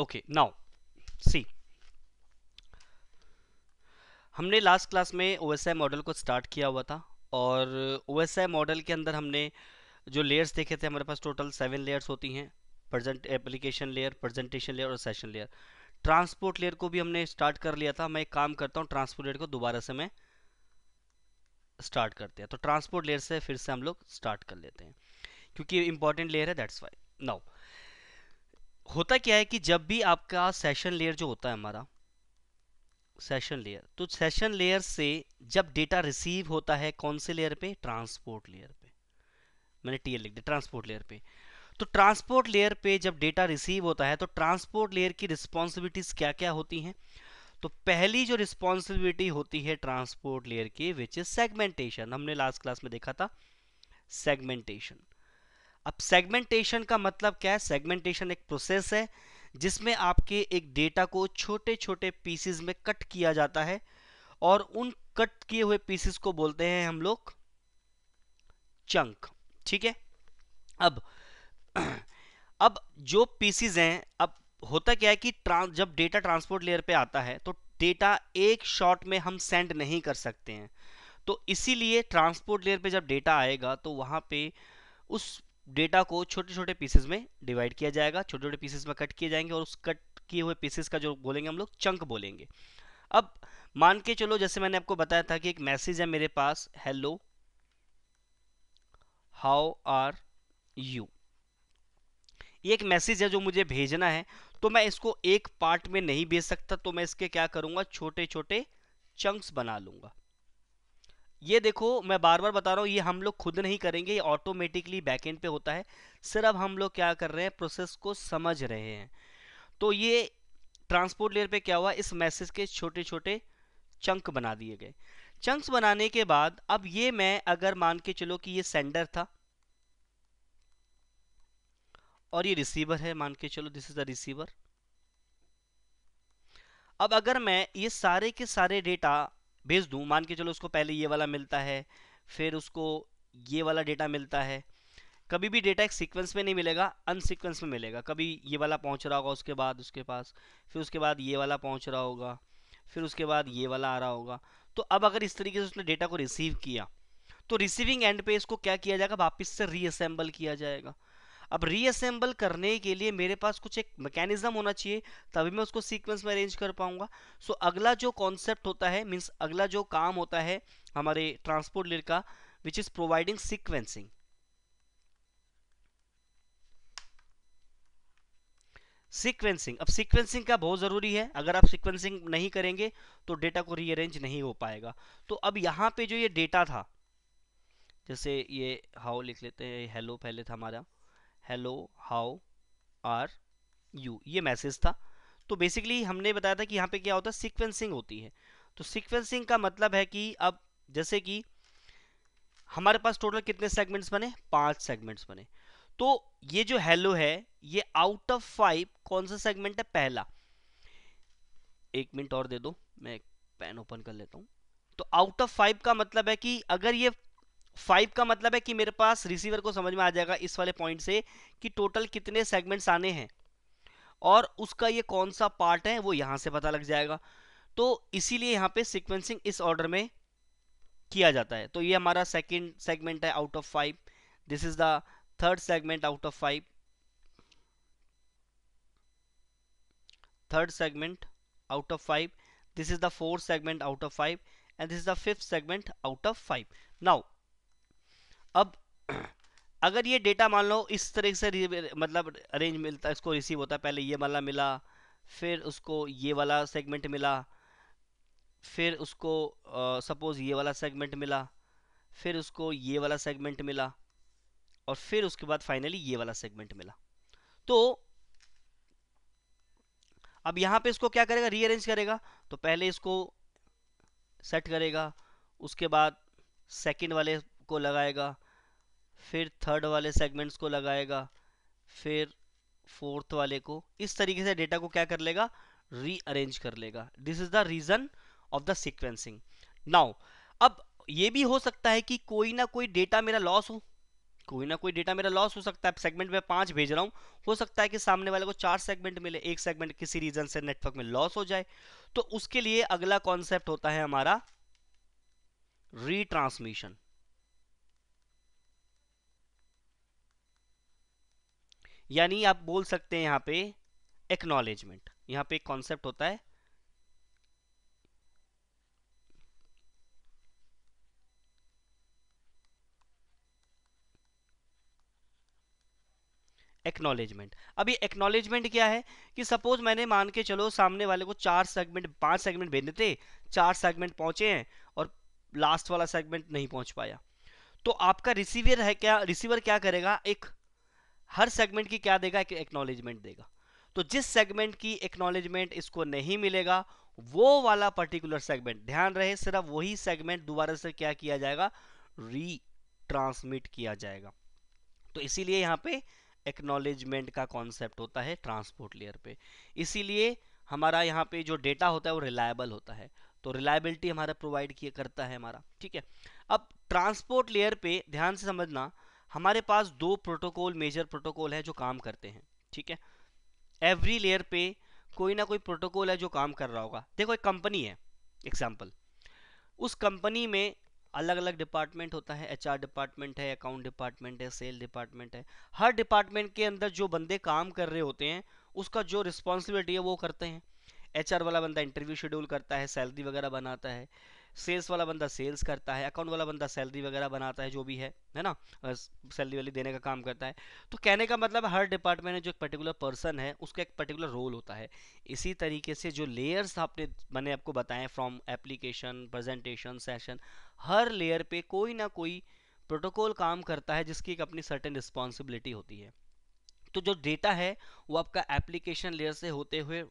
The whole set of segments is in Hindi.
ओके नाउ सी हमने लास्ट क्लास में ओ मॉडल को स्टार्ट किया हुआ था और ओ मॉडल के अंदर हमने जो लेयर्स देखे थे हमारे पास टोटल सेवन लेयर्स होती हैं present application layer presentation layer और सेशन लेयर ट्रांसपोर्ट लेयर को भी हमने स्टार्ट कर लिया था मैं एक काम करता हूँ ट्रांसपोर्ट लेयर को दोबारा से मैं स्टार्ट करते हैं तो ट्रांसपोर्ट लेयर से फिर से हम लोग स्टार्ट कर लेते हैं क्योंकि इंपॉर्टेंट लेयर है दैट्स वाई नाउ होता क्या है कि जब भी आपका सेशन लेयर जो होता है हमारा सेशन लेयर तो सेशन लेयर से जब डेटा रिसीव होता है कौन से लेयर पे ट्रांसपोर्ट लेयर पे मैंने टीएल लिख दिया ट्रांसपोर्ट लेयर पे तो ट्रांसपोर्ट लेयर पे जब डेटा रिसीव होता है तो ट्रांसपोर्ट लेयर की रिस्पॉन्सिबिलिटीज क्या क्या होती हैं तो पहली जो रिस्पॉन्सिबिलिटी होती है ट्रांसपोर्ट लेयर की विच इज सेगमेंटेशन हमने लास्ट क्लास में देखा था सेगमेंटेशन अब सेगमेंटेशन का मतलब क्या है सेगमेंटेशन एक प्रोसेस है जिसमें आपके एक डेटा को छोटे छोटे पीसीज में कट किया जाता है और उन कट किए हुए पीसीस को बोलते हैं हम लोग चंक ठीक है अब अब जो पीसीज हैं अब होता क्या है कि ट्रांस जब डेटा ट्रांसपोर्ट लेयर पे आता है तो डेटा एक शॉट में हम सेंड नहीं कर सकते हैं तो इसीलिए ट्रांसपोर्ट लेयर पे जब डेटा आएगा तो वहां पे उस डेटा को छोटे छोटे पीसेज में डिवाइड किया जाएगा छोटे छोटे पीसेज में कट किए जाएंगे और उस कट किए हुए पीसेस का जो बोलेंगे हम लोग चंक बोलेंगे अब मान के चलो जैसे मैंने आपको बताया था कि एक मैसेज है मेरे पास हेलो हाउ आर यू ये एक मैसेज है जो मुझे भेजना है तो मैं इसको एक पार्ट में नहीं भेज सकता तो मैं इसके क्या करूंगा छोटे छोटे चंक्स बना लूंगा ये देखो मैं बार बार बता रहा हूँ ये हम लोग खुद नहीं करेंगे ये ऑटोमेटिकली बैकेंड पे होता है सिर्फ हम लोग क्या कर रहे हैं प्रोसेस को समझ रहे हैं तो ये ट्रांसपोर्ट लेयर पे क्या हुआ इस मैसेज के छोटे छोटे चंक बना दिए गए चंक्स बनाने के बाद अब ये मैं अगर मान के चलो कि ये सेंडर था और ये रिसीवर है मान के चलो दिस इज द रिसीवर अब अगर मैं ये सारे के सारे डेटा भेज दूँ मान के चलो उसको पहले ये वाला मिलता है फिर उसको ये वाला डेटा मिलता है कभी भी डेटा एक सीक्वेंस में नहीं मिलेगा अनसिक्वेंस में मिलेगा कभी ये वाला पहुंच रहा होगा उसके बाद उसके पास फिर उसके बाद ये वाला पहुंच रहा होगा फिर उसके बाद ये वाला आ रहा होगा तो अब अगर इस तरीके से उसने डेटा को रिसीव किया तो रिसीविंग एंड पे इसको क्या किया जाएगा वापस से रीअसेंबल किया जाएगा अब रीअसेंबल करने के लिए मेरे पास कुछ एक मैकेनिज्म होना चाहिए तभी मैं उसको सीक्वेंस में अरेंज कर पाऊंगा सो so, अगला जो कॉन्सेप्ट होता है मीन्स अगला जो काम होता है हमारे ट्रांसपोर्ट लेर का which is providing sequencing sequencing अब सीक्वेंसिंग का बहुत ज़रूरी है अगर आप सीक्वेंसिंग नहीं करेंगे तो डेटा को रीअरेंज नहीं हो पाएगा तो अब यहां पे जो ये डेटा था जैसे ये हाउ लिख लेते हैं हेलो पहले था हमारा हेलो हाउ आर यू ये मैसेज था तो बेसिकली हमने बताया था कि यहाँ पे क्या होता है सिक्वेंसिंग होती है तो सिक्वेंसिंग का मतलब है कि अब जैसे कि हमारे पास टोटल कितने सेगमेंट्स बने पांच सेगमेंट्स बने तो ये जो हेलो है ये आउट ऑफ फाइव कौन सा सेगमेंट है पहला एक मिनट और दे दो मैं पेन ओपन कर लेता हूँ तो आउट ऑफ फाइव का मतलब है कि अगर ये फाइव का मतलब है कि मेरे पास रिसीवर को समझ में आ जाएगा इस वाले पॉइंट से कि टोटल कितने सेगमेंट्स आने हैं और उसका ये कौन सा पार्ट है वो यहाँ से पता लग जाएगा तो इसीलिए यहाँ पे सिक्वेंसिंग इस ऑर्डर में किया जाता है तो ये हमारा सेकेंड सेगमेंट है out of five this is the third segment out of five third segment out of five this is the fourth segment out of five and this is the fifth segment out of five now अब अगर ये डेटा मान लो इस तरह से मतलब अरेंज मिलता है इसको रिसीव होता है पहले ये वाला मिला फिर उसको ये वाला सेगमेंट मिला फिर उसको सपोज़ ये वाला सेगमेंट मिला फिर उसको ये वाला सेगमेंट मिला और फिर उसके बाद फाइनली ये वाला सेगमेंट मिला तो अब यहाँ पे इसको क्या करेगा रीअरेंज करेगा तो पहले इसको सेट करेगा उसके बाद सेकंड वाले को लगाएगा फिर थर्ड वाले सेगमेंट्स को लगाएगा फिर फोर्थ वाले को इस तरीके से डेटा को क्या कर लेगा रीअरेंज कर लेगा this is the reason of the sequencing now अब ये भी हो सकता है कि कोई ना कोई डेटा मेरा लॉस हो कोई ना कोई डेटा मेरा लॉस हो सकता है सेगमेंट में पांच भेज रहा हूं हो सकता है कि सामने वाले को चार सेगमेंट मिले एक सेगमेंट किसी रीजन से नेटवर्क में लॉस हो जाए तो उसके लिए अगला कॉन्सेप्ट होता है हमारा रीट्रांसमिशन यानी आप बोल सकते हैं यहां पे एक्नॉलेजमेंट यहां पे एक कॉन्सेप्ट होता है एक्नॉलेजमेंट अभी एक्नॉलेजमेंट क्या है कि सपोज मैंने मान के चलो सामने वाले को चार सेगमेंट पांच सेगमेंट भेजने थे चार सेगमेंट पहुंचे हैं और लास्ट वाला सेगमेंट नहीं पहुंच पाया तो आपका रिसीवर है क्या रिसीवर क्या करेगा एक हर सेगमेंट की क्या देगा एक एक्नोलेजमेंट देगा तो जिस सेगमेंट की एक्नोलेजमेंट इसको नहीं मिलेगा वो वाला पर्टिकुलर सेगमेंट ध्यान रहे सिर्फ वही सेगमेंट दोबारा से क्या किया जाएगा री ट्रांसमिट किया जाएगा तो इसीलिए यहाँ पे एक्नोलेजमेंट का कॉन्सेप्ट होता है ट्रांसपोर्ट लेयर पे इसीलिए हमारा यहाँ पे जो डेटा होता है वो रिलायबल होता है तो रिलायबिलिटी हमारा प्रोवाइड किया करता है हमारा ठीक है अब ट्रांसपोर्ट लेयर पे ध्यान से समझना हमारे पास दो प्रोटोकॉल मेजर प्रोटोकॉल है जो काम करते हैं ठीक है एवरी लेयर पे कोई ना कोई प्रोटोकॉल है जो काम कर रहा होगा देखो एक कंपनी है एग्जाम्पल उस कंपनी में अलग अलग डिपार्टमेंट होता है एच डिपार्टमेंट है अकाउंट डिपार्टमेंट है सेल डिपार्टमेंट है हर डिपार्टमेंट के अंदर जो बंदे काम कर रहे होते हैं उसका जो रिस्पॉन्सिबिलिटी है वो करते हैं एच वाला बंदा इंटरव्यू शेड्यूल करता है सैलरी वगैरह बनाता है सेल्स वाला बंदा सेल्स करता है अकाउंट वाला बंदा सैलरी वगैरह बनाता है जो भी है है ना सैलरी वाली देने का काम करता है तो कहने का मतलब हर डिपार्टमेंट में जो एक पर्टिकुलर पर्सन है उसका एक पर्टिकुलर रोल होता है इसी तरीके से जो लेयर्स आपने मैंने आपको बताए फ्रॉम एप्लीकेशन प्रजेंटेशन सेशन हर लेयर पर कोई ना कोई प्रोटोकॉल काम करता है जिसकी एक अपनी सर्टन रिस्पॉन्सिबिलिटी होती है तो जो डेटा है वो आपका एप्लीकेशन लेयर से होते हुए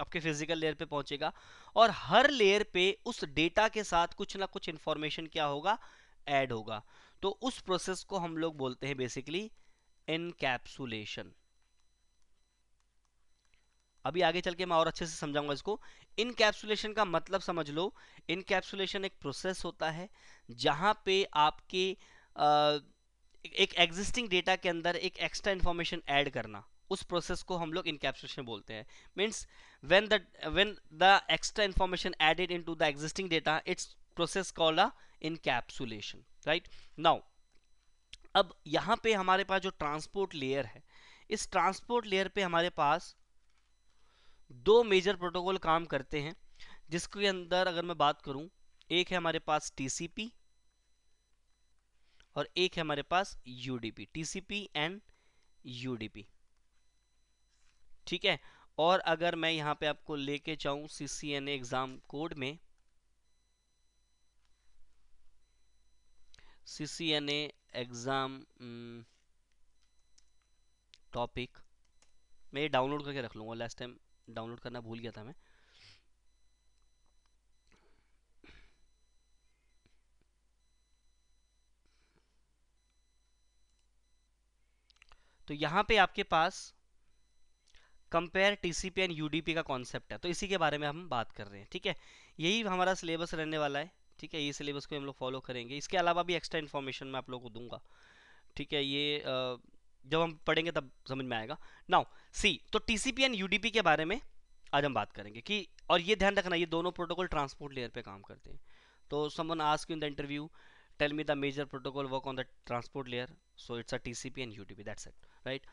आपके फिजिकल लेयर पे पहुंचेगा और हर लेयर पे उस डेटा के साथ कुछ ना कुछ इंफॉर्मेशन क्या होगा ऐड होगा तो उस प्रोसेस को हम लोग बोलते हैं बेसिकली इनकैप्सुलेशन अभी आगे चल के मैं और अच्छे से समझाऊंगा इसको इनकैप्सुलेशन का मतलब समझ लो इनकैप्सुलेशन एक प्रोसेस होता है जहां पे आपके आ, एक एग्जिस्टिंग डेटा के अंदर एक एक्स्ट्रा इंफॉर्मेशन ऐड करना उस प्रोसेस को हम लोग इनकैप्सुलेशन बोलते हैं means when the when the extra information added into the existing data it's process called a encapsulation right now अब यहाँ पे हमारे पास जो ट्रांसपोर्ट लेयर है इस ट्रांसपोर्ट लेयर पे हमारे पास दो मेजर प्रोटोकॉल काम करते हैं जिसके अंदर अगर मैं बात करूं एक है हमारे पास टी और एक है हमारे पास यूडीपी टीसीपी एंड यूडीपी ठीक है और अगर मैं यहाँ पे आपको लेके जाऊं C C N exam code में C C N exam topic मैं ये डाउनलोड करके रख लूंगा लास्ट टाइम डाउनलोड करना भूल गया था मैं तो यहाँ पे आपके पास कंपेयर टीसीपी एंड यूडीपी का कॉन्सेप्ट है तो इसी के बारे में हम बात कर रहे हैं ठीक है यही हमारा सिलेबस रहने वाला है ठीक है ये सिलेबस को हम लोग फॉलो करेंगे इसके अलावा भी एक्स्ट्रा इन्फॉर्मेशन मैं आप लोगों को दूंगा ठीक है ये जब हम पढ़ेंगे तब समझ में आएगा नाउ सी तो टीसीपी एंड यूडीपी के बारे में आज हम बात करेंगे कि और ये ध्यान रखना ये दोनों प्रोटोकॉल ट्रांसपोर्ट लेयर पे काम करते हैं तो someone ask in the interview tell me the major protocol work on the transport layer so it's a TCP and UDP that's it right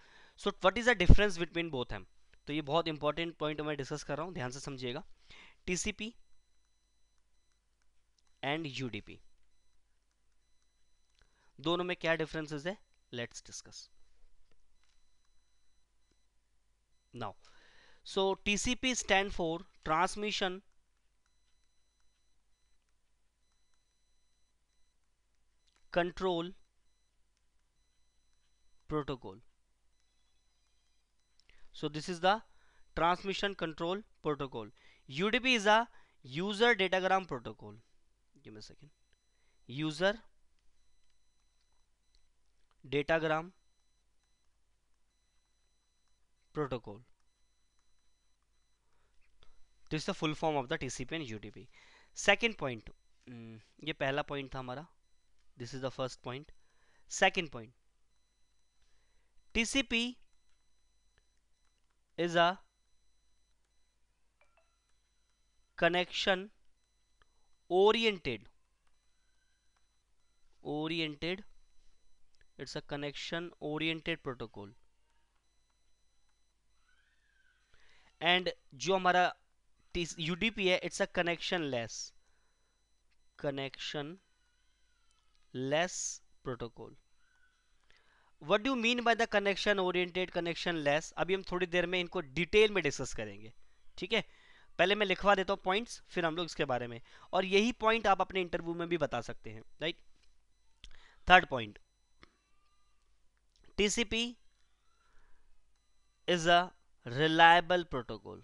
so what is the difference between both em तो ये बहुत इंपॉर्टेंट पॉइंट मैं डिस्कस कर रहा हूँ ध्यान से समझिएगा टीसीपी एंड यूडीपी दोनों में क्या डिफरेंसेस है let's discuss now so TCP stand for transmission control protocol so this is the transmission control protocol udp is a user datagram protocol give me a second user datagram protocol this is the full form of the tcp and udp second point mm, ye pehla point tha hamara this is the first point second point tcp is a connection oriented oriented it's a connection oriented protocol and जो हमारा UDP है it's a connection less connection less protocol what do mean by the connection oriented connectionless अभी हम थोड़ी देर में इनको डिटेल में डिस्कस करेंगे ठीक है पहले मैं लिखवा देता हूँ पॉइंट्स फिर हम लोग इसके बारे में और यही पॉइंट आप अपने इंटरव्यू में भी बता सकते हैं right third point TCP is a reliable protocol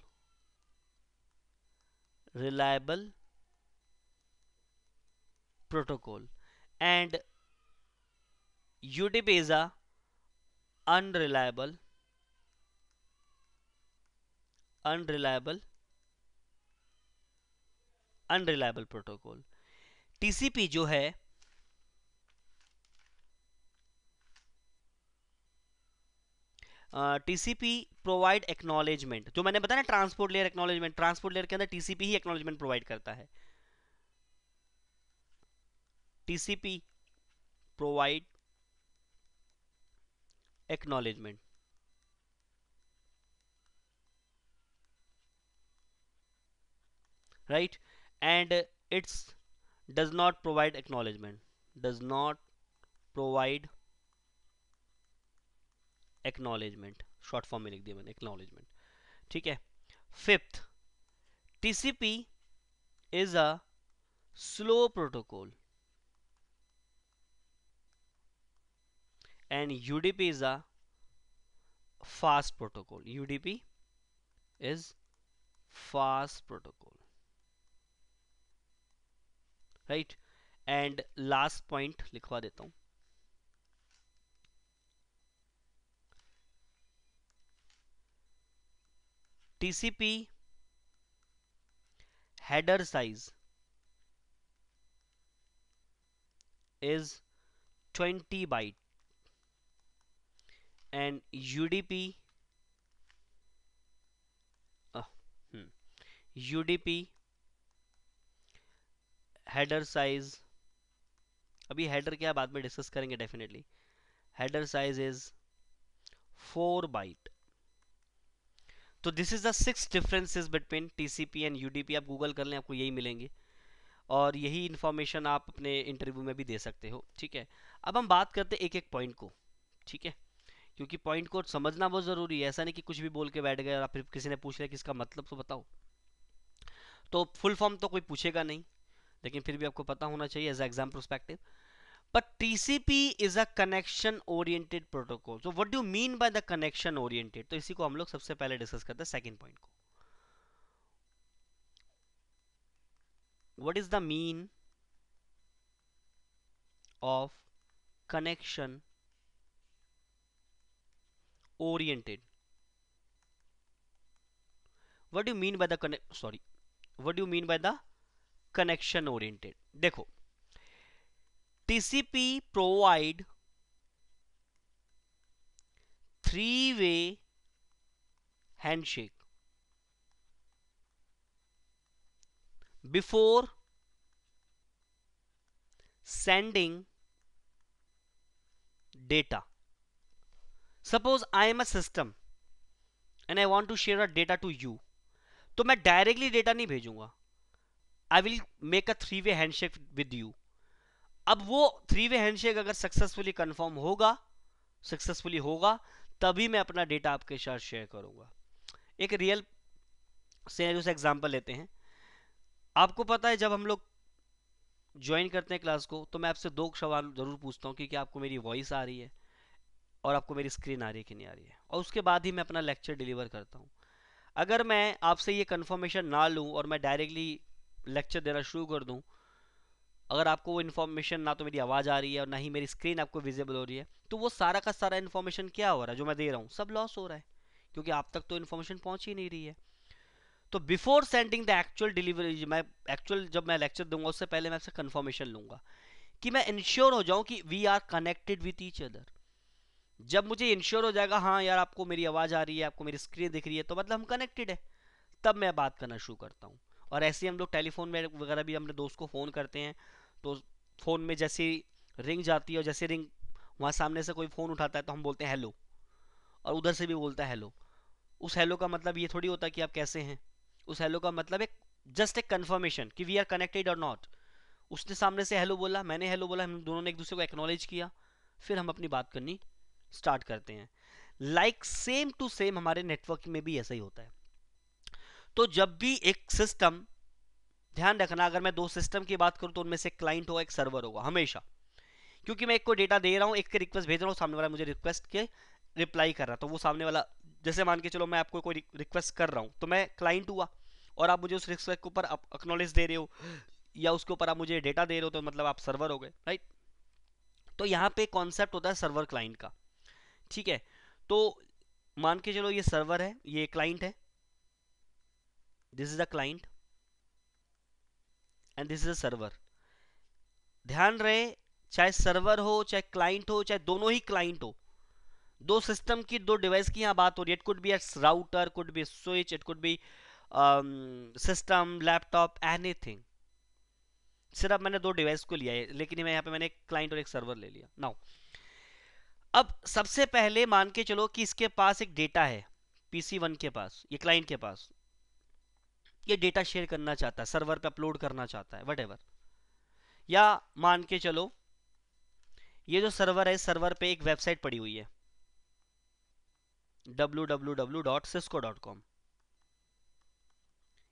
reliable protocol and UDP is a unreliable unreliable unreliable protocol TCP जो है टीसीपी प्रोवाइड एक्नोलेजमेंट जो मैंने बताया ना transport layer acknowledgement transport layer के अंदर टीसीपी ही एक्नोलेजमेंट प्रोवाइड करता है TCP provide Acknowledgement right and it's does not provide acknowledgement does not provide acknowledgement short form me likh acknowledgement ठीक fifth TCP is a slow protocol and UDP is a fast protocol UDP is fast protocol right and last point लिखवा TCP header size is 20 byte and UDP uh, hmm, UDP header size अभी हेडर क्या बाद में डिस्कस करेंगे definitely header size is four byte तो this is the six differences between P and UDP आप गूगल कर लें आपको यही मिलेंगे और यही इन्फॉर्मेशन आप अपने इंटरव्यू में भी दे सकते हो ठीक है अब हम बात करते हैं एक एक पॉइंट को ठीक है क्योंकि पॉइंट को समझना बहुत ज़रूरी है ऐसा नहीं कि कुछ भी बोल के बैठ गए और फिर किसी ने पूछ लिया कि इसका मतलब तो बताओ तो फुल फॉर्म तो कोई पूछेगा नहीं लेकिन फिर भी आपको पता होना चाहिए as exam prospective but TCP is a connection oriented protocol so what do mean by the connection oriented तो इसी को हम लोग सबसे पहले डिस्कस करते हैं सेकंड पॉइंट को what is the mean of connection oriented what do you mean by the connect sorry what do you mean by the connection oriented देखो TCP provide three way handshake before sending data suppose I am a system and I want to share a data to you तो मैं डायरेक्टली डेटा नहीं भेजूंगा I will make a three way handshake with you अब वो थ्री वे हैंडशेक अगर सक्सेसफुली कन्फर्म होगा सक्सेसफुली होगा तभी मैं अपना डेटा आपके साथ शेयर करूंगा एक रियल से एग्जाम्पल लेते हैं आपको पता है जब हम लोग ज्वाइन करते हैं क्लास को तो मैं आपसे दो सवाल ज़रूर पूछता हूँ कि क्या आपको मेरी वॉइस आ रही है और आपको मेरी स्क्रीन आ रही है कि नहीं आ रही है और उसके बाद ही मैं अपना लेक्चर डिलीवर करता हूँ अगर मैं आपसे ये कन्फर्मेशन ना लूँ और मैं डायरेक्टली लेक्चर देना शुरू कर दूँ अगर आपको वो इन्फॉर्मेशन ना तो मेरी आवाज़ आ रही है और ना ही मेरी स्क्रीन आपको विजिबल हो रही है तो वो सारा का सारा इन्फॉर्मेशन क्या हो रहा है जो मैं दे रहा हूँ सब लॉस हो रहा है क्योंकि आप तक तो इन्फॉर्मेशन पहुँच ही नहीं रही है तो before sending the actual delivery मैं एक्चुअल जब मैं लेक्चर दूंगा उससे पहले मैं आपसे कन्फर्मेशन लूँगा कि मैं इंश्योर हो जाऊँ कि we are connected with each other जब मुझे इंश्योर हो जाएगा हाँ यार आपको मेरी आवाज़ आ रही है आपको मेरी स्क्रीन दिख रही है तो मतलब हम कनेक्टेड है तब मैं बात करना शुरू करता हूँ और ऐसे ही हम लोग टेलीफोन में वगैरह भी अपने दोस्त को फ़ोन करते हैं तो फ़ोन में जैसे रिंग जाती है और जैसे रिंग वहाँ सामने से कोई फ़ोन उठाता है तो हम बोलते हैं हेलो और उधर से भी बोलता है हेलो उस हेलो का मतलब ये थोड़ी होता है कि आप कैसे हैं उस हेलो का मतलब एक जस्ट एक कन्फर्मेशन कि वी आर कनेक्टेड और नॉट उसने सामने से हेलो बोला मैंने हेलो बोला हम दोनों ने एक दूसरे को एक्नॉलेज किया फिर हम अपनी बात करनी स्टार्ट करते हैं लाइक सेम टू सेम हमारे नेटवर्क में भी ऐसा ही होता है तो जब भी एक सिस्टम ध्यान रखना अगर मैं दो सिस्टम की बात करूं तो उनमें से क्लाइंट होगा एक सर्वर होगा हमेशा क्योंकि मैं एक को डेटा दे रहा हूं एक के रिक्वेस्ट भेज रहा हूं सामने वाला मुझे रिक्वेस्ट के रिप्लाई कर रहा तो वो सामने वाला जैसे मान के चलो मैं आपको कोई रिक्वेस्ट कर रहा हूं तो मैं क्लाइंट हुआ और आप मुझे उस रिक्वेस्ट के ऊपर आप अक्नोलेज दे रहे हो या उसके ऊपर आप मुझे डेटा दे रहे हो तो मतलब आप सर्वर हो गए राइट तो यहाँ पे कॉन्सेप्ट होता है सर्वर क्लाइंट का ठीक है तो मान के चलो ये सर्वर है ये क्लाइंट है this is the client and this is the server ध्यान रहे चाहे सर्वर हो चाहे क्लाइंट हो चाहे दोनों ही क्लाइंट हो दो सिस्टम की दो डिवाइस की यहां बात हो रही है it could be at router could be switch it could be system laptop anything सिर्फ मैंने दो डिवाइस को लिया है लेकिन मैं यहाँ पे मैंने एक क्लाइंट और एक सर्वर ले लिया नाउ अब सबसे पहले मान के चलो कि इसके पास एक डेटा है पीसी वन के पास ये क्लाइंट के पास ये डेटा शेयर करना चाहता है सर्वर पे अपलोड करना चाहता है वट या मान के चलो ये जो सर्वर है सर्वर पे एक वेबसाइट पड़ी हुई है www.cisco.com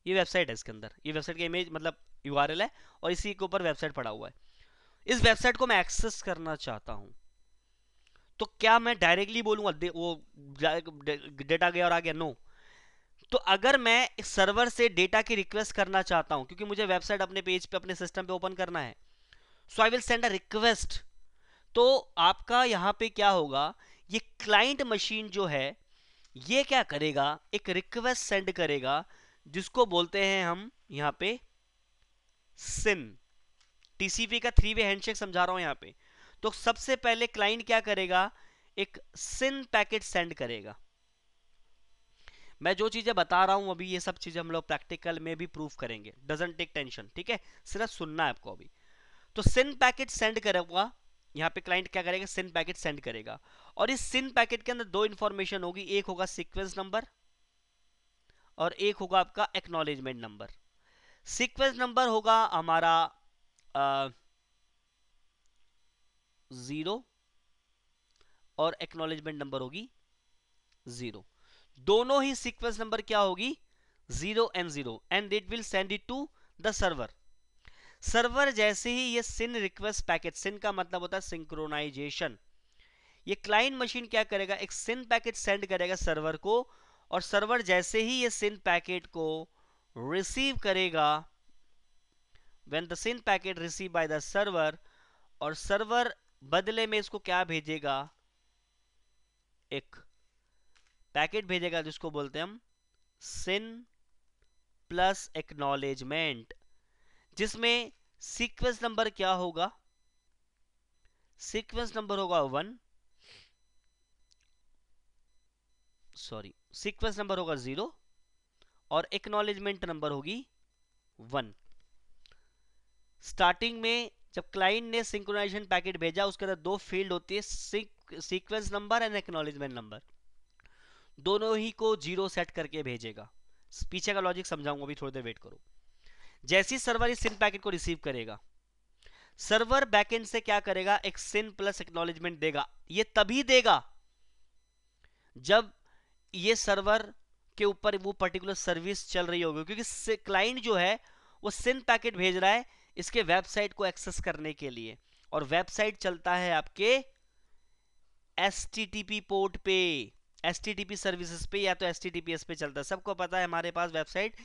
ये वेबसाइट है इसके अंदर ये वेबसाइट का इमेज मतलब यू है और इसी के ऊपर वेबसाइट पड़ा हुआ है इस वेबसाइट को मैं एक्सेस करना चाहता हूं तो क्या मैं डायरेक्टली दे, वो डेटा गया और आ गया नो तो अगर मैं सर्वर से डेटा की रिक्वेस्ट करना चाहता हूं क्योंकि मुझे वेबसाइट अपने पेज पे अपने सिस्टम पे ओपन करना है so I will send a request तो आपका यहां पे क्या होगा ये क्लाइंट मशीन जो है ये क्या करेगा एक रिक्वेस्ट सेंड करेगा जिसको बोलते हैं हम यहाँ पे सिन टीसीपी का थ्री वे हैंडशेक समझा रहा हूं यहां पर तो सबसे पहले क्लाइंट क्या करेगा एक सिन पैकेट सेंड करेगा मैं जो चीजें बता रहा हूं अभी ये सब चीजें हम लोग प्रैक्टिकल में भी प्रूफ करेंगे डजेंट टेक टेंशन ठीक है सिर्फ सुनना है आपको अभी तो सिन पैकेट सेंड करेगा यहाँ पे क्लाइंट क्या करेगा सिन पैकेट सेंड करेगा और इस सिन पैकेट के अंदर दो इंफॉर्मेशन होगी एक होगा सीक्वेंस नंबर और एक होगा आपका एक्नोलेजमेंट नंबर सीक्वेंस नंबर होगा हमारा आ, ज़ीरो और एक्नोलेजमेंट नंबर होगी ज़ीरो दोनों ही सीक्वेंस नंबर क्या होगी zero and zero and it will send it to the server server जैसे ही ये सिन रिक्वेस्ट पैकेट सिन का मतलब होता है सिंक्रोनाइजेशन ये क्लाइंट मशीन क्या करेगा एक सिन पैकेट सेंड करेगा सर्वर को और सर्वर जैसे ही ये सिन पैकेट को रिसीव करेगा when the SYN packet receive by the server और सर्वर बदले में इसको क्या भेजेगा एक पैकेट भेजेगा जिसको बोलते हैं हम सिन प्लस एक्नॉलेजमेंट जिसमें सीक्वेंस नंबर क्या होगा सीक्वेंस नंबर होगा वन सॉरी सीक्वेंस नंबर होगा जीरो और एक्नॉलेजमेंट नंबर होगी वन स्टार्टिंग में जब क्लाइंट ने सिंक्रोनाइजेशन पैकेट भेजा उसके अंदर दो फील्ड होती है sequence number and acknowledgement number दोनों ही को जीरो सेट करके भेजेगा पीछे का लॉजिक समझाऊंगा अभी थोड़ी देर वेट करो जैसी सर्वर इस सिन पैकेट को रिसीव करेगा सर्वर बैकेंड से क्या करेगा एक सिन प्लस एक्नोलेजमेंट देगा ये तभी देगा जब ये सर्वर के ऊपर वो पर्टिकुलर सर्विस चल रही होगी क्योंकि क्लाइंट जो है वो सिन पैकेट भेज रहा है इसके वेबसाइट को एक्सेस करने के लिए और वेबसाइट चलता है आपके एस पोर्ट पे एस सर्विसेज पे या तो एस पे चलता है सबको पता है हमारे पास वेबसाइट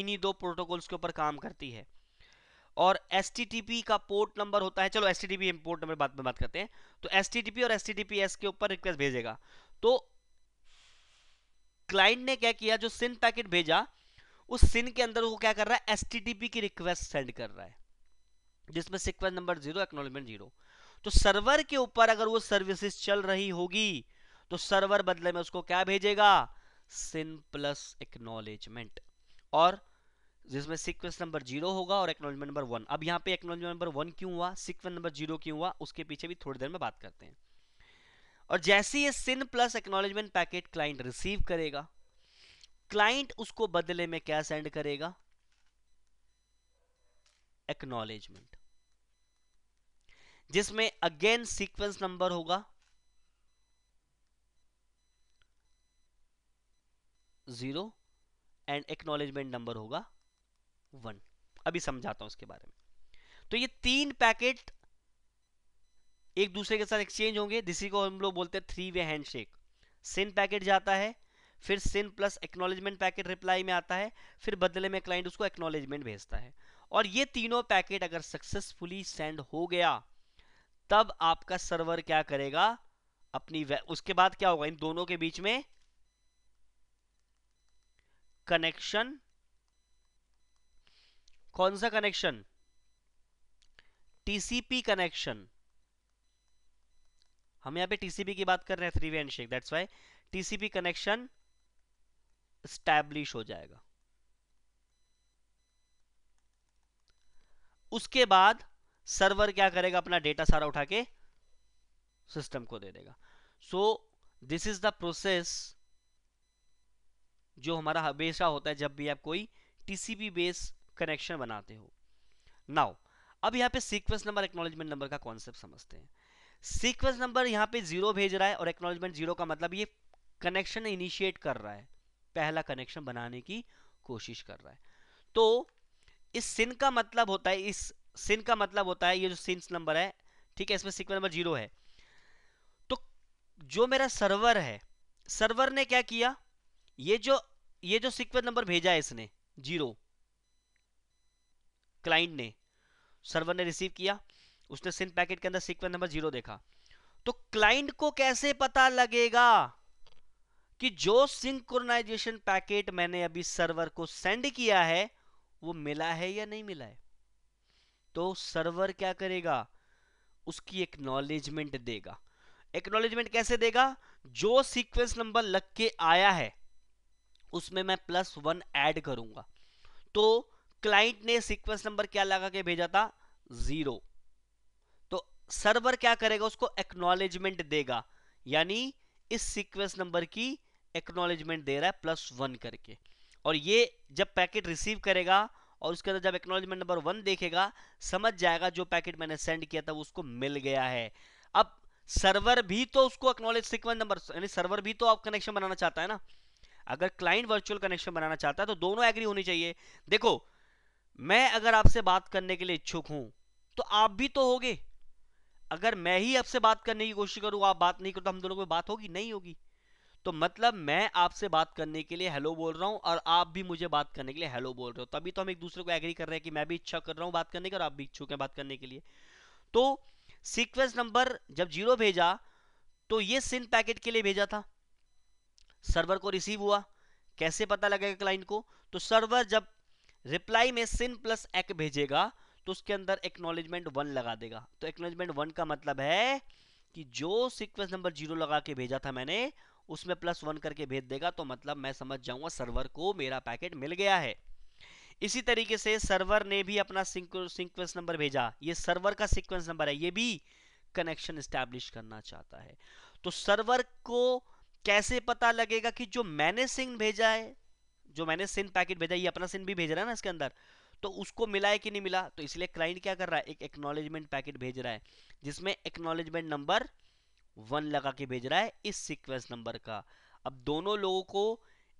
इन्हीं दो प्रोटोकॉल्स के ऊपर काम करती है और एस का पोर्ट नंबर होता है चलो एस टी पोर्ट नंबर बात में बात करते हैं तो एस और एस के ऊपर रिक्वेस्ट भेजेगा तो क्लाइंट ने क्या किया जो सिन पैकेट भेजा उस सिन के अंदर वो क्या कर रहा है एस की रिक्वेस्ट सेंड कर रहा है जिसमें sequence number zero acknowledgement zero तो सर्वर के ऊपर अगर वो सर्विसेज चल रही होगी तो सर्वर बदले में उसको क्या भेजेगा सिन प्लस एक्नोलेजमेंट और जिसमें सीक्वेंस नंबर जीरो होगा और एक्नोलमेंट नंबर वन अब यहाँ पे एक्नोलमेंट नंबर वन क्यों हुआ सीक्वेंस नंबर जीरो क्यों हुआ उसके पीछे भी थोड़ी देर में बात करते हैं और जैसे ये SYN plus acknowledgement packet client receive करेगा क्लाइंट उसको बदले में क्या सेंड करेगा एक्नोलेजमेंट जिसमें अगेन सीक्वेंस नंबर होगा जीरो एंड एक्नोलेजमेंट नंबर होगा वन अभी समझाता हूं उसके बारे में तो ये तीन पैकेट एक दूसरे के साथ एक्सचेंज होंगे जिसी को हम लोग बोलते हैं three way handshake SYN packet जाता है फिर SYN plus acknowledgement packet reply में आता है फिर बदले में क्लाइंट उसको एक्नोलेजमेंट भेजता है और ये तीनों पैकेट अगर सक्सेसफुली सेंड हो गया तब आपका सर्वर क्या करेगा अपनी उसके बाद क्या होगा इन दोनों के बीच में कनेक्शन कौन सा कनेक्शन टीसीपी कनेक्शन हम यहां पे टीसीपी की बात कर रहे हैं three way handshake that's why TCP connection establish हो जाएगा उसके बाद सर्वर क्या करेगा अपना डेटा सारा उठा के सिस्टम को दे देगा so this is the process जो हमारा हमेशा होता है जब भी आप कोई टीसीपी बेस कनेक्शन बनाते हो नाउ अब यहां पे सीक्वेंस नंबर एक्नोलॉजमेंट नंबर का कॉन्सेप्ट समझते हैं सीक्वेंस नंबर यहां पे जीरो भेज रहा है और एक्नोलॉजमेंट जीरो का मतलब ये कनेक्शन इनिशिएट कर रहा है पहला कनेक्शन बनाने की कोशिश कर रहा है तो इस सिन का मतलब होता है इस सिन का मतलब होता है ये जो सिंस नंबर है ठीक है इसमें सिक्वेंस नंबर जीरो है तो जो मेरा सर्वर है सर्वर ने क्या किया ये जो ये जो सिक्वेंस नंबर भेजा है इसने जीरो क्लाइंट ने सर्वर ने रिसीव किया उसने सिन पैकेट के अंदर सिक्वेंस नंबर जीरो देखा तो क्लाइंट को कैसे पता लगेगा कि जो सिंक्रोनाइजेशन पैकेट मैंने अभी सर्वर को सेंड किया है वो मिला है या नहीं मिला है तो सर्वर क्या करेगा उसकी एक्नॉलेजमेंट देगा एक्नॉलेजमेंट कैसे देगा जो सीक्वेंस नंबर लग के आया है उसमें मैं प्लस वन ऐड करूंगा तो क्लाइंट ने सीक्वेंस नंबर क्या लगा के भेजा था जीरो तो सर्वर क्या करेगा उसको एक्नॉलेजमेंट देगा यानी इस सीक्वेंस नंबर की एक्नॉलेजमेंट दे रहा है प्लस वन करके और ये जब पैकेट रिसीव करेगा और उसके अंदर जब एक्नोलॉजमेंट नंबर वन देखेगा समझ जाएगा जो पैकेट मैंने सेंड किया था उसको मिल गया है अब सर्वर भी तो उसको एक्नोलेज सिक्वेंस नंबर यानी सर्वर भी तो आप कनेक्शन बनाना चाहता है ना अगर क्लाइंट वर्चुअल कनेक्शन बनाना चाहता है तो दोनों एग्री होनी चाहिए देखो मैं अगर आपसे बात करने के लिए इच्छुक हूं तो आप भी तो होगे अगर मैं ही आपसे बात करने की कोशिश करूं आप बात नहीं करो तो हम दोनों में बात होगी नहीं होगी तो मतलब मैं आपसे बात करने के लिए हेलो बोल रहा हूँ और आप भी मुझे बात करने के लिए हेलो बोल रहे हो तभी तो हम एक दूसरे को एग्री कर रहे हैं कि मैं भी इच्छा कर रहा हूँ बात करने की और आप भी इच्छुक हैं बात करने के लिए तो सीक्वेंस नंबर जब जीरो भेजा तो ये सिंध पैकेट के लिए भेजा था सर्वर को रिसीव हुआ कैसे पता लगेगा क्लाइंट को तो सर्वर जब रिप्लाई में सिन प्लस एक भेजेगा तो उसके अंदर एक्नोलेजमेंट वन लगा देगा तो एक्नोलेजमेंट वन का मतलब है कि जो सीक्वेंस नंबर जीरो लगा के भेजा था मैंने उसमें प्लस वन करके भेज देगा तो मतलब मैं समझ जाऊंगा सर्वर को मेरा पैकेट मिल गया है इसी तरीके से सर्वर ने भी अपना सिक्वेंस नंबर भेजा ये सर्वर का सिक्वेंस नंबर है ये भी कनेक्शन स्टैब्लिश करना चाहता है तो सर्वर को कैसे पता लगेगा कि जो मैंने सिंह भेजा है जो मैंने सिन पैकेट भेजा ये अपना सिंह भी भेज रहा है ना इसके अंदर तो उसको मिला है कि नहीं मिला तो इसलिए क्लाइंट क्या कर रहा है एक एक्नोलेजमेंट पैकेट भेज रहा है जिसमें एक्नोलेजमेंट नंबर वन लगा के भेज रहा है इस सीक्वेंस नंबर का अब दोनों लोगों को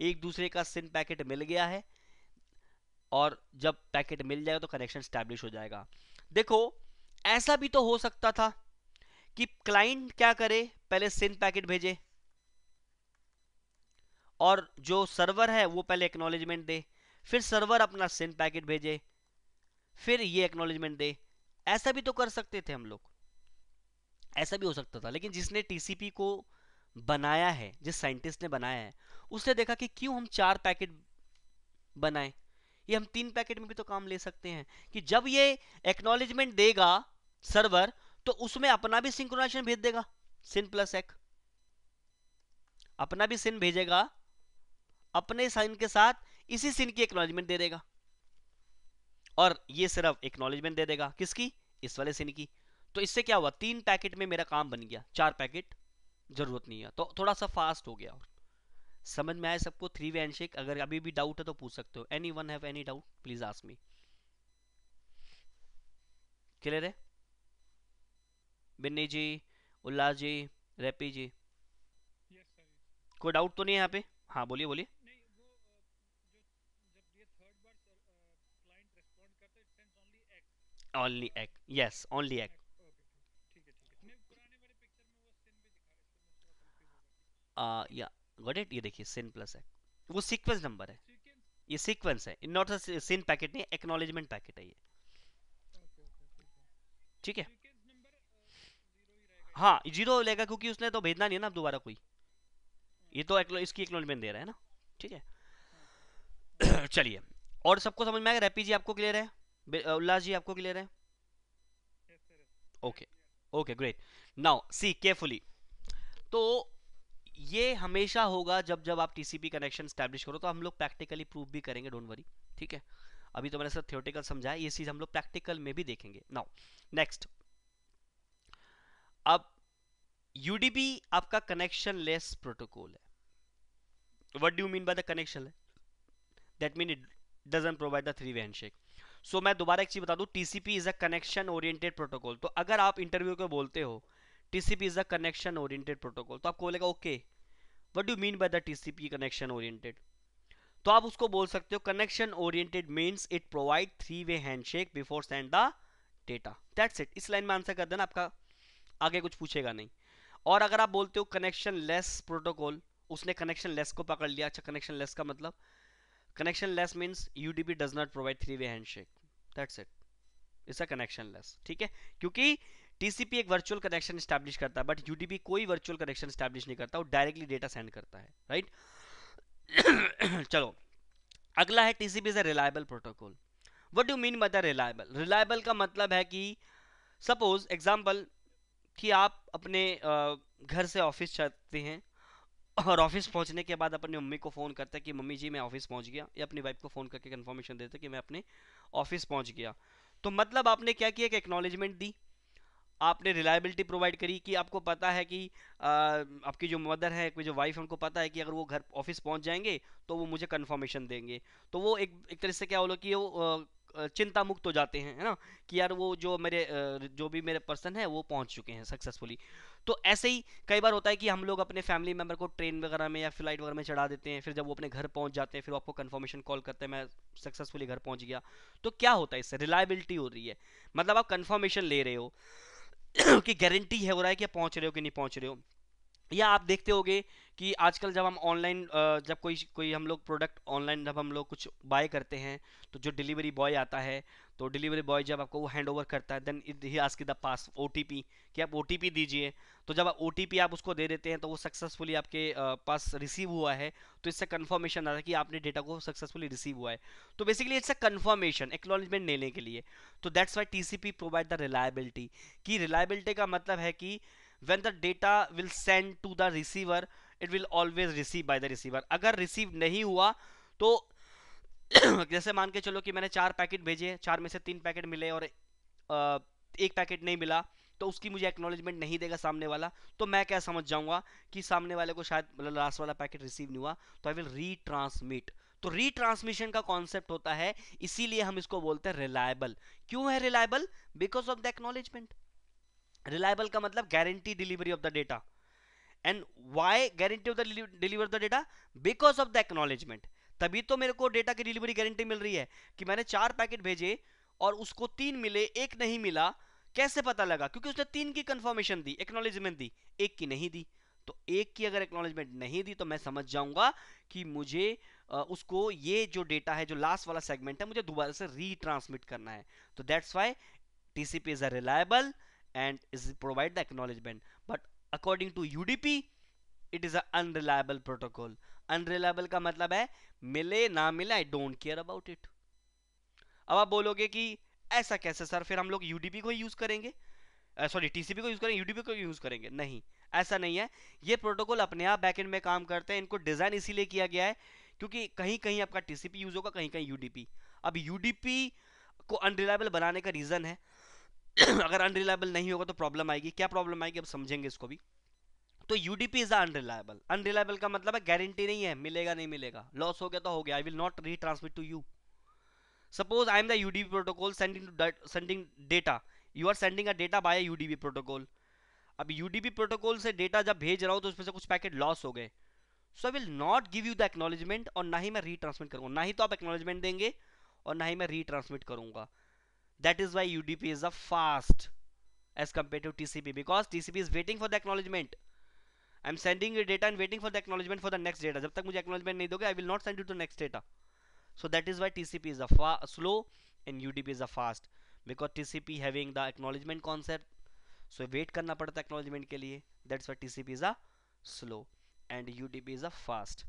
एक दूसरे का सिन पैकेट मिल गया है और जब पैकेट मिल जाएगा तो कनेक्शन स्टैब्लिश हो जाएगा देखो ऐसा भी तो हो सकता था कि क्लाइंट क्या करे पहले सिन पैकेट भेजे और जो सर्वर है वो पहले एक्नोलेजमेंट दे फिर सर्वर अपना सिन पैकेट भेजे फिर ये एक्नोलेजमेंट दे ऐसा भी तो कर सकते थे हम लोग ऐसा भी हो सकता था लेकिन जिसने टीसीपी को बनाया है जिस साइंटिस्ट ने बनाया है उसने देखा कि क्यों हम चार पैकेट बनाए ये हम तीन पैकेट में भी तो काम ले सकते हैं कि जब ये एक्नोलेजमेंट देगा सर्वर तो उसमें अपना भी सिंक्रोनाइजेशन भेज देगा सिन प्लस एक अपना भी सिन भेजेगा अपने साइन के साथ इसी सिन की एक्नोलेजमेंट दे देगा और ये सिर्फ एक्नोलेजमेंट दे देगा किसकी इस वाले सिन की तो इससे क्या हुआ तीन पैकेट में मेरा काम बन गया चार पैकेट जरूरत नहीं है तो थोड़ा सा फास्ट हो गया समझ में आए सबको थ्री वे हैंडशेक अगर अभी भी डाउट है तो पूछ सकते हो any one have any doubt please ask me clear है बिन्नी जी उल्लास जी रेपी जी yes, कोई डाउट तो नहीं है यहाँ पे हाँ बोलिए बोलिए only ack yes only ack या गॉट इट ये देखिए सिन प्लस है वो सीक्वेंस नंबर है ये सीक्वेंस है नॉट अ सिन पैकेट नहीं एक्नोलेजमेंट पैकेट है ये ठीक है हाँ जीरो लेगा क्योंकि उसने तो भेजना नहीं है ना दोबारा कोई ये तो एक, इसकी एक्नोलेजमेंट दे रहा है ना ठीक है चलिए और सबको समझ में आएगा रैपी जी आपको क्लियर है उल्लास जी आपको क्लियर है okay okay great now see carefully तो ये हमेशा होगा जब जब आप टीसीपी कनेक्शन स्टैब्लिश करो तो हम लोग प्रैक्टिकली प्रूव भी करेंगे डोंट वरी ठीक है अभी तो मैंने सर थियोटिकल समझाया ये चीज़ हम लोग प्रैक्टिकल में भी देखेंगे नाउ नेक्स्ट अब यूडीपी आपका कनेक्शन लेस प्रोटोकॉल है what do mean by the connection that mean it doesn't provide the three way handshake so मैं दोबारा एक चीज़ बता दू TCP is a connection oriented protocol तो अगर आप इंटरव्यू को बोलते हो TCP is the connection oriented protocol तो आपको बोलेगा okay what do mean by the TCP connection oriented तो आप उसको बोल सकते हो connection oriented means it provide three way handshake before send the data that's it इस लाइन में आंसर कर देना आपका आगे कुछ पूछेगा नहीं और अगर आप बोलते हो कनेक्शन लेस प्रोटोकॉल उसने कनेक्शन लेस को पकड़ लिया अच्छा कनेक्शन लेस का मतलब connectionless means U D P does not provide three way handshake that's it it's a connectionless ठीक है क्योंकि टीसीपी एक वर्चुअल कनेक्शन स्टैब्लिश करता है बट यूडीपी कोई वर्चुअल कनेक्शन स्टैब्लिश नहीं करता वो डायरेक्टली डेटा सेंड करता है राइट चलो अगला है TCP is a reliable protocol what do mean by reliable reliable का मतलब है कि सपोज एग्जाम्पल कि आप अपने घर से ऑफिस जाते हैं और ऑफिस पहुंचने के बाद अपनी मम्मी को फ़ोन करता है कि मम्मी जी मैं ऑफिस पहुंच गया या अपनी वाइफ को फ़ोन करके कंफर्मेशन देता है कि मैं अपने ऑफिस पहुंच गया तो मतलब आपने क्या किया एक एक्नॉलेजमेंट दी आपने रिलायबिलिटी प्रोवाइड करी कि आपको पता है कि आ, आपकी जो मदर है आपकी जो वाइफ है उनको पता है कि अगर वो घर ऑफिस पहुंच जाएंगे तो वो मुझे कन्फर्मेशन देंगे तो वो एक एक तरह से क्या बोलो कि वो चिंता मुक्त हो जाते हैं है ना कि यार वो जो मेरे जो भी मेरे पर्सन है वो पहुंच चुके हैं सक्सेसफुली तो ऐसे ही कई बार होता है कि हम लोग अपने फैमिली मेम्बर को ट्रेन वगैरह में या फ्लाइट वगैरह में चढ़ा देते हैं फिर जब वो अपने घर पहुंच जाते हैं फिर वो आपको कन्फर्मेशन कॉल करते हैं मैं सक्सेसफुली घर पहुँच गया तो क्या होता है इससे रिलायबिलिटी हो रही है मतलब आप कन्फर्मेशन ले रहे हो कि गारंटी है हो रहा है कि पहुंच रहे हो कि नहीं पहुंच रहे हो या आप देखते हो कि आजकल जब हम ऑनलाइन जब कोई कोई हम लोग प्रोडक्ट ऑनलाइन जब हम लोग कुछ बाय करते हैं तो जो डिलीवरी बॉय आता है तो डिलीवरी बॉय जब आपको वो हैंड ओवर करता है देन ही की द पास ओ कि आप ओ दीजिए तो जब आप ओ आप उसको दे देते हैं तो वो सक्सेसफुली आपके पास रिसीव हुआ है तो इससे कन्फर्मेशन आता है कि आपने डेटा को सक्सेसफुली रिसीव हुआ है तो basically it's a confirmation acknowledgement लेने के लिए तो that's why T C P provide the reliability कि रिलायबिलिटी का मतलब है कि when the data will send to the receiver it will always receive by the receiver अगर रिसीव नहीं हुआ तो जैसे मान के चलो कि मैंने चार पैकेट भेजे चार में से तीन पैकेट मिले और एक पैकेट नहीं मिला तो उसकी मुझे एक्नोलेजमेंट नहीं देगा सामने वाला तो मैं क्या समझ जाऊंगा कि सामने वाले को शायद मतलब लास्ट वाला पैकेट रिसीव नहीं हुआ तो आई विल रीट्रांसमिट तो रीट्रांसमिशन का कॉन्सेप्ट होता है इसीलिए हम इसको बोलते हैं रिलायबल क्यों है reliable because of the acknowledgement reliable का मतलब guarantee delivery of the data and why guarantee of the deliver the data because of the acknowledgement तभी तो मेरे को डेटा की डिलीवरी गारंटी मिल रही है कि मैंने चार पैकेट भेजे और उसको तीन मिले एक नहीं मिला कैसे पता लगा क्योंकि उसने तीन की कंफर्मेशन दी एक्नोलेजमेंट दी एक की नहीं दी तो एक की अगर एक्नोलेजमेंट नहीं दी तो मैं समझ जाऊंगा कि मुझे उसको ये जो डेटा है जो लास्ट वाला सेगमेंट है मुझे दोबारा से रीट्रांसमिट करना है तो that's why TCP is a reliable and is provide the acknowledgement but according to UDP it is a unreliable protocol unreliable का मतलब है मिले ना मिले I don't care about it अब आप बोलोगे कि ऐसा कैसे सर फिर हम लोग यूडीपी को यूज़ करेंगे सॉरी टीसीपी को यूज़ करेंगे यूडीपी को यूज़ करेंगे नहीं ऐसा नहीं है ये प्रोटोकॉल अपने आप बैकेंड में काम करते हैं इनको डिज़ाइन इसीलिए किया गया है क्योंकि कहीं कहीं आपका टीसीपी यूज़ होगा कहीं कहीं यूडीपी अब यूडीपी को अनरिलायबल बनाने का रीज़न है अगर अनरिलायबल नहीं होगा तो प्रॉब्लम आएगी क्या प्रॉब्लम आएगी अब समझेंगे इसको भी तो यूडीपी इज अनरिलायबल अनरिलायबल का मतलब है गारंटी नहीं है मिलेगा नहीं मिलेगा लॉस हो गया तो हो गया I will not retransmit to you suppose I am the UDP protocol sending sending data you are sending a data by a udp अब यूडीपी प्रोटोकॉल से डेटा जब भेज रहा हूँ तो उसमें से कुछ पैकेट लॉस हो गए so I will not give you the acknowledgement और ना ही मैं रीट्रांसमिट करूंगा ना ही तो आप एक्नोलॉजमेंट देंगे और ना ही मैं रीट्रांसमिट करूंगा that is why UDP is a fast as compare to TCP because TCP is waiting for the acknowledgement I am sending you data and waiting for the acknowledgement for the next data जब तक मुझे एक्नोलॉजमेंट नहीं दोगे I will not send you to next data so that is why T C P is a slow and U D P is a fast because T C P having the acknowledgement concept so वेट करना पड़ता है एक्नोलॉजमेंट के लिए that's why T C P is a slow and U D P is a fast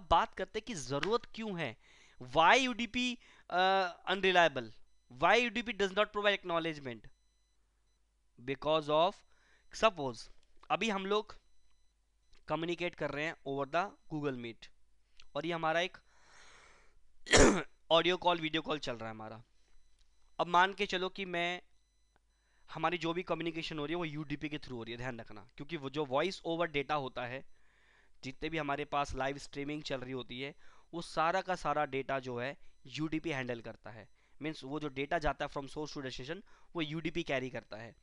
अब बात करते हैं कि जरूरत क्यों है why U D P unreliable why U D P does not provide acknowledgement because of suppose अभी हम लोग कम्युनिकेट कर रहे हैं ओवर द गूगल मीट और ये हमारा एक ऑडियो कॉल वीडियो कॉल चल रहा है हमारा अब मान के चलो कि मैं हमारी जो भी कम्युनिकेशन हो रही है वो यू के थ्रू हो रही है ध्यान रखना क्योंकि वो जो वॉइस ओवर डेटा होता है जितने भी हमारे पास लाइव स्ट्रीमिंग चल रही होती है वो सारा का सारा डेटा जो है यू हैंडल करता है मीन्स वो जो डेटा जाता है फ्रॉम सोर्स टू डेस्टिनेशन वो यू कैरी करता है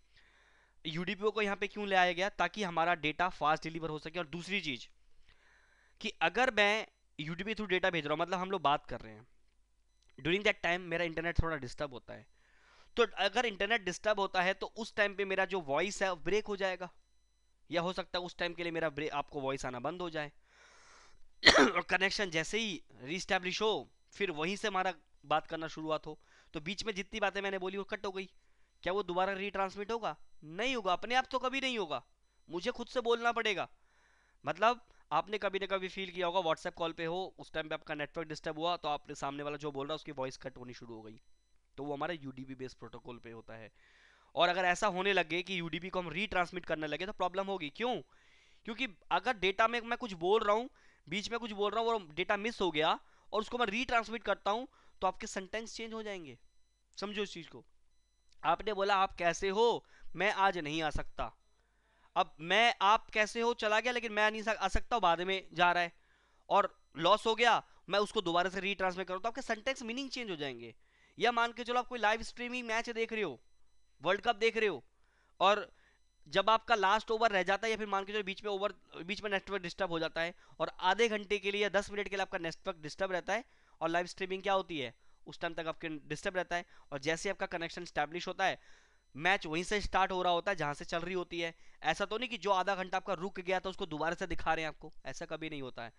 यूडीपीओ को यहाँ पे क्यों ले आया गया ताकि हमारा डेटा फास्ट डिलीवर हो सके और दूसरी चीज़ कि अगर मैं यूडीपी थ्रू डेटा भेज रहा हूं मतलब हम लोग बात कर रहे हैं ड्यूरिंग दैट टाइम मेरा इंटरनेट थोड़ा डिस्टर्ब होता है तो अगर इंटरनेट डिस्टर्ब होता है तो उस टाइम पे मेरा जो वॉइस है ब्रेक हो जाएगा या हो सकता है उस टाइम के लिए मेरा ब्रेक आपको वॉइस आना बंद हो जाए और कनेक्शन जैसे ही रिस्टैब्लिश हो फिर वहीं से हमारा बात करना शुरुआत हो तो बीच में जितनी बातें मैंने बोली वो कट हो गई क्या वो दोबारा रिट्रांसमिट होगा नहीं होगा अपने आप तो कभी नहीं होगा मुझे खुद से बोलना पड़ेगा मतलब आपने कभी ना कभी फील किया होगा व्हाट्सएप कॉल पे हो उस टाइम पे आपका नेटवर्क डिस्टर्ब हुआ तो आपने सामने वाला जो बोल रहा है उसकी वॉइस कट होनी शुरू हो गई तो वो हमारा यूडीपी बेस्ड प्रोटोकॉल पे होता है और अगर ऐसा होने लगे कि यूडीपी को हम रिट्रांसमिट करने लगे तो प्रॉब्लम होगी क्यों क्योंकि अगर डेटा में मैं कुछ बोल रहा हूँ बीच में कुछ बोल रहा हूँ और डेटा मिस हो गया और उसको मैं रिट्रांसमिट करता हूँ तो आपके सेंटेंस चेंज हो जाएंगे समझो इस चीज़ को आपने बोला आप कैसे हो मैं आज नहीं आ सकता अब मैं आप कैसे हो चला गया लेकिन मैं नहीं आ सकता बाद में जा रहा है और लॉस हो गया मैं उसको दोबारा से रीट्रांसफर करूँ तो आपके सेंटेंस मीनिंग चेंज हो जाएंगे या मान के चलो आप कोई लाइव स्ट्रीमिंग मैच देख रहे हो वर्ल्ड कप देख रहे हो और जब आपका लास्ट ओवर रह जाता है या फिर मान के चलो बीच में ओवर बीच में नेटवर्क डिस्टर्ब हो जाता है और आधे घंटे के लिए या दस मिनट के लिए आपका नेटवर्क डिस्टर्ब रहता है और लाइव स्ट्रीमिंग क्या होती है उस टाइम तक आपके डिस्टर्ब रहता है और जैसे आपका कनेक्शन स्टैब्लिश होता है मैच वहीं से स्टार्ट हो रहा होता है जहां से चल रही होती है ऐसा तो नहीं कि जो आधा घंटा आपका रुक गया था उसको दोबारा से दिखा रहे हैं आपको ऐसा कभी नहीं होता है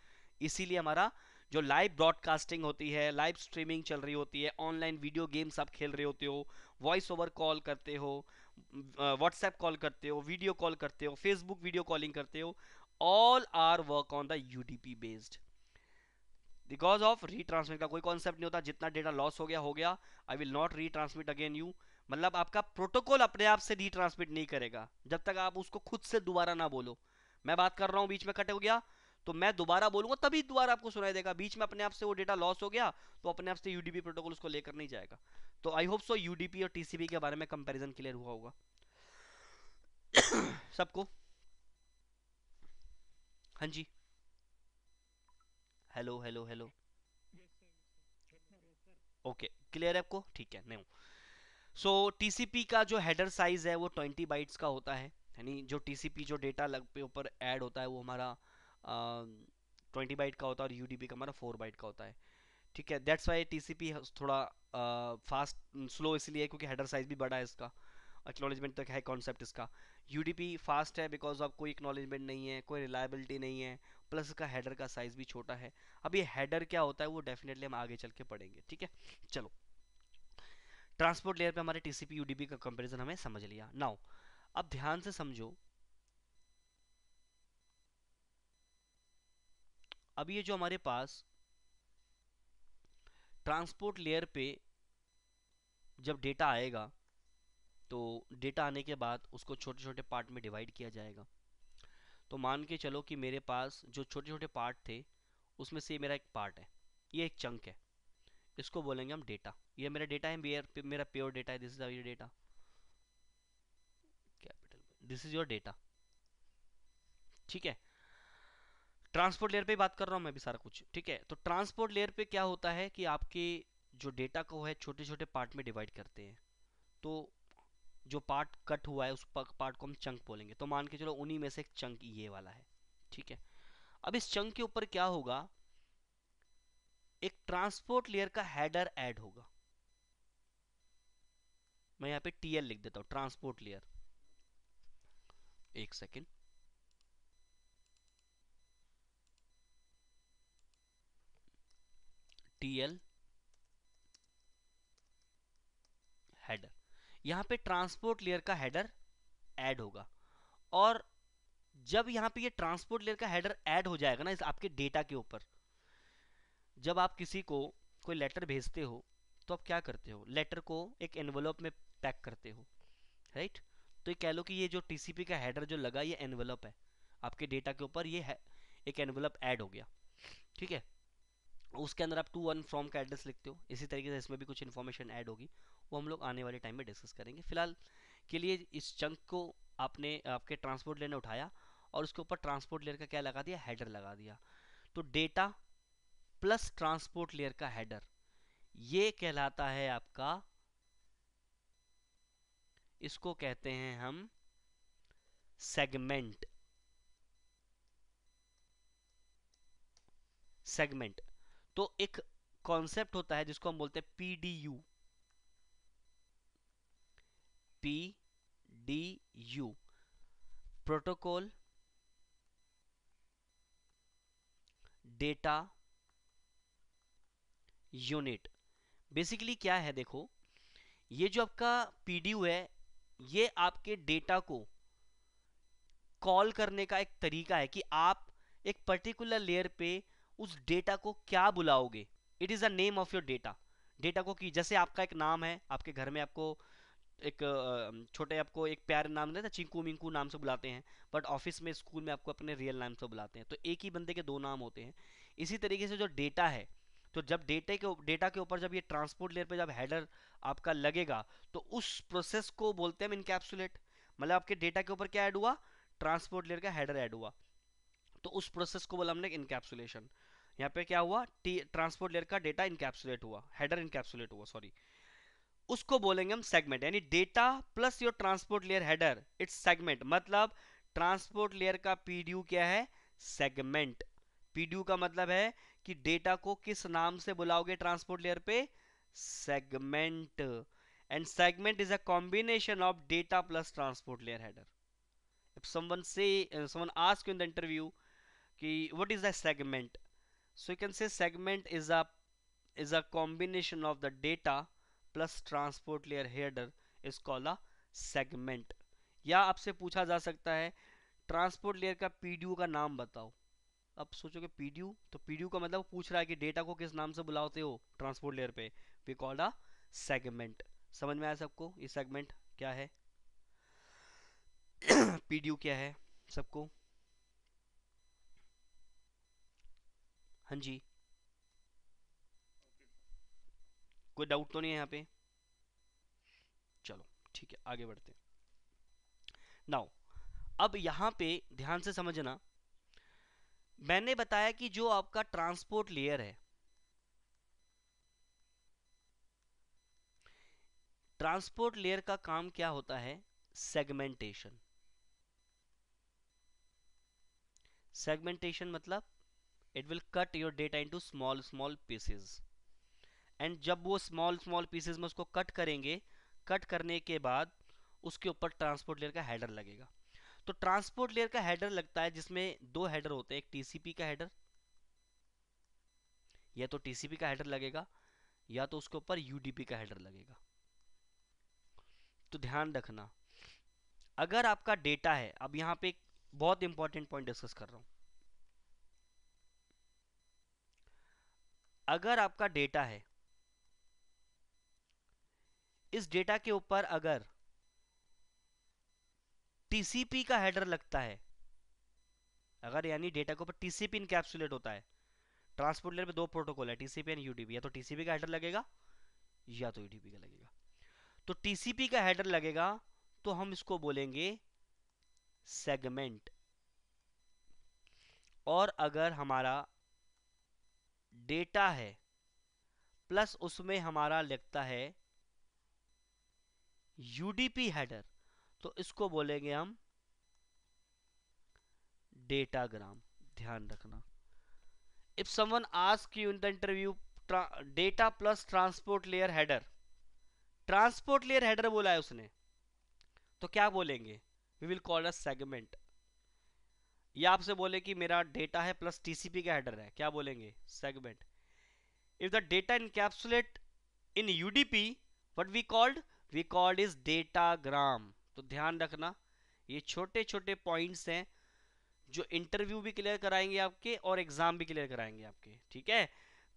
इसीलिए हमारा जो लाइव ब्रॉडकास्टिंग होती है लाइव स्ट्रीमिंग चल रही होती है ऑनलाइन वीडियो गेम्स आप खेल रहे होते हो वॉइस ओवर कॉल करते हो व्हाट्सएप कॉल करते हो वीडियो कॉल करते हो फेसबुक वीडियो कॉलिंग करते हो all are work on the UDP based because of retransmit का कोई कॉन्सेप्ट नहीं होता जितना डेटा लॉस हो गया हो गया I will not retransmit again you मतलब आपका प्रोटोकॉल अपने आप से रीट्रांसमिट नहीं करेगा जब तक आप उसको खुद से दोबारा ना बोलो मैं बात कर रहा हूँ बीच में कट हो गया तो मैं दोबारा बोलूंगा तभी दोबारा आपको सुनाई देगा बीच में अपने आप से वो डेटा लॉस हो गया तो अपने आप से यूडीपी प्रोटोकॉल उसको लेकर नहीं जाएगा तो आई होप सो यूडीपी और टीसीपी के बारे में कंपैरिजन क्लियर हुआ होगा सबको हाँ जी hello hello hello okay clear है आपको ठीक है नहीं सो टीसीपी का जो हेडर साइज है वो 20 बाइट्स का होता है यानी जो टीसीपी जो डेटा लग पे ऊपर ऐड होता है वो हमारा ट्वेंटी uh, बाइट का होता है और यूडीपी का हमारा फोर बाइट का होता है ठीक है दैट्स वाई टीसीपी थोड़ा फास्ट स्लो इसलिए क्योंकि हेडर साइज भी बड़ा है इसका एक्नोलेजमेंट तक है कॉन्सेप्ट इसका यूडीपी फास्ट है बिकॉज ऑफ कोई एक्नॉलेजमेंट नहीं है कोई रिलायबिलिटी नहीं है प्लस इसका हेडर का साइज़ भी छोटा है अब ये हेडर क्या होता है वो डेफिनेटली हम आगे चल के पढ़ेंगे ठीक है चलो ट्रांसपोर्ट लेयर पे हमारे टीसीपी यूडीपी का कंपैरिजन हमें समझ लिया नाउ अब ध्यान से समझो अब ये जो हमारे पास ट्रांसपोर्ट लेयर पे जब डेटा आएगा तो डेटा आने के बाद उसको छोटे छोटे पार्ट में डिवाइड किया जाएगा तो मान के चलो कि मेरे पास जो छोटे छोटे पार्ट थे उसमें से मेरा एक पार्ट है ये एक चंक है इसको बोलेंगे हम डेटा ये मेरा डेटा है मेरा, मेरा प्योर डेटा है this is our data capital this is your data ठीक है ट्रांसपोर्ट लेयर पे बात कर रहा हूँ मैं भी सारा कुछ ठीक है तो ट्रांसपोर्ट लेयर पे क्या होता है कि आपके जो डेटा को है छोटे छोटे पार्ट में डिवाइड करते हैं तो जो पार्ट कट हुआ है उस पार्ट को हम चंक बोलेंगे तो मान के चलो उन्हीं में से एक चंक ये वाला है ठीक है अब इस चंक के ऊपर क्या होगा एक ट्रांसपोर्ट लेयर का हैडर ऐड होगा मैं यहां पे टीएल लिख देता हूं ट्रांसपोर्ट लेयर एक सेकेंड टीएल हैडर यहाँ पे ट्रांसपोर्ट लेयर का हेडर ऐड होगा और जब यहाँ पे ये ट्रांसपोर्ट लेयर का हेडर ऐड हो जाएगा ना इस आपके डेटा के ऊपर जब आप किसी को कोई लेटर भेजते हो तो आप क्या करते हो लेटर को एक एनवलप में पैक करते हो राइट तो ये कह लो कि ये जो टी का हेडर जो लगा ये एनवलप है आपके डेटा के ऊपर ये है एक एनवलप ऐड हो गया ठीक है उसके अंदर आप टू वन फ्रॉम का एड्रेस लिखते हो इसी तरीके से इसमें भी कुछ इन्फॉर्मेशन ऐड होगी वो हम लोग आने वाले टाइम में डिस्कस करेंगे फिलहाल के लिए इस चंक को आपने आपके ट्रांसपोर्ट लेयर ने उठाया और उसके ऊपर ट्रांसपोर्ट लेयर का क्या लगा दिया हैडर लगा दिया तो डेटा प्लस ट्रांसपोर्ट लेयर का हैडर ये कहलाता है आपका इसको कहते हैं हम सेगमेंट सेगमेंट तो एक कॉन्सेप्ट होता है जिसको हम बोलते हैं PDU P D U protocol data unit basically क्या है देखो ये जो आपका पी यू है ये आपके डेटा को कॉल करने का एक तरीका है कि आप एक पर्टिकुलर लेयर पे उस डेटा को क्या बुलाओगे it is the name of your data data को कि जैसे आपका एक नाम है आपके घर में आपको एक छोटे आपको एक प्यारे नाम रहता है चिंकू मिंकू नाम से बुलाते हैं बट ऑफिस में स्कूल में आपको अपने रियल नाम से बुलाते हैं तो एक ही बंदे के दो नाम होते हैं इसी तरीके से जो डेटा है तो जब डेटे के डेटा के ऊपर जब ये ट्रांसपोर्ट लेयर पे जब हेडर आपका लगेगा तो उस प्रोसेस को बोलते हैं इनकैप्सुलेट मतलब आपके डेटा के ऊपर क्या ऐड हुआ ट्रांसपोर्ट लेयर का हेडर ऐड हुआ तो उस प्रोसेस को बोला हमने इनकैप्सुलेशन यहाँ पे क्या हुआ ट्रांसपोर्ट लेयर का डेटा इनकैप्सुलेट हुआ हेडर इनकैप्सुलेट हुआ सॉरी उसको बोलेंगे हम सेगमेंट यानी data plus your transport layer header it's segment मतलब ट्रांसपोर्ट लेयर का पीडीयू क्या है सेगमेंट पीडीयू का मतलब है कि डेटा को किस नाम से बुलाओगे ट्रांसपोर्ट लेयर पे segment and segment is a combination of data plus transport layer header if someone say someone ask in the interview कि what is the segment so you can say segment is a is a combination of the data plus transport layer header is call a segment या आपसे पूछा जा सकता है ट्रांसपोर्ट लेयर का पीडीयू का नाम बताओ अब सोचो सोचोगे पीडीयू तो पीडीयू का मतलब पूछ रहा है कि डेटा को किस नाम से बुलाते हो ट्रांसपोर्ट लेयर पे वी कॉल्ड अ सेगमेंट समझ में आया सबको ये सेगमेंट क्या है पीडीयू क्या है सबको हाँ जी कोई डाउट तो नहीं है यहाँ पे चलो ठीक है आगे बढ़ते नाउ अब यहाँ पे ध्यान से समझना मैंने बताया कि जो आपका ट्रांसपोर्ट लेयर है ट्रांसपोर्ट लेयर का काम क्या होता है सेगमेंटेशन सेगमेंटेशन मतलब it will cut your data into small small pieces and जब वो स्मॉल स्मॉल पीसेज में उसको कट करेंगे कट करने के बाद उसके ऊपर ट्रांसपोर्ट लेयर का हैडर लगेगा तो ट्रांसपोर्ट लेयर का हैडर लगता है जिसमें दो हैडर होते हैं एक टीसीपी का हैडर या तो टीसीपी का हैडर लगेगा या तो उसके ऊपर यूडीपी का हेडर लगेगा तो ध्यान रखना अगर आपका डेटा है अब यहां पे बहुत इंपॉर्टेंट पॉइंट डिस्कस कर रहा हूं अगर आपका डेटा है इस डेटा के ऊपर अगर टीसीपी का हेडर लगता है अगर यानी डेटा के ऊपर टीसीपी इनकैप्सुलेट होता है ट्रांसपोर्ट लेयर में दो प्रोटोकॉल है टीसीपी एंड यूडीपी या तो टीसीपी का हेडर लगेगा या तो यूडीपी का लगेगा तो टीसीपी का हेडर लगेगा तो हम इसको बोलेंगे सेगमेंट और अगर हमारा डेटा है प्लस उसमें हमारा लगता है यूडीपी हेडर तो इसको बोलेंगे हम डेटाग्राम ध्यान रखना if someone ask you in the interview data plus transport layer header transport layer header बोला है उसने तो क्या बोलेंगे we will call a segment या आपसे बोले कि मेरा डेटा है प्लस टीसीपी का हेडर है क्या बोलेंगे segment if the data encapsulate in UDP what we called we called is datagram तो ध्यान रखना ये छोटे छोटे पॉइंट्स हैं जो इंटरव्यू भी क्लियर कराएंगे आपके और एग्जाम भी क्लियर कराएंगे आपके ठीक है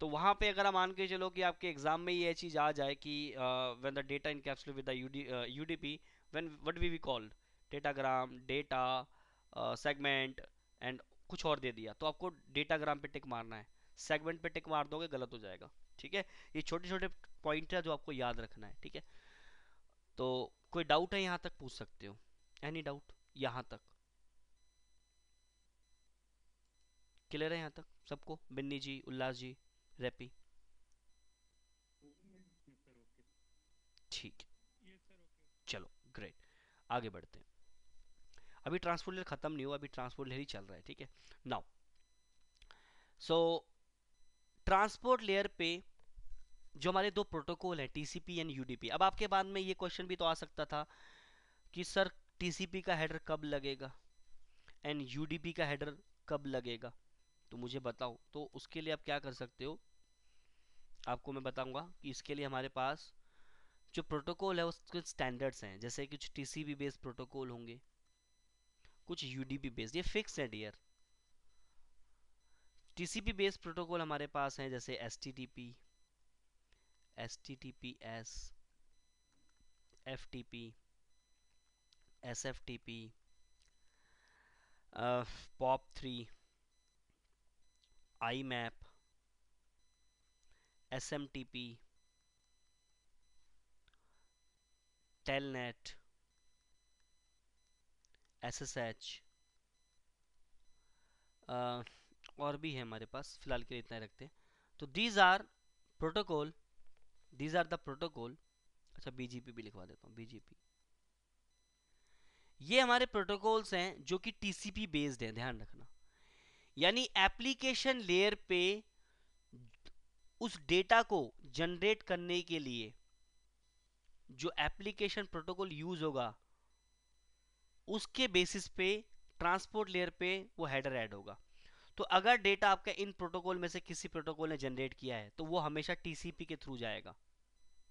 तो वहाँ पे अगर आप मान के चलो कि आपके एग्जाम में ये चीज़ आ जाए कि when the data capsule with the UDP when what we we called datagram data segment and कुछ और दे दिया तो आपको डेटाग्राम पे टिक मारना है सेगमेंट पे टिक मार दोगे गलत हो जाएगा ठीक है ये छोटे छोटे पॉइंट है जो आपको याद रखना है ठीक है तो कोई डाउट है यहाँ तक पूछ सकते हो एनी डाउट यहाँ तक क्लियर है यहाँ तक सबको बिन्नी जी उल्लास जी रेपी ठीक चलो ग्रेट आगे बढ़ते हैं अभी ट्रांसपोर्ट लेयर खत्म नहीं हुआ अभी ट्रांसपोर्ट लेयर ही चल रहा है ठीक है नाउ सो ट्रांसपोर्ट लेयर पे जो हमारे दो प्रोटोकॉल हैं टीसीपी एंड यूडीपी अब आपके बाद में ये क्वेश्चन भी तो आ सकता था कि सर टीसीपी का हेडर कब लगेगा एंड यूडीपी का हेडर कब लगेगा तो मुझे बताओ तो उसके लिए आप क्या कर सकते हो आपको मैं बताऊंगा कि इसके लिए हमारे पास जो प्रोटोकॉल है उसके स्टैंडर्ड्स हैं जैसे कुछ टी सी बेस्ड प्रोटोकॉल होंगे कुछ यू डी बेस्ड ये फिक्स है डियर टीसीपी बेस्ड प्रोटोकॉल हमारे पास हैं जैसे S T T P S T T P S F T P S F T P POP three I MAP S M T P telnet S S H और भी है हमारे पास फिलहाल के लिए इतना रखते हैं तो these are protocol these are the protocol अच्छा बीजीपी भी लिखवा देता हूँ बीजीपी ये हमारे प्रोटोकॉल्स हैं जो कि टीसीपी बेस्ड हैं ध्यान रखना यानी एप्लीकेशन लेयर पे उस डेटा को जनरेट करने के लिए जो एप्लीकेशन प्रोटोकॉल यूज होगा उसके बेसिस पे ट्रांसपोर्ट लेयर पे वो हेडर ऐड होगा तो अगर डेटा आपका इन प्रोटोकॉल में से किसी प्रोटोकॉल ने जनरेट किया है तो वो हमेशा टीसीपी के थ्रू जाएगा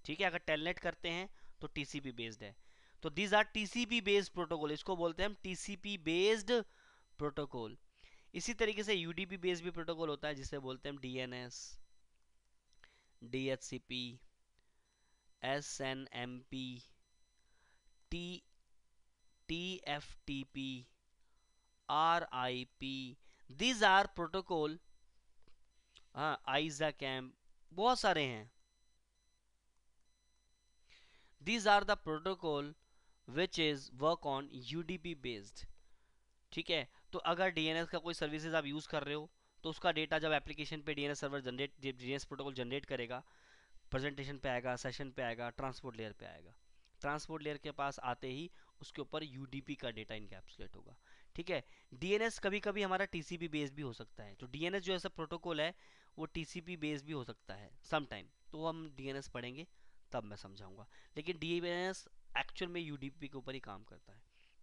ठीक है अगर टेलनेट करते हैं तो टीसीपी बेस्ड है तो these are TCP based protocol इसको बोलते हैं हम टीसीपी बेस्ड प्रोटोकॉल इसी तरीके से यूडीपी बेस्ड भी प्रोटोकॉल होता है जिसे बोलते हैं हम DNS DHCP S N M P T T F T P R I P these are protocol हाँ आइजा कैम्प बहुत सारे हैं these are the protocol which is work on P based ठीक है तो अगर डीएनएस का कोई सर्विसेज आप यूज़ कर रहे हो तो उसका डेटा जब एप्लीकेशन पे DNS server generate DNS protocol generate करेगा प्रेजेंटेशन पे आएगा सेशन पे आएगा ट्रांसपोर्ट लेयर पे आएगा ट्रांसपोर्ट लेयर के पास आते ही उसके ऊपर यूडीपी का डेटा इनकेप्सुलेट होगा ठीक है डीएनएस कभी कभी हमारा टीसीपी बेस्ड भी हो सकता है तो डीएनएस जो ऐसा प्रोटोकॉल है वो टीसीपी बेस्ड भी हो सकता है समटाइम तो हम डीएनएस पढ़ेंगे तब मैं समझाऊंगा लेकिन डीएनएस एक्चुअल में यूडीपी के ऊपर ही काम करता है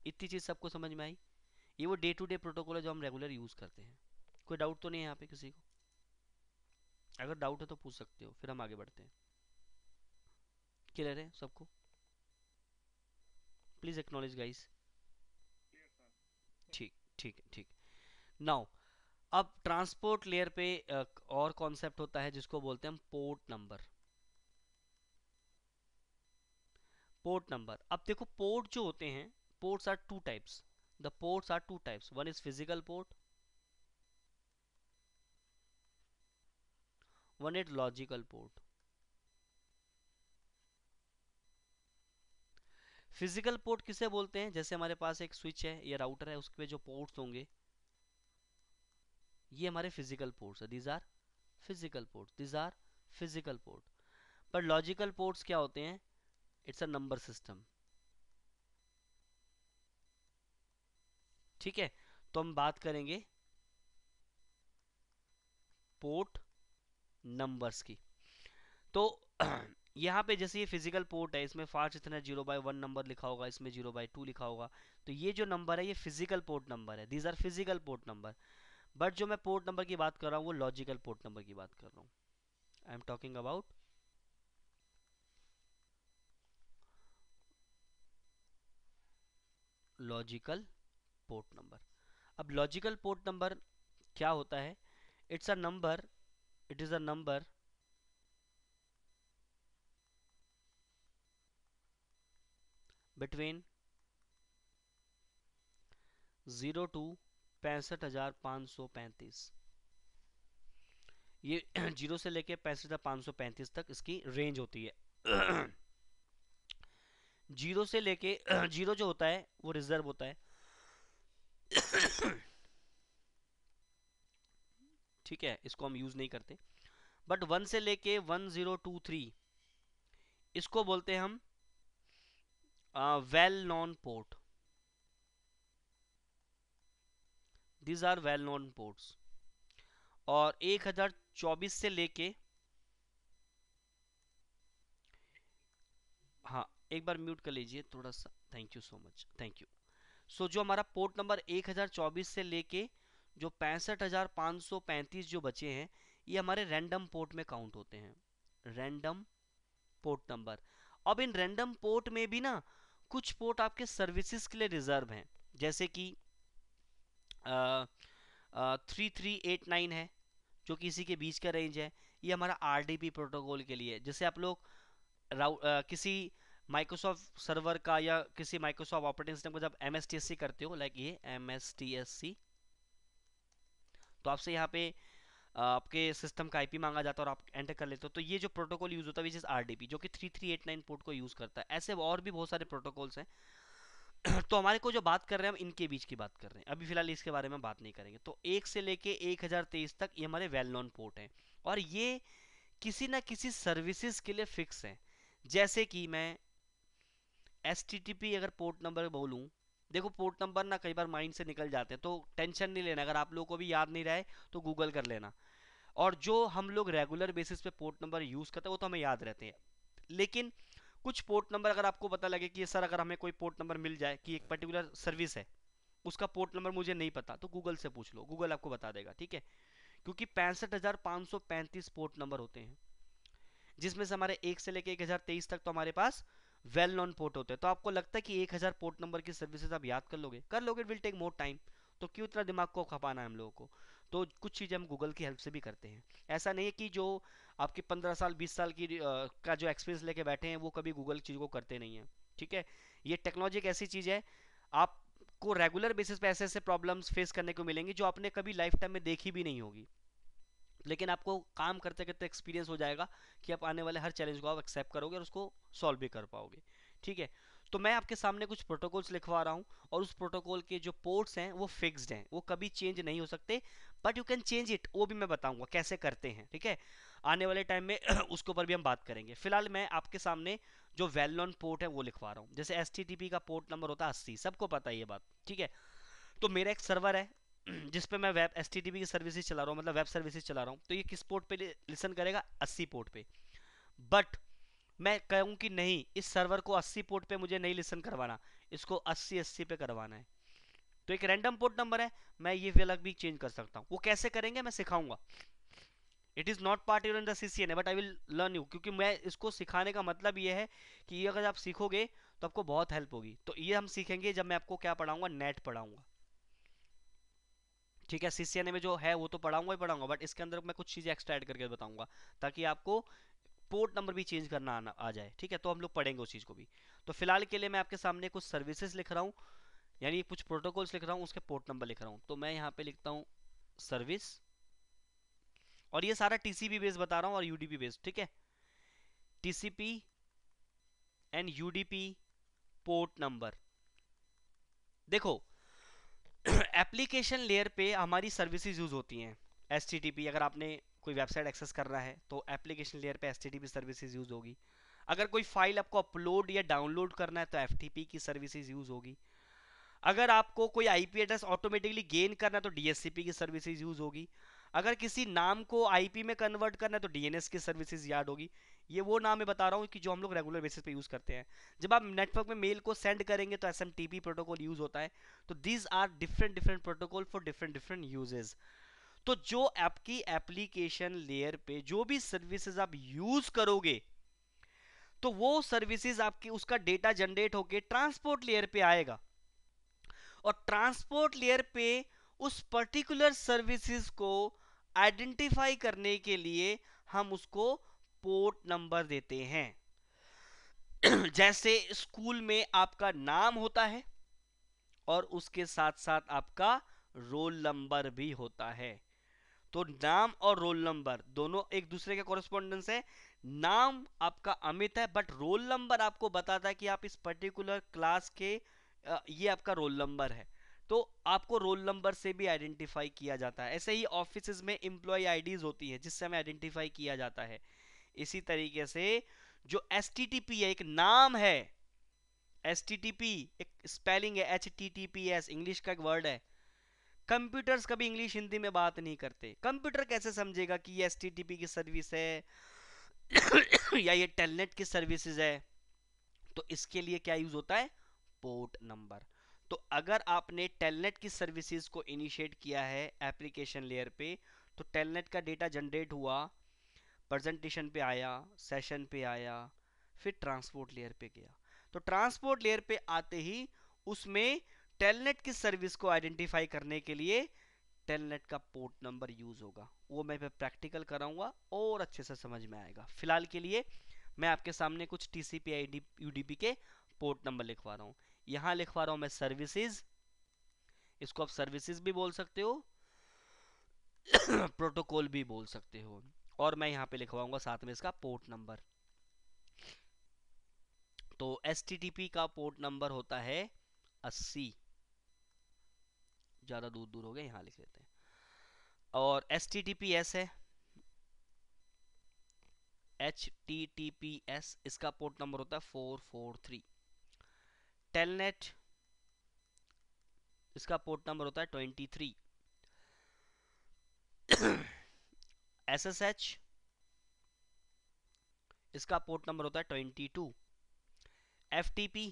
इतनी चीज़ सबको समझ में आई ये वो डे टू डे प्रोटोकॉल है जो हम रेगुलर यूज़ करते हैं कोई डाउट तो नहीं है यहाँ पे किसी को अगर डाउट है तो पूछ सकते हो फिर हम आगे बढ़ते हैं क्लियर है सबको प्लीज़ एक्नोलेज गाइस ठीक है ठीक नाउ अब ट्रांसपोर्ट लेयर पे और कॉन्सेप्ट होता है जिसको बोलते हैं हम पोर्ट नंबर पोर्ट नंबर अब देखो पोर्ट जो होते हैं ports are two types the ports are two types one is physical port one is logical port physical port किसे बोलते हैं जैसे हमारे पास एक स्विच है या राउटर है उसके जो पोर्ट्स होंगे ये हमारे फिजिकल पोर्ट्स है these are physical port these are physical port पर लॉजिकल पोर्ट्स क्या होते हैं इट्स अ नंबर सिस्टम ठीक है तो हम बात करेंगे पोर्ट नंबर्स की तो यहाँ पे जैसे ये फिजिकल पोर्ट है इसमें फास्ट इतना जीरो बाई वन नंबर लिखा होगा इसमें जीरो बाई टू लिखा होगा तो ये जो नंबर है ये फिजिकल पोर्ट नंबर है these are physical port number but जो मैं पोर्ट नंबर की बात कर रहा हूँ वो लॉजिकल पोर्ट नंबर की बात कर रहा हूँ I am talking about logical port number अब लॉजिकल पोर्ट नंबर क्या होता है it's a number it is a number between zero to पैंसठ हज़ार पाँच सौ पैंतीस ये जीरो से लेके पैंसठ हज़ार पाँच सौ पैंतीस तक इसकी रेंज होती है जीरो से लेके जीरो जो होता है वो रिजर्व होता है ठीक है इसको हम यूज़ नहीं करते बट वन से लेके वन ज़ीरो टू थ्री इसको बोलते हैं हम well known port these are well known ports और 1024 से लेके हाँ एक बार म्यूट कर लीजिए थोड़ा सा thank you so much thank you so जो हमारा पोर्ट नंबर 1024 से लेके जो पैंसठ हज़ार सौ पैंतीस जो बचे हैं ये हमारे रैंडम पोर्ट में काउंट होते हैं रैंडम पोर्ट नंबर अब इन रैंडम पोर्ट में भी ना कुछ पोर्ट आपके सर्विसेज के लिए रिजर्व हैं जैसे कि थ्री थ्री एट नाइन है जो कि इसी के बीच का रेंज है ये हमारा आर प्रोटोकॉल के लिए जैसे आप लोग राउ किसी माइक्रोसॉफ्ट सर्वर का या किसी माइक्रोसॉफ्ट ऑपरेटिंग सिस्टम को जब एम करते हो लाइक ये एम तो आपसे यहाँ पे आपके सिस्टम का आईपी मांगा जाता है और आप एंटर कर लेते हो तो ये जो प्रोटोकॉल यूज़ होता है विच इज़ आर जो कि 3389 पोर्ट को यूज़ करता है ऐसे और भी बहुत सारे प्रोटोकॉल्स हैं तो हमारे को जो बात कर रहे हैं हम इनके बीच की बात कर रहे हैं अभी फिलहाल इसके बारे में बात नहीं करेंगे तो एक से लेके एक तक ये हमारे वेल नॉन पोर्ट हैं और ये किसी ना किसी सर्विसेज के लिए फिक्स हैं जैसे कि मैं एस अगर पोर्ट नंबर बोलूँ देखो पोर्ट नंबर ना कई बार माइंड से निकल जाते हैं तो टेंशन नहीं लेना अगर आप लोगों को भी याद नहीं रहे तो गूगल कर लेना और जो हम लोग रेगुलर बेसिस पे पोर्ट नंबर यूज़ करते हैं वो तो हमें याद रहते हैं लेकिन कुछ पोर्ट नंबर अगर आपको पता लगे कि सर अगर हमें कोई पोर्ट नंबर मिल जाए कि एक पर्टिकुलर सर्विस है उसका पोर्ट नंबर मुझे नहीं पता तो गूगल से पूछ लो गूगल आपको बता देगा ठीक है क्योंकि पैंसठ पोर्ट नंबर होते हैं जिसमें से हमारे एक से लेके एक तक तो हमारे पास वेल नॉन पोर्ट होते हैं तो आपको लगता है कि एक हज़ार पोर्ट नंबर की सर्विसेज आप याद कर लोगे कर लोगे विल टेक मोर टाइम तो क्यों इतना दिमाग को खपाना है हम लोगों को तो कुछ चीज़ें हम गूगल की हेल्प से भी करते हैं ऐसा नहीं है कि जो आपके पंद्रह साल बीस साल की आ, का जो एक्सपीरियंस लेके बैठे हैं वो कभी गूगल चीज़ को करते नहीं हैं ठीक है ये टेक्नोलॉजी एक ऐसी चीज़ है आपको रेगुलर बेसिस पे ऐसे ऐसे प्रॉब्लम्स फेस करने को मिलेंगी जो आपने कभी लाइफ टाइम में देखी भी नहीं होगी लेकिन आपको काम करते करते एक्सपीरियंस हो जाएगा कि आप आने वाले हर चैलेंज को आप एक्सेप्ट करोगे और उसको सॉल्व भी कर पाओगे ठीक है तो मैं आपके सामने कुछ प्रोटोकॉल्स लिखवा रहा हूँ और उस प्रोटोकॉल के जो पोर्ट्स हैं वो फिक्स्ड हैं वो कभी चेंज नहीं हो सकते but you can change it वो भी मैं बताऊँगा कैसे करते हैं ठीक है आने वाले टाइम में उसके ऊपर भी हम बात करेंगे फिलहाल मैं आपके सामने जो वेल नॉन पोर्ट है वो लिखवा रहा हूँ जैसे एस का पोर्ट नंबर होता है अस्सी सबको पता है ये बात ठीक है तो मेरा एक सर्वर है हम्म, जिस पे मैं वेब एस की सर्विसेज चला रहा हूँ मतलब वेब सर्विसेज चला रहा हूँ तो ये किस पोर्ट पे लिसन करेगा 80 पोर्ट पे बट मैं कहूँ कि नहीं इस सर्वर को 80 पोर्ट पे मुझे नहीं लिसन करवाना इसको 80 80 पे करवाना है तो एक रैंडम पोर्ट नंबर है मैं ये अलग भी चेंज कर सकता हूँ वो कैसे करेंगे मैं सिखाऊंगा it is not part in the C C N but I will learn you क्योंकि मैं इसको सिखाने का मतलब ये है कि ये अगर आप सीखोगे तो आपको बहुत हेल्प होगी तो ये हम सीखेंगे जब मैं आपको क्या पढ़ाऊँगा नेट पढ़ाऊँगा ठीक है सी में जो है वो तो पढ़ाऊंगा ही पढ़ाऊंगा बट इसके अंदर मैं कुछ चीज़ें एक्स्ट्रा ऐड करके बताऊंगा ताकि आपको पोर्ट नंबर भी चेंज करना आना आ जाए ठीक है तो हम लोग पढ़ेंगे उस चीज़ को भी तो फिलहाल के लिए मैं आपके सामने कुछ सर्विसेज लिख रहा हूँ यानी कुछ प्रोटोकॉल्स लिख रहा हूँ उसके पोर्ट नंबर लिख रहा हूँ तो मैं यहाँ पर लिखता हूँ सर्विस और ये सारा टीसीपी बेस बता रहा हूँ और यूडीपी बेस ठीक है TCP and UDP port number देखो एप्लीकेशन लेयर पे हमारी सर्विसेज यूज़ होती हैं एस अगर आपने कोई वेबसाइट एक्सेस कर रहा है तो एप्लीकेशन लेयर पे एस सर्विसेज यूज़ होगी अगर कोई फाइल आपको अपलोड या डाउनलोड करना है तो एफ की सर्विसेज यूज़ होगी अगर आपको कोई आईपी एड्रेस ऑटोमेटिकली गेन करना है तो डीएससीपी की सर्विसेज यूज़ होगी अगर किसी नाम को आईपी में कन्वर्ट करना है तो डीएनएस की सर्विसेज याद होगी ये वो नाम मैं बता रहा हूँ कि जो हम लोग रेगुलर बेसिस पे यूज़ करते हैं जब आप नेटवर्क में मेल को सेंड करेंगे तो एस प्रोटोकॉल यूज़ होता है तो these are different different protocol for different different usages तो जो आपकी एप्लीकेशन लेयर पे जो भी सर्विसेज आप यूज़ करोगे तो वो सर्विसेज आपकी उसका डेटा जनरेट होके ट्रांसपोर्ट लेयर पे आएगा और ट्रांसपोर्ट लेयर पे उस पर्टिकुलर सर्विसेज को आइडेंटिफाई करने के लिए हम उसको पोर्ट नंबर देते हैं जैसे स्कूल में आपका नाम होता है और उसके साथ साथ आपका रोल नंबर भी होता है तो नाम और रोल नंबर दोनों एक दूसरे के कॉरेस्पॉन्डेंस है नाम आपका अमित है बट रोल नंबर आपको बताता है कि आप इस पर्टिकुलर क्लास के ये आपका रोल नंबर है तो आपको रोल नंबर से भी आइडेंटिफाई किया जाता है ऐसे ही ऑफिस में इंप्लॉय आई होती हैं जिससे हमें आइडेंटिफाई किया जाता है इसी तरीके से जो एस है एक नाम है एस एक स्पेलिंग है एच इंग्लिश का एक वर्ड है कंप्यूटर्स कभी इंग्लिश हिंदी में बात नहीं करते कंप्यूटर कैसे समझेगा कि ये एस की सर्विस है या ये टेलनेट की सर्विसेज है तो इसके लिए क्या यूज होता है पोर्ट नंबर तो अगर आपने टेलनेट की सर्विसेज को इनिशिएट किया है एप्लीकेशन लेयर पे तो टेलनेट का डेटा जनरेट हुआ प्रेजेंटेशन पे आया सेशन पे आया फिर ट्रांसपोर्ट लेयर पे गया तो ट्रांसपोर्ट लेयर पे आते ही उसमें टेलनेट की सर्विस को आइडेंटिफाई करने के लिए टेलनेट का पोर्ट नंबर यूज होगा वो मैं प्रैक्टिकल कराऊंगा और अच्छे से समझ में आएगा फिलहाल के लिए मैं आपके सामने कुछ टी सी के पोर्ट नंबर लिखवा रहा हूँ यहां लिखवा रहा हूं मैं सर्विसेज इसको आप सर्विसेज भी बोल सकते हो प्रोटोकॉल भी बोल सकते हो और मैं यहां पे लिखवाऊंगा साथ में इसका पोर्ट नंबर तो एस का पोर्ट नंबर होता है अस्सी ज़्यादा दूर दूर हो गए यहां लिख लेते हैं और एस है H T T P S इसका पोर्ट नंबर होता है फोर फोर थ्री टेलनेट इसका पोर्ट नंबर होता है twenty three S S H इसका पोर्ट नंबर होता है twenty two F T P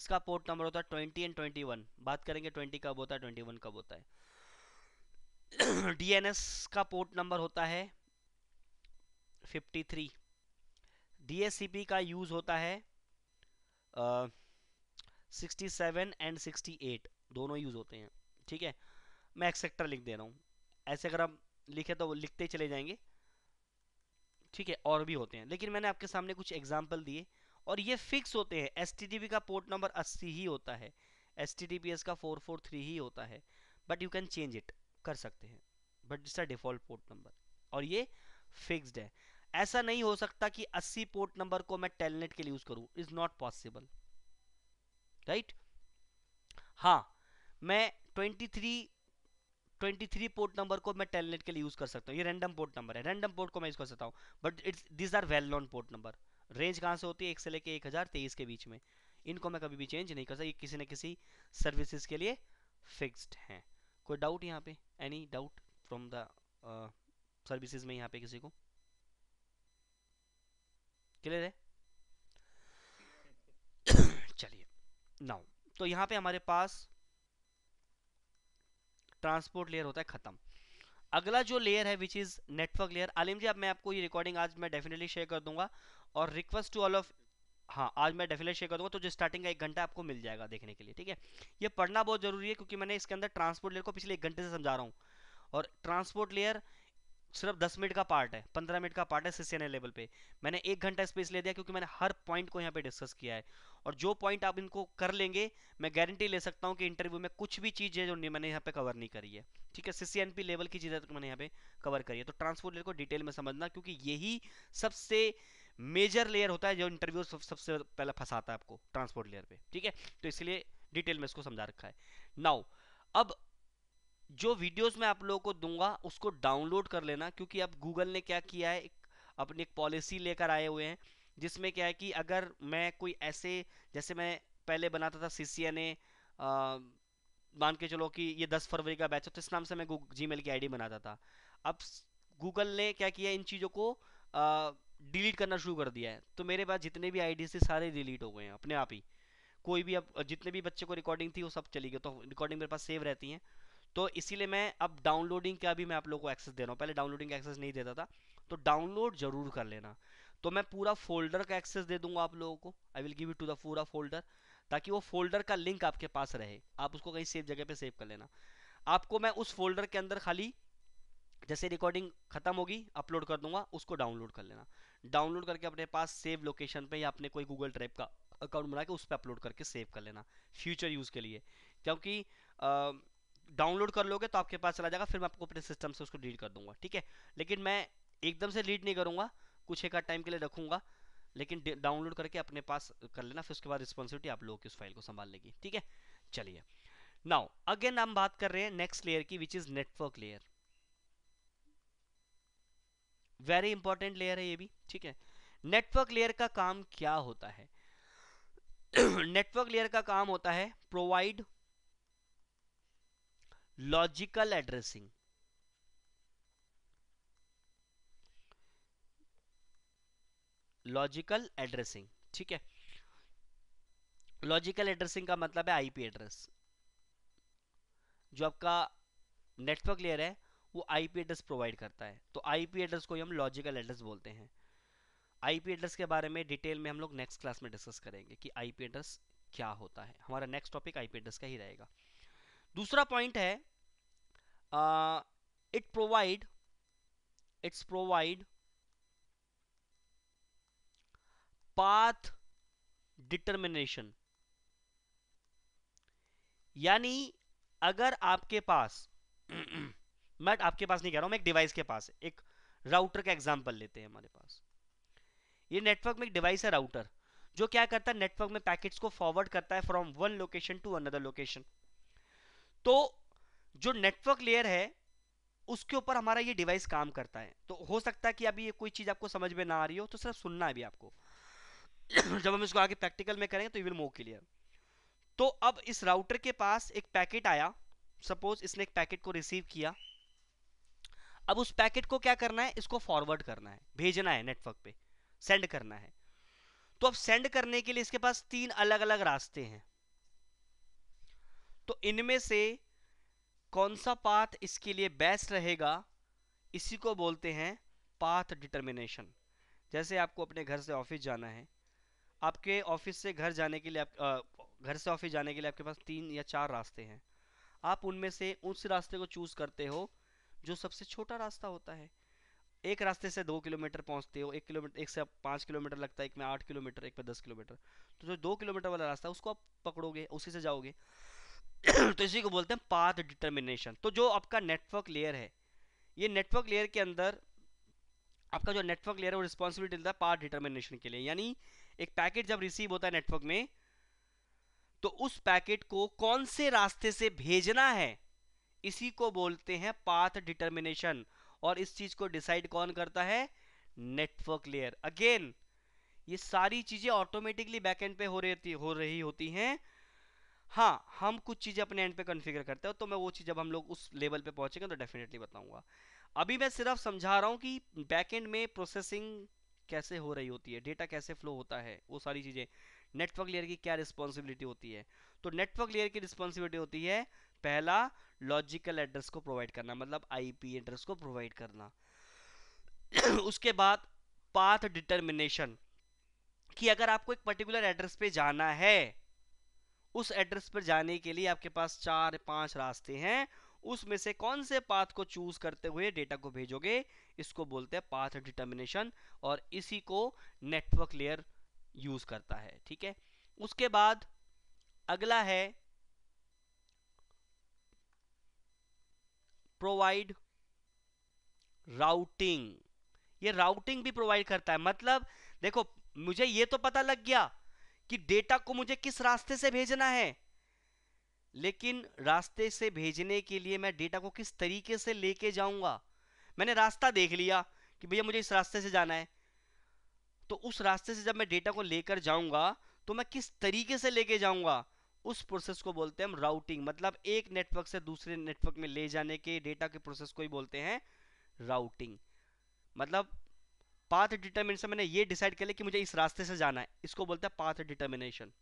इसका पोर्ट नंबर होता है ट्वेंटी एंड ट्वेंटी वन बात करेंगे ट्वेंटी कब होता है ट्वेंटी वन कब होता है डी एन एस का पोर्ट नंबर होता है fifty three D S C P का यूज़ होता है 67 एंड 68 दोनों यूज़ होते हैं ठीक है मैं एक्सेक्टर लिख दे रहा हूँ ऐसे अगर आप लिखे तो लिखते लिखते चले जाएंगे ठीक है और भी होते हैं लेकिन मैंने आपके सामने कुछ एग्जाम्पल दिए और ये फिक्स होते हैं एस का पोर्ट नंबर अस्सी ही होता है एस का फोर फोर थ्री ही होता है but you can change it कर सकते हैं but it's a default port number और ये फिक्स्ड है ऐसा नहीं हो सकता कि 80 पोर्ट नंबर को मैं टेलनेट के लिए यूज़ करूँ इज़ नॉट पॉसिबल राइट हाँ मैं 23 23 पोर्ट नंबर को मैं टेलनेट के लिए यूज कर सकता हूँ ये रैंडम पोर्ट नंबर है रैंडम पोर्ट को मैं यूज कर सकता हूँ but it's these are well known port number range कहाँ से होती है एक से लेके एक हज़ार तेईस के बीच में इनको मैं कभी भी चेंज नहीं कर सकता ये किसी न किसी सर्विसेज के लिए फिक्स्ड हैं कोई डाउट यहाँ पे any doubt from the services में यहाँ पे किसी को क्लियर है नाउ तो यहाँ पे हमारे पास ट्रांसपोर्ट लेयर होता है ख़त्म अगला जो लेयर है विच इज़ नेटवर्क लेयर आलिम जी अब मैं आपको ये रिकॉर्डिंग आज मैं डेफिनेटली शेयर कर दूंगा और रिक्वेस्ट टू ऑल ऑफ हाँ आज मैं डेफिनेटली शेयर कर दूंगा तो जो स्टार्टिंग का एक घंटा आपको मिल जाएगा देखने के लिए ठीक है ये पढ़ना बहुत ज़रूरी है क्योंकि मैंने इसके अंदर ट्रांसपोर्ट लेयर को पिछले एक घंटे से समझा रहा हूँ और ट्रांसपोर्ट लेयर सिर्फ दस मिनट का पार्ट है पंद्रह मिनट का पार्ट है सीसीएनए लेवल पे मैंने एक घंटा स्पेस ले दिया क्योंकि मैंने हर पॉइंट को यहाँ पे डिस्कस किया है और जो पॉइंट आप इनको कर लेंगे मैं गारंटी ले सकता हूँ कि इंटरव्यू में कुछ भी चीज़ है जो मैंने यहाँ पे कवर नहीं करी है ठीक है सीसीएनपी लेवल की चीज़ें तो मैंने यहाँ पे कवर करी है तो ट्रांसपोर्ट लेयर को डिटेल में समझना क्योंकि यही सबसे मेजर लेयर होता है जो इंटरव्यू सब, सबसे पहले फंसाता है आपको ट्रांसपोर्ट लेयर पर ठीक है तो इसलिए डिटेल में इसको समझा रखा है नाउ अब जो वीडियोस मैं आप लोगों को दूंगा उसको डाउनलोड कर लेना क्योंकि अब गूगल ने क्या किया है अपनी एक पॉलिसी लेकर आए हुए हैं जिसमें क्या है कि अगर मैं कोई ऐसे जैसे मैं पहले बनाता था सी सी एन ए मान के चलो कि ये 10 फरवरी का बैच है तो इस नाम से मैं जी मेल की आईडी बनाता था अब गूगल ने क्या किया इन चीज़ों को डिलीट करना शुरू कर दिया है तो मेरे पास जितने भी आईडी थे सारे डिलीट हो गए हैं अपने आप ही कोई भी अब जितने भी बच्चे को रिकॉर्डिंग थी वो सब चली गई तो रिकॉर्डिंग मेरे पास सेव रहती हैं तो इसीलिए मैं अब डाउनलोडिंग का भी मैं आप लोग को एक्सेस दे रहा हूँ पहले डाउनलोडिंग का एक्सेस नहीं देता था तो डाउनलोड जरूर कर लेना तो मैं पूरा फोल्डर का एक्सेस दे दूंगा आप लोगों को I will give you to the पूरा फोल्डर ताकि वो फोल्डर का लिंक आपके पास रहे आप उसको कहीं सेफ जगह पे सेव कर लेना आपको मैं उस फोल्डर के अंदर खाली जैसे रिकॉर्डिंग खत्म होगी अपलोड कर दूंगा उसको डाउनलोड कर लेना डाउनलोड करके अपने पास सेव लोकेशन पे या अपने कोई गूगल ड्राइव का अकाउंट बना के उस पर अपलोड करके सेव कर लेना फ्यूचर यूज़ के लिए क्योंकि डाउनलोड कर लोगे तो आपके पास चला जाएगा फिर मैं आपको अपने सिस्टम से उसको डिलीट कर दूंगा ठीक है लेकिन मैं एकदम से डिलीट नहीं करूंगा कुछ एक टाइम के लिए रखूंगा लेकिन डाउनलोड करके अपने पास कर लेना फिर उसके बाद रिस्पॉन्सिबिलिटी आप लोगों की उस फाइल को संभाल लेगी ठीक है चलिए नाउ अगेन हम बात कर रहे हैं नेक्स्ट लेयर की which is network layer very important layer है ये भी ठीक है नेटवर्क लेयर का काम क्या होता है नेटवर्क लेयर का काम होता है provide logical addressing logical addressing ठीक है लॉजिकल एड्रेसिंग का मतलब है आईपी एड्रेस जो आपका नेटवर्क लेयर है वो आईपी एड्रेस प्रोवाइड करता है तो आईपी एड्रेस को हम लॉजिकल एड्रेस बोलते हैं आईपी एड्रेस के बारे में डिटेल में हम लोग नेक्स्ट क्लास में डिस्कस करेंगे कि आईपी एड्रेस क्या होता है हमारा नेक्स्ट टॉपिक आईपी एड्रेस का ही रहेगा दूसरा पॉइंट है it provide it's provide path determination यानी अगर आपके पास मैं आपके पास नहीं कह रहा हूं मैं एक डिवाइस के पास एक राउटर का एग्जाम्पल लेते हैं हमारे पास ये नेटवर्क में एक डिवाइस है राउटर जो क्या करता है नेटवर्क में पैकेट्स को फॉरवर्ड करता है from one location to another location तो जो नेटवर्क लेयर है उसके ऊपर हमारा ये डिवाइस काम करता है तो हो सकता है कि अभी ये कोई चीज़ आपको समझ में ना आ रही हो तो सिर्फ सुनना है अभी आपको जब हम इसको आगे प्रैक्टिकल में करेंगे तो यू विल मोव क्लियर तो अब इस राउटर के पास एक पैकेट आया सपोज इसने एक पैकेट को रिसीव किया अब उस पैकेट को क्या करना है इसको फॉरवर्ड करना है भेजना है नेटवर्क पे सेंड करना है तो अब सेंड करने के लिए इसके पास तीन अलग अलग रास्ते हैं तो इनमें से कौन सा पाथ इसके लिए बेस्ट रहेगा इसी को बोलते हैं पाथ डिटर्मिनेशन जैसे आपको अपने घर से ऑफिस जाना है आपके ऑफिस से घर जाने के लिए आप घर से ऑफिस जाने के लिए आपके पास तीन या चार रास्ते हैं आप उनमें से उस रास्ते को चूज़ करते हो जो सबसे छोटा रास्ता होता है एक रास्ते से दो किलोमीटर पहुंचते हो एक किलोमीटर एक से आप पाँच किलोमीटर लगता है एक में आठ किलोमीटर एक में दस किलोमीटर तो जो दो किलोमीटर वाला रास्ता है उसको आप पकड़ोगे उसी से जाओगे तो इसी को बोलते हैं पाथ डिटर्मिनेशन तो जो आपका नेटवर्क लेयर है ये नेटवर्क लेयर के अंदर आपका जो नेटवर्क लेयर है वो रिस्पॉन्सिबिलिटी लेता है पाथ डिटर्मिनेशन के लिए यानी एक पैकेट जब रिसीव होता है नेटवर्क में तो उस पैकेट को कौन से रास्ते से भेजना है इसी को बोलते हैं पाथ डिटर्मिनेशन और इस चीज को डिसाइड कौन करता है नेटवर्क लेयर अगेन ये सारी चीजें ऑटोमेटिकली बैकएंड पे हो रही हो रही होती हैं हाँ हम कुछ चीज़ें अपने एंड पे कन्फिगर करते हैं तो मैं वो चीज़ जब हम लोग उस लेवल पे पहुँचेंगे तो डेफिनेटली बताऊँगा अभी मैं सिर्फ समझा रहा हूँ कि बैकेंड में प्रोसेसिंग कैसे हो रही होती है डेटा कैसे फ्लो होता है वो सारी चीज़ें नेटवर्क लेयर की क्या रिस्पॉन्सिबिलिटी होती है तो नेटवर्क लेयर की रिस्पॉन्सिबिलिटी होती है पहला लॉजिकल एड्रेस को प्रोवाइड करना मतलब आई एड्रेस को प्रोवाइड करना उसके बाद पाथ डिटर्मिनेशन कि अगर आपको एक पर्टिकुलर एड्रेस पे जाना है उस एड्रेस पर जाने के लिए आपके पास चार पांच रास्ते हैं उसमें से कौन से पाथ को चूज करते हुए डेटा को भेजोगे इसको बोलते हैं पाथ डिटर्मिनेशन और इसी को नेटवर्क लेयर यूज करता है ठीक है उसके बाद अगला है प्रोवाइड राउटिंग ये राउटिंग भी प्रोवाइड करता है मतलब देखो मुझे ये तो पता लग गया कि डेटा को मुझे किस रास्ते से भेजना है लेकिन रास्ते से भेजने के लिए मैं डेटा को किस तरीके से लेके जाऊंगा मैंने रास्ता देख लिया कि भैया मुझे इस रास्ते से जाना है तो उस रास्ते से जब मैं डेटा को लेकर जाऊंगा तो मैं किस तरीके से लेके जाऊंगा उस प्रोसेस को बोलते हैं हम राउटिंग मतलब एक नेटवर्क से दूसरे नेटवर्क में ले जाने के डेटा के प्रोसेस को ही बोलते हैं राउटिंग मतलब पाथ डिटर्मिनेशन मैंने ये डिसाइड कर लिया कि मुझे इस रास्ते से जाना है इसको बोलते हैं path determination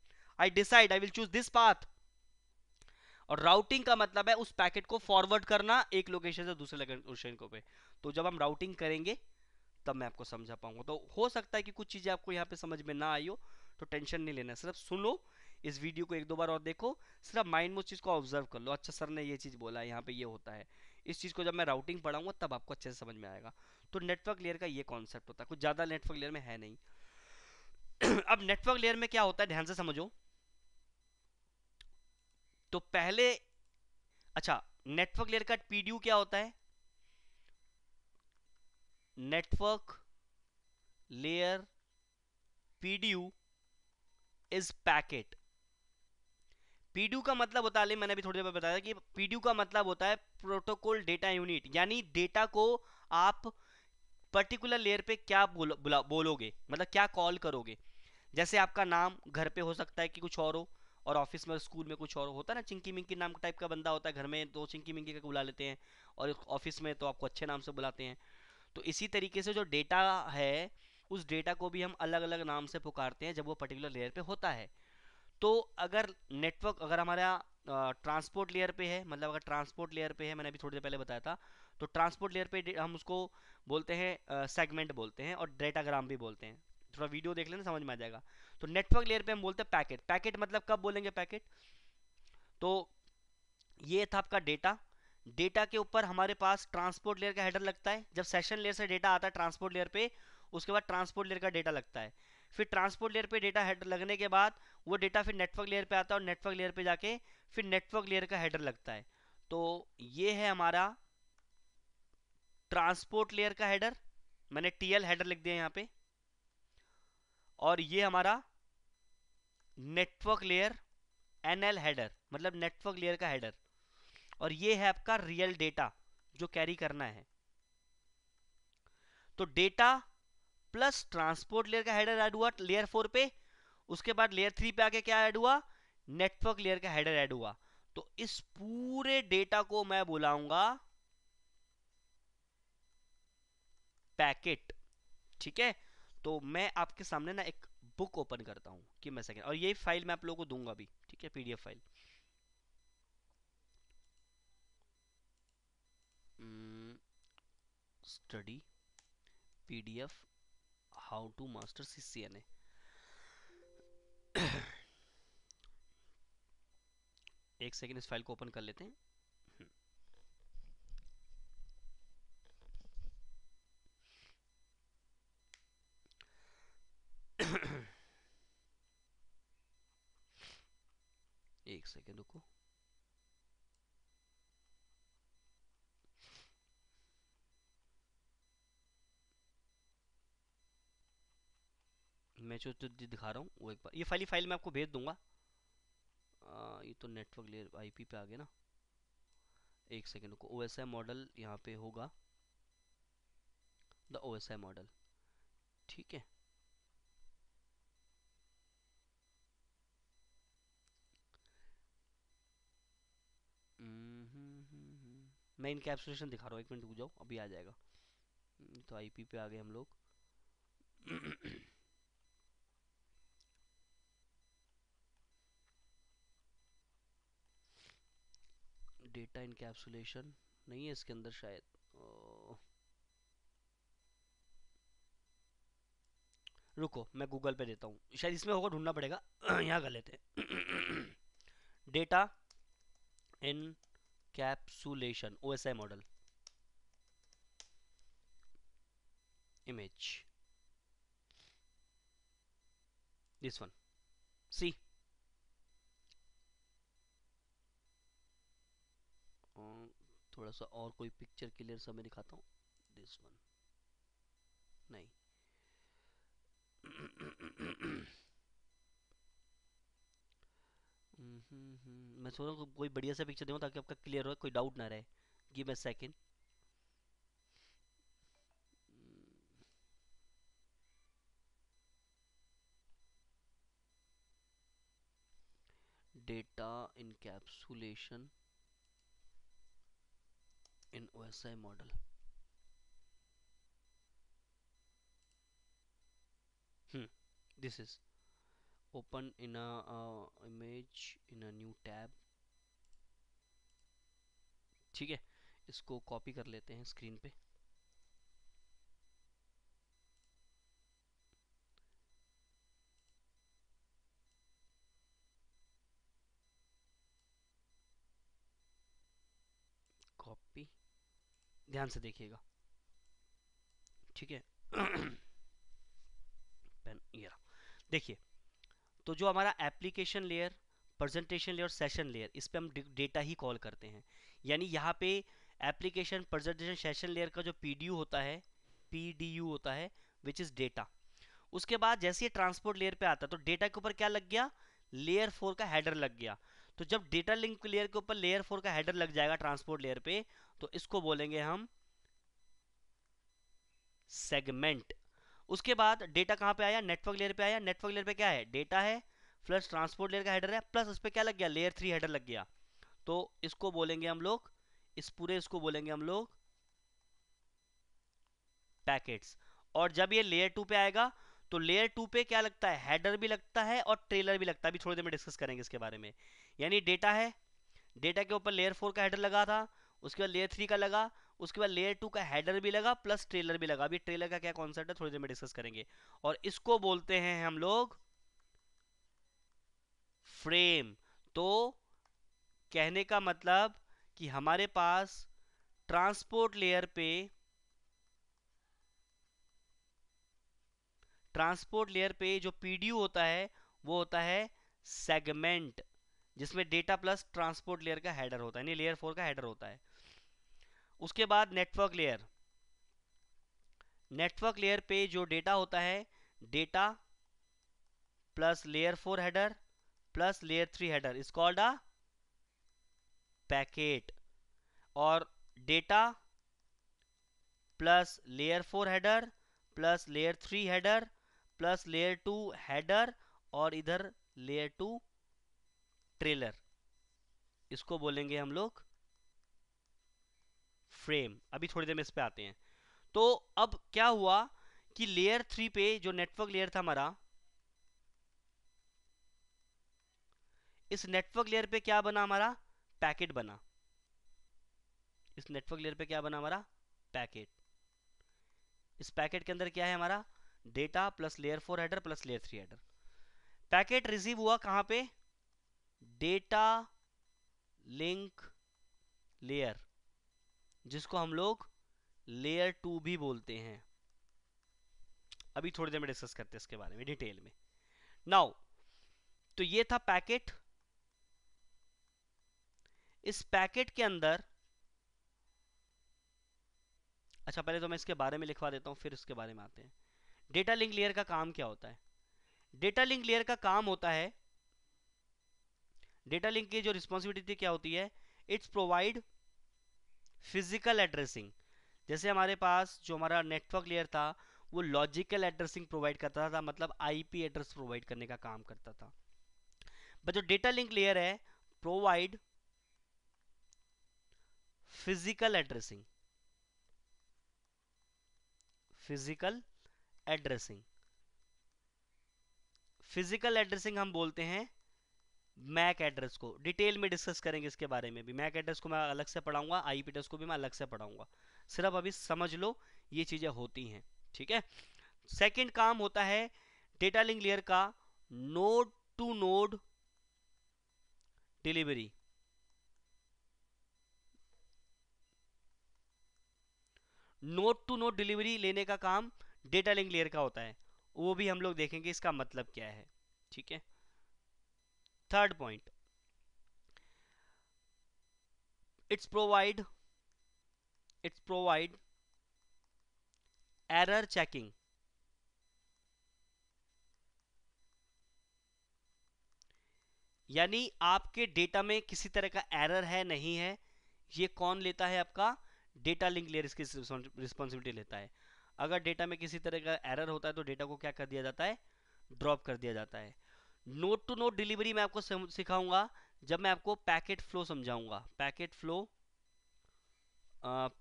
I decide I will choose this path और राउटिंग का मतलब है उस पैकेट को फॉरवर्ड करना एक लोकेशन से दूसरे लोकेशन को पे तो जब हम राउटिंग करेंगे तब मैं आपको समझा पाऊंगा तो हो सकता है कि कुछ चीज़ें आपको यहाँ पे समझ में ना आई हो तो टेंशन नहीं लेना सिर्फ सुनो इस वीडियो को एक दो बार और देखो सिर्फ माइंड में उस चीज़ को ऑब्जर्व कर लो अच्छा सर ने ये चीज़ बोला है यहाँ पे ये होता है इस चीज़ को जब मैं राउटिंग पढ़ाऊंगा तब आपको अच्छे से समझ में आएगा तो नेटवर्क लेयर का ये कॉन्सेप्ट होता है कुछ ज़्यादा नेटवर्क लेयर में है नहीं अब नेटवर्क लेयर में क्या होता है ध्यान से समझो तो पहले अच्छा नेटवर्क लेयर का पीडीयू क्या होता है network layer PDU is packet PDU का मतलब होता है मैंने अभी थोड़ी देर बताया कि पीडू का मतलब होता है प्रोटोकॉल डेटा यूनिट यानी डेटा को आप पर्टिकुलर लेयर पे क्या बोल, बुला, बोलोगे मतलब क्या कॉल करोगे जैसे आपका नाम घर पे हो सकता है कि कुछ और हो और ऑफिस में स्कूल में कुछ और होता है ना चिंकी मिंकी नाम टाइप का बंदा होता है घर में तो चिंकी मिंकी का बुला लेते हैं और ऑफिस में तो आपको अच्छे नाम से बुलाते हैं तो इसी तरीके से जो डेटा है उस डेटा को भी हम अलग अलग नाम से पुकारते हैं जब वो पर्टिकुलर लेयर पे होता है तो अगर नेटवर्क अगर हमारा ट्रांसपोर्ट लेयर पे है मतलब अगर ट्रांसपोर्ट लेयर पे है मैंने अभी थोड़ी देर पहले बताया था तो ट्रांसपोर्ट लेयर पे हम उसको बोलते हैं सेगमेंट बोलते हैं और डेटाग्राम भी बोलते हैं थोड़ा वीडियो देख लेना समझ में आ जाएगा तो नेटवर्क लेयर पे हम बोलते हैं पैकेट पैकेट मतलब कब बोलेंगे पैकेट तो ये था आपका डेटा डेटा के ऊपर हमारे पास ट्रांसपोर्ट लेयर का हेडर लगता है जब सेशन लेयर से डेटा आता है ट्रांसपोर्ट लेयर पे उसके बाद ट्रांसपोर्ट लेयर का डेटा लगता है फिर ट्रांसपोर्ट लेयर पे डेटा हेडर लगने के बाद वो डेटा फिर नेटवर्क लेयर पे आता है और नेटवर्क लेयर पे जाके फिर नेटवर्क लेयर का हेडर लगता है तो ये है हमारा ट्रांसपोर्ट लेयर का हेडर मैंने टीएल हेडर लिख दिया यहाँ पे और ये हमारा नेटवर्क लेयर एनएल हेडर मतलब नेटवर्क लेयर का हेडर और ये है आपका रियल डेटा जो कैरी करना है तो डेटा प्लस ट्रांसपोर्ट लेयर का हेडर ऐड हुआ लेयर फोर पे उसके बाद लेयर थ्री पे आके क्या ऐड हुआ नेटवर्क लेयर का हेडर ऐड हुआ तो इस पूरे डेटा को मैं बुलाऊंगा पैकेट ठीक है तो मैं आपके सामने ना एक बुक ओपन करता हूं कि मैं सेकेंड और यही फाइल मैं आप लोगों को दूंगा भी ठीक है PDF file study hmm, PDF how to master CCNA एक सेकेंड इस फाइल को ओपन कर लेते हैं एक सेकेंड रुको मैं जो तो दिखा रहा हूँ वो एक बार ये फाइली फाइल मैं आपको भेज दूंगा आ, ये तो नेटवर्क लेयर आईपी पे आ गया ना एक सेकेंड को ओ एस आई मॉडल यहाँ पे होगा the O S I model ठीक है हम्म, हम्म, हम्म, मैं कैप्सुलेशन दिखा रहा हूँ एक मिनट रुक जाओ अभी आ जाएगा तो आईपी पे आ गए हम लोग डेटा इनकेप्सुलेशन नहीं है इसके अंदर शायद रुको मैं गूगल पे देता हूँ शायद इसमें होगा ढूंढना पड़ेगा यहाँ कर लेते हैं data encapsulation O model image this one see थोड़ा सा और कोई पिक्चर क्लियर सा मैं दिखाता हूँ दिस वन नहीं मैं सोच रहा हूँ कोई बढ़िया सा पिक्चर दूँ ताकि आपका क्लियर हो कोई डाउट ना रहे give a second data encapsulation in OSI model. Hmm, this is open in a uh, image in a new tab. ठीक है इसको कॉपी कर लेते हैं स्क्रीन पे ध्यान से देखिएगा ठीक है पेन ये देखिए तो जो हमारा application layer presentation layer session layer इस पर हम डेटा ही कॉल करते हैं यानी यहाँ पे एप्लीकेशन प्रेजेंटेशन सेशन लेयर का जो पी होता है पी होता है विच इज़ डेटा उसके बाद जैसे ये ट्रांसपोर्ट लेयर पे आता है तो डेटा के ऊपर क्या लग गया लेयर फोर का हेडर लग गया तो जब डेटा लिंक लेयर के ऊपर लेयर फोर का हेडर लग जाएगा ट्रांसपोर्ट लेयर पे तो इसको बोलेंगे हम सेगमेंट उसके बाद डेटा कहां पे आया नेटवर्क लेयर पे आया नेटवर्क लेयर पे क्या है डेटा है प्लस ट्रांसपोर्ट लेयर का हेडर है प्लस उस पर क्या लग गया लेयर थ्री हेडर लग गया तो इसको बोलेंगे हम लोग इस पूरे इसको बोलेंगे हम लोग पैकेट्स और जब ये लेयर टू पे आएगा तो लेयर टू पे क्या लगता है हेडर भी लगता है और ट्रेलर भी लगता है अभी थोड़ी देर में डिस्कस करेंगे इसके बारे में यानी डेटा है डेटा के ऊपर लेयर फोर का हेडर लगा था उसके बाद लेयर थ्री का लगा उसके बाद लेयर टू का हेडर भी लगा प्लस ट्रेलर भी लगा अभी ट्रेलर का क्या कॉन्सेप्ट है थोड़ी देर में डिस्कस करेंगे और इसको बोलते हैं हम लोग फ्रेम तो कहने का मतलब कि हमारे पास ट्रांसपोर्ट लेयर पे ट्रांसपोर्ट लेयर पे जो पीडीयू होता है वो होता है सेगमेंट जिसमें डेटा प्लस ट्रांसपोर्ट लेयर का हेडर होता है यानी लेयर फोर का हेडर होता है उसके बाद नेटवर्क लेयर नेटवर्क लेयर पे जो डेटा होता है data plus layer four header plus layer three header is called a packet और data plus layer four header plus layer three header plus layer two header और इधर लेयर टू ट्रेलर इसको बोलेंगे हम लोग फ्रेम अभी थोड़ी देर में इस पर आते हैं तो अब क्या हुआ कि लेयर थ्री पे जो नेटवर्क लेयर था हमारा इस नेटवर्क लेयर पे क्या बना हमारा पैकेट बना इस नेटवर्क लेयर पे क्या बना हमारा पैकेट इस पैकेट के अंदर क्या है हमारा data plus layer four header plus layer three header packet receive हुआ कहां पे डेटा लिंक लेयर जिसको हम लोग लेयर टू भी बोलते हैं अभी थोड़ी देर में डिस्कस करते हैं इसके बारे में डिटेल में नाउ तो ये था पैकेट इस पैकेट के अंदर अच्छा पहले तो मैं इसके बारे में लिखवा देता हूं फिर इसके बारे में आते हैं डेटा लिंक लेयर का काम क्या होता है डेटा लिंक लेयर का काम होता है डेटा लिंक की जो रिस्पॉन्सिबिलिटी क्या होती है इट्स प्रोवाइड फिजिकल एड्रेसिंग जैसे हमारे पास जो हमारा नेटवर्क लेयर था वो लॉजिकल एड्रेसिंग प्रोवाइड करता था मतलब आईपी एड्रेस प्रोवाइड करने का काम करता था बट जो डेटा लिंक लेयर है provide physical addressing physical addressing physical addressing हम बोलते हैं मैक एड्रेस को डिटेल में डिस्कस करेंगे इसके बारे में भी मैक एड्रेस को मैं अलग से पढ़ाऊंगा आई पी को भी मैं अलग से पढ़ाऊंगा सिर्फ अभी समझ लो ये चीज़ें होती हैं ठीक है सेकेंड काम होता है डेटा लिंक लेयर का node to node delivery node to node delivery लेने का काम डेटा लिंक लेयर का होता है वो भी हम लोग देखेंगे इसका मतलब क्या है ठीक है third point it's provide it's provide error checking यानी आपके डेटा में किसी तरह का एरर है नहीं है ये कौन लेता है आपका डेटा लिंक लेयर इसकी रिस्पॉन्सिबिलिटी लेता है अगर डेटा में किसी तरह का एरर होता है तो डेटा को क्या कर दिया जाता है ड्रॉप कर दिया जाता है नोट टू नोट डिलीवरी मैं आपको सिखाऊंगा जब मैं आपको पैकेट फ्लो समझाऊंगा पैकेट फ्लो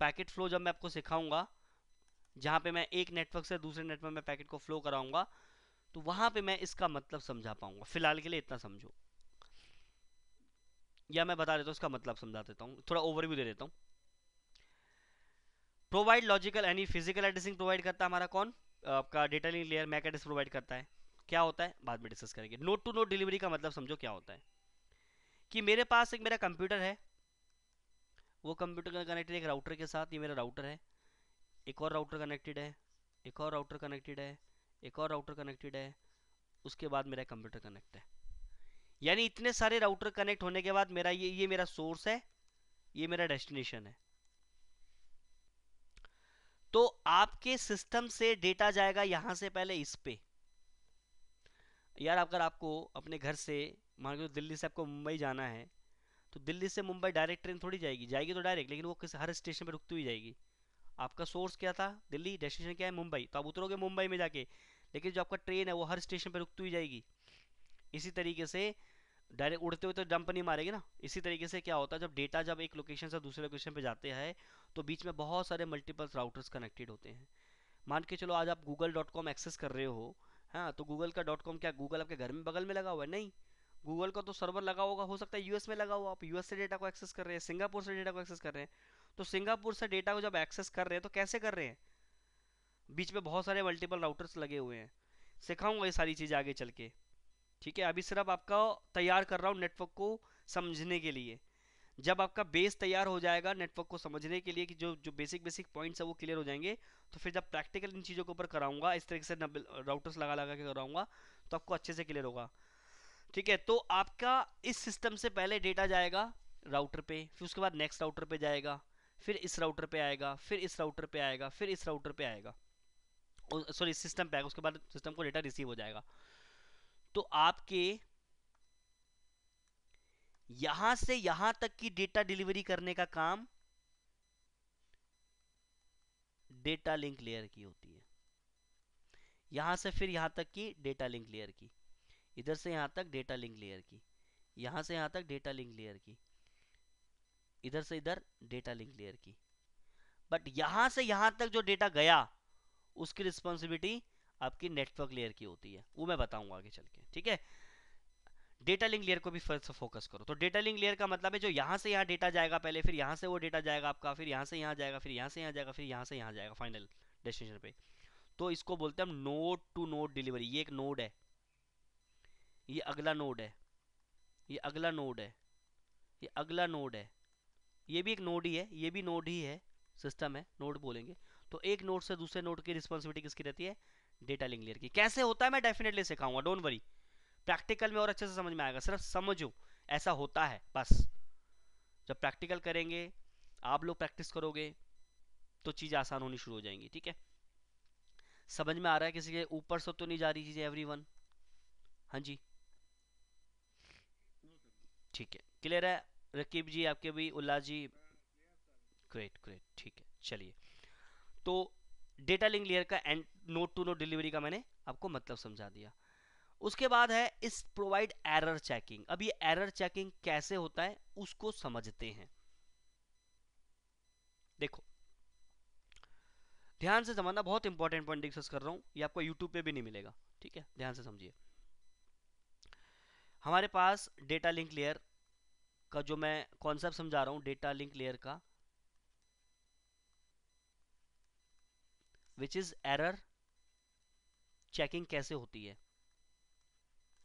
पैकेट फ्लो जब मैं आपको सिखाऊंगा जहां पे मैं एक नेटवर्क से दूसरे नेटवर्क में पैकेट को फ्लो कराऊंगा तो वहां पे मैं इसका मतलब समझा पाऊंगा फिलहाल के लिए इतना समझो या मैं बता देता हूँ इसका मतलब समझा देता हूँ थोड़ा ओवरव्यू दे देता हूँ प्रोवाइड लॉजिकल यानी फिजिकल एड्रेसिंग प्रोवाइड करता है हमारा कौन आपका data link layer MAC address provide करता है क्या होता है बाद में डिस्कस करेंगे नोट टू नोट डिलीवरी का मतलब समझो क्या होता है कि मेरे पास एक मेरा कंप्यूटर है वो कंप्यूटर का कनेक्टेड एक राउटर के साथ ये मेरा राउटर है एक और राउटर कनेक्टेड है एक और राउटर कनेक्टेड है एक और राउटर कनेक्टेड है उसके बाद मेरा कंप्यूटर कनेक्ट है यानी इतने सारे राउटर कनेक्ट होने के बाद मेरा ये ये मेरा सोर्स है ये मेरा डेस्टिनेशन है तो आपके सिस्टम से डेटा जाएगा यहां से पहले इस पे यार अगर आपको अपने घर से मान लो दिल्ली से आपको मुंबई जाना है तो दिल्ली से मुंबई डायरेक्ट ट्रेन थोड़ी जाएगी जाएगी तो डायरेक्ट लेकिन वो किस हर स्टेशन पर रुकती हुई जाएगी आपका सोर्स क्या था दिल्ली डेस्टिनेशन क्या है मुंबई तो आप उतरोगे मुंबई में जाके लेकिन जो आपका ट्रेन है वो हर स्टेशन पर रुकती हुई जाएगी इसी तरीके से डायरेक्ट उड़ते हुए तो डंप नहीं मारेगी ना इसी तरीके से क्या होता है जब डेटा जब एक लोकेशन से दूसरे लोकेशन पर जाते हैं तो बीच में बहुत सारे मल्टीपल्स राउटर्स कनेक्टेड होते हैं मान के चलो आज आप गूगल डॉट कॉम एक्सेस कर रहे हो हाँ तो गूगल का डॉट कॉम क्या गूगल आपके घर में बगल में लगा हुआ है नहीं गूगल का तो सर्वर लगा होगा हो सकता है यूएस में लगा हुआ आप यूएस से डेटा को एक्सेस कर रहे हैं सिंगापुर से डेटा को एक्सेस कर रहे हैं तो सिंगापुर से डेटा को जब एक्सेस कर रहे हैं तो कैसे कर रहे हैं बीच में बहुत सारे मल्टीपल राउटर्स लगे हुए हैं सिखाऊंगा ये सारी चीज़ आगे चल के ठीक है अभी सिर्फ आपका तैयार कर रहा हूँ नेटवर्क को समझने के लिए जब आपका बेस तैयार हो जाएगा नेटवर्क को समझने के लिए कि जो जो बेसिक बेसिक पॉइंट्स है वो क्लियर हो जाएंगे तो फिर जब प्रैक्टिकल इन चीज़ों के ऊपर कराऊंगा इस तरीके से राउटर्स लगा लगा के कराऊंगा तो आपको अच्छे से क्लियर होगा ठीक है तो आपका इस सिस्टम से पहले डेटा जाएगा राउटर पे फिर उसके बाद नेक्स्ट राउटर पे जाएगा फिर इस राउटर पे आएगा फिर इस राउटर पे आएगा फिर इस राउटर पे आएगा सॉरी सिस्टम पे आएगा उसके बाद सिस्टम को डेटा रिसीव हो जाएगा तो आपके यहां से यहां तक की डेटा डिलीवरी करने का काम डेटा लिंक लेयर की होती है यहाँ से फिर यहाँ तक की डेटा लिंक लेयर की इधर से यहाँ तक डेटा लिंक लेयर की यहाँ से यहाँ तक डेटा लिंक लेयर की इधर से इधर डेटा लिंक लेयर की बट यहाँ से यहाँ तक जो डेटा गया उसकी रिस्पॉन्सिबिलिटी आपकी नेटवर्क लेयर की होती है वो मैं बताऊंगा आगे चल के ठीक है डेटा लिंक लेयर को भी फर्स्ट फोकस करो तो डेटा लिंक लेयर का मतलब है जो यहाँ से यहाँ डेटा जाएगा पहले फिर यहाँ से वो डेटा जाएगा आपका फिर यहाँ से यहाँ जाएगा फिर यहाँ से यहाँ जाएगा फिर यहाँ से यहाँ जाएगा फाइनल डेस्टिनेशन पे तो इसको बोलते हैं हम नोड टू नोड डिलीवरी ये एक नोड है ये अगला नोड है ये अगला नोड है ये अगला नोड है ये भी एक नोड ही है ये भी नोड ही है सिस्टम है नोड बोलेंगे तो एक नोड से दूसरे नोड की रिस्पॉन्सिबिलिटी किसकी रहती है डेटा लिंक लेयर की कैसे होता है मैं डेफिनेटली सिखाऊंगा डोंट वरी प्रैक्टिकल में और अच्छे से समझ में आएगा सिर्फ समझो ऐसा होता है बस जब प्रैक्टिकल करेंगे आप लोग प्रैक्टिस करोगे तो चीज़ आसान होनी शुरू हो जाएंगी ठीक है समझ में आ रहा है किसी के ऊपर से तो नहीं जा रही चीज़ें एवरी वन हाँ जी ठीक है क्लियर है रकीब जी आपके भी उल्लास जी ग्रेट ग्रेट ठीक है चलिए तो डेटा लिंक लेयर का and node to node delivery का मैंने आपको मतलब समझा दिया उसके बाद है इस प्रोवाइड एरर चेकिंग अब ये एरर चेकिंग कैसे होता है उसको समझते हैं देखो ध्यान से समझना बहुत इंपॉर्टेंट पॉइंट डिस्कस कर रहा हूं ये आपको यूट्यूब पे भी नहीं मिलेगा ठीक है ध्यान से समझिए हमारे पास डेटा लिंक लेयर का जो मैं कॉन्सेप्ट समझा रहा हूं डेटा लिंक लेयर का विच इज एरर चेकिंग कैसे होती है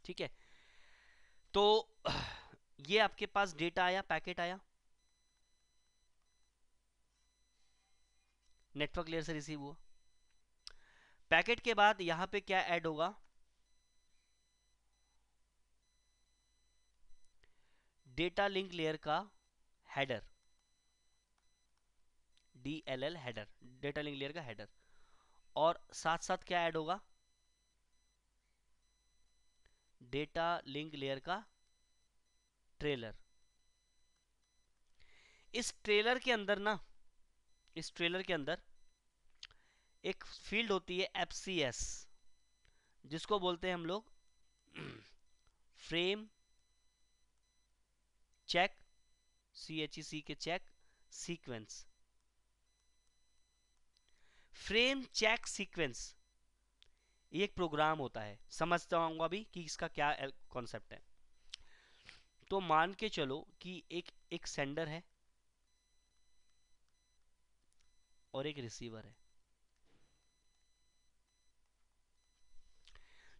ठीक है तो ये आपके पास डेटा आया पैकेट आया नेटवर्क लेयर से रिसीव हुआ पैकेट के बाद यहां पे क्या ऐड होगा डेटा लिंक लेयर का header DLL header data link layer का हेडर और साथ साथ क्या ऐड होगा डेटा लिंक लेयर का ट्रेलर इस ट्रेलर के अंदर ना इस ट्रेलर के अंदर एक फील्ड होती है एफ जिसको बोलते हैं हम लोग frame check C H E C K check sequence frame check sequence एक प्रोग्राम होता है समझ जाऊँगा अभी कि इसका क्या कॉन्सेप्ट है तो मान के चलो कि एक एक सेंडर है और एक रिसीवर है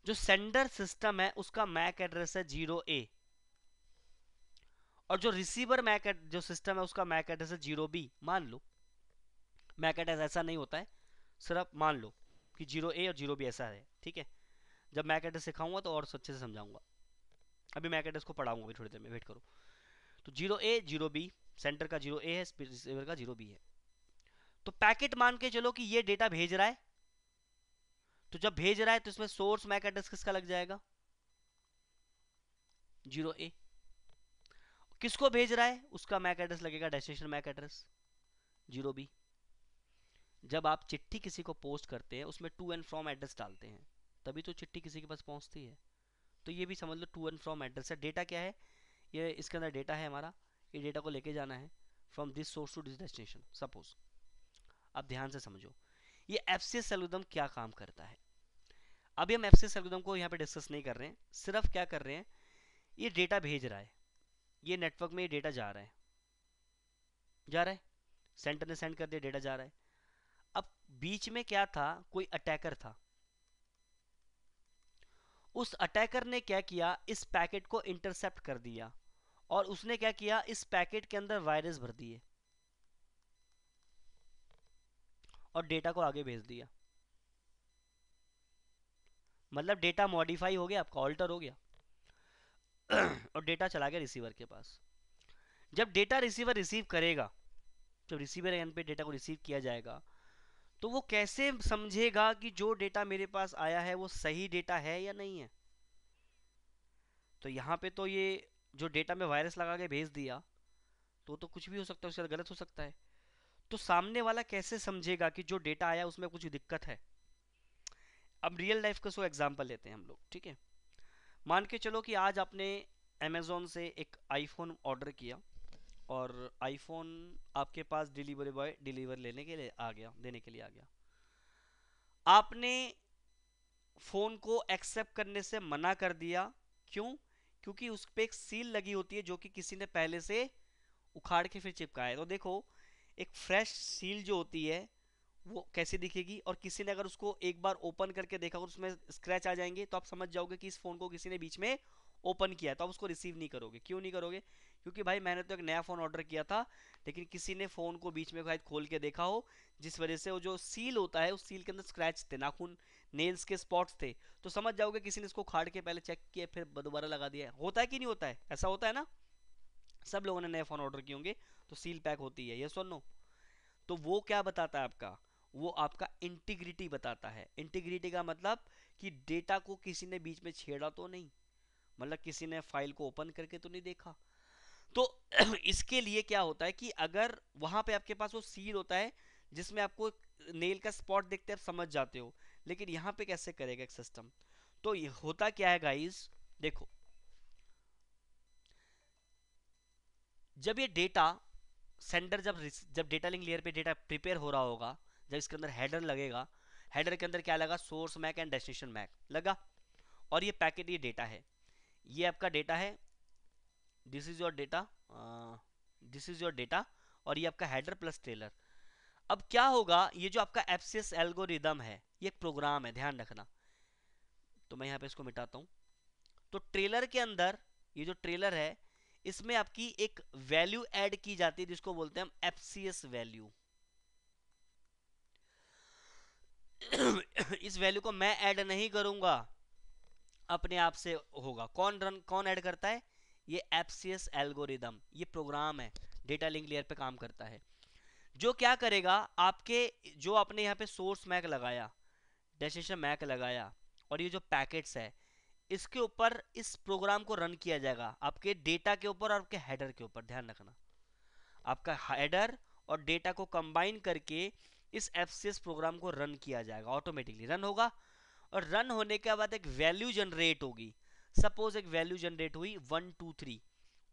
जो सेंडर सिस्टम है उसका मैक एड्रेस है जीरो ए और जो रिसीवर मैक जो सिस्टम है उसका मैक एड्रेस है जीरो बी मान लो मैक एड्रेस ऐसा नहीं होता है सिर्फ मान लो कि जीरो ए और जीरो बी ऐसा है ठीक है जब मैक एड्रेस सिखाऊंगा तो और अच्छे से समझाऊंगा अभी मैक एड्रेस को पढ़ाऊंगा अभी थोड़ी देर में वेट करो तो zero A zero B sender का जीरो ए है रिसीवर का जीरो बी है तो पैकेट मान के चलो कि ये डेटा भेज रहा है तो जब भेज रहा है तो इसमें सोर्स मैक एड्रेस किसका लग जाएगा जीरो ए किसको भेज रहा है उसका मैक एड्रेस लगेगा destination MAC address zero B जब आप चिट्ठी किसी को पोस्ट करते हैं उसमें टू एंड फ्रॉम एड्रेस डालते हैं तभी तो चिट्ठी किसी के पास पहुंचती है तो ये भी समझ लो टू एंड फ्रॉम एड्रेस है डेटा क्या है ये इसके अंदर डेटा है हमारा ये डेटा को लेके जाना है from this source to this destination suppose अब ध्यान से समझो ये एफ सी क्या काम करता है अभी हम एफ सी को यहाँ पर डिस्कस नहीं कर रहे हैं सिर्फ क्या कर रहे हैं ये डेटा भेज रहा है ये नेटवर्क में ये डेटा जा रहा है जा रहा है सेंटर ने सेंड कर दिया डेटा जा रहा है बीच में क्या था कोई अटैकर था उस अटैकर ने क्या किया इस पैकेट को इंटरसेप्ट कर दिया और उसने क्या किया इस पैकेट के अंदर वायरस भर दिए और डेटा को आगे भेज दिया मतलब डेटा मॉडिफाई हो गया आपका ऑल्टर हो गया और डेटा चला गया रिसीवर के पास जब डेटा रिसीवर रिसीव करेगा जब रिसीवर एंड पे डेटा को रिसीव किया जाएगा तो वो कैसे समझेगा कि जो डेटा मेरे पास आया है वो सही डेटा है या नहीं है तो यहाँ पे तो ये जो डेटा में वायरस लगा के भेज दिया तो तो कुछ भी हो सकता है उसके गलत हो सकता है तो सामने वाला कैसे समझेगा कि जो डेटा आया उसमें कुछ दिक्कत है अब रियल लाइफ का सो एग्जाम्पल लेते हैं हम लोग ठीक है मान के चलो कि आज आपने अमेजोन से एक आईफोन ऑर्डर किया और आईफोन आपके पास डिलीवरी बॉय डिलीवर लेने के लिए आ गया देने के लिए आ गया आपने फ़ोन को एक्सेप्ट करने से मना कर दिया क्यों क्योंकि उस पर एक सील लगी होती है जो कि किसी ने पहले से उखाड़ के फिर चिपकाया तो देखो एक फ्रेश सील जो होती है वो कैसे दिखेगी और किसी ने अगर उसको एक बार ओपन करके देखा और उसमें स्क्रैच आ जाएंगे तो आप समझ जाओगे कि इस फ़ोन को किसी ने बीच में ओपन किया तो आप उसको रिसीव नहीं करोगे क्यों नहीं करोगे क्योंकि भाई मैंने तो एक नया फ़ोन ऑर्डर किया था लेकिन किसी ने फ़ोन को बीच में शायद खोल के देखा हो जिस वजह से वो जो सील होता है उस सील के अंदर स्क्रैच थे नाखून नेल्स के स्पॉट्स थे तो समझ जाओगे किसी ने इसको खाड़ के पहले चेक किया फिर दोबारा लगा दिया होता है कि नहीं होता है ऐसा होता है ना सब लोगों ने नए फ़ोन ऑर्डर किए होंगे तो सील पैक होती है ये सुन तो वो क्या बताता है आपका वो आपका इंटीग्रिटी बताता है इंटीग्रिटी का मतलब कि डेटा को किसी ने बीच में छेड़ा तो नहीं मतलब किसी ने फाइल को ओपन करके तो नहीं देखा तो इसके लिए क्या होता है कि अगर वहां पे आपके पास वो सील होता है जिसमें आपको नेल का स्पॉट देखते आप समझ जाते हो लेकिन यहाँ पे कैसे करेगा एक सिस्टम तो ये होता क्या है गाइस देखो जब ये डेटा सेंडर जब जब डेटा लिंक लेयर पे डेटा प्रिपेयर हो रहा होगा जब इसके अंदर हेडर लगेगा हेडर के अंदर क्या लगा source MAC and destination MAC लगा और ये पैकेट ये डेटा है ये आपका डेटा है this is your data this is your data और ये आपका हेडर प्लस ट्रेलर अब क्या होगा ये जो आपका एफसीएस एल्गोरिदम है ये एक प्रोग्राम है ध्यान रखना तो मैं यहाँ पे इसको मिटाता हूँ तो ट्रेलर के अंदर ये जो ट्रेलर है इसमें आपकी एक वैल्यू ऐड की जाती है जिसको बोलते हैं हम एफसीएस वैल्यू इस वैल्यू को मैं ऐड नहीं करूंगा अपने आप से होगा कौन रन कौन ऐड करता है ये एप्सियस एल्गोरिदम ये प्रोग्राम है डेटा लिंक लेयर पे काम करता है जो क्या करेगा आपके जो आपने यहाँ पे सोर्स मैक लगाया डेस्टिनेशन मैक लगाया और ये जो पैकेट्स है इसके ऊपर इस प्रोग्राम को रन किया जाएगा आपके डेटा के ऊपर और आपके हेडर के ऊपर ध्यान रखना आपका हेडर और डेटा को कंबाइन करके इस एफसीएस प्रोग्राम को रन किया जाएगा ऑटोमेटिकली रन होगा और रन होने के बाद एक वैल्यू जनरेट होगी सपोज एक वैल्यू जनरेट हुई वन टू थ्री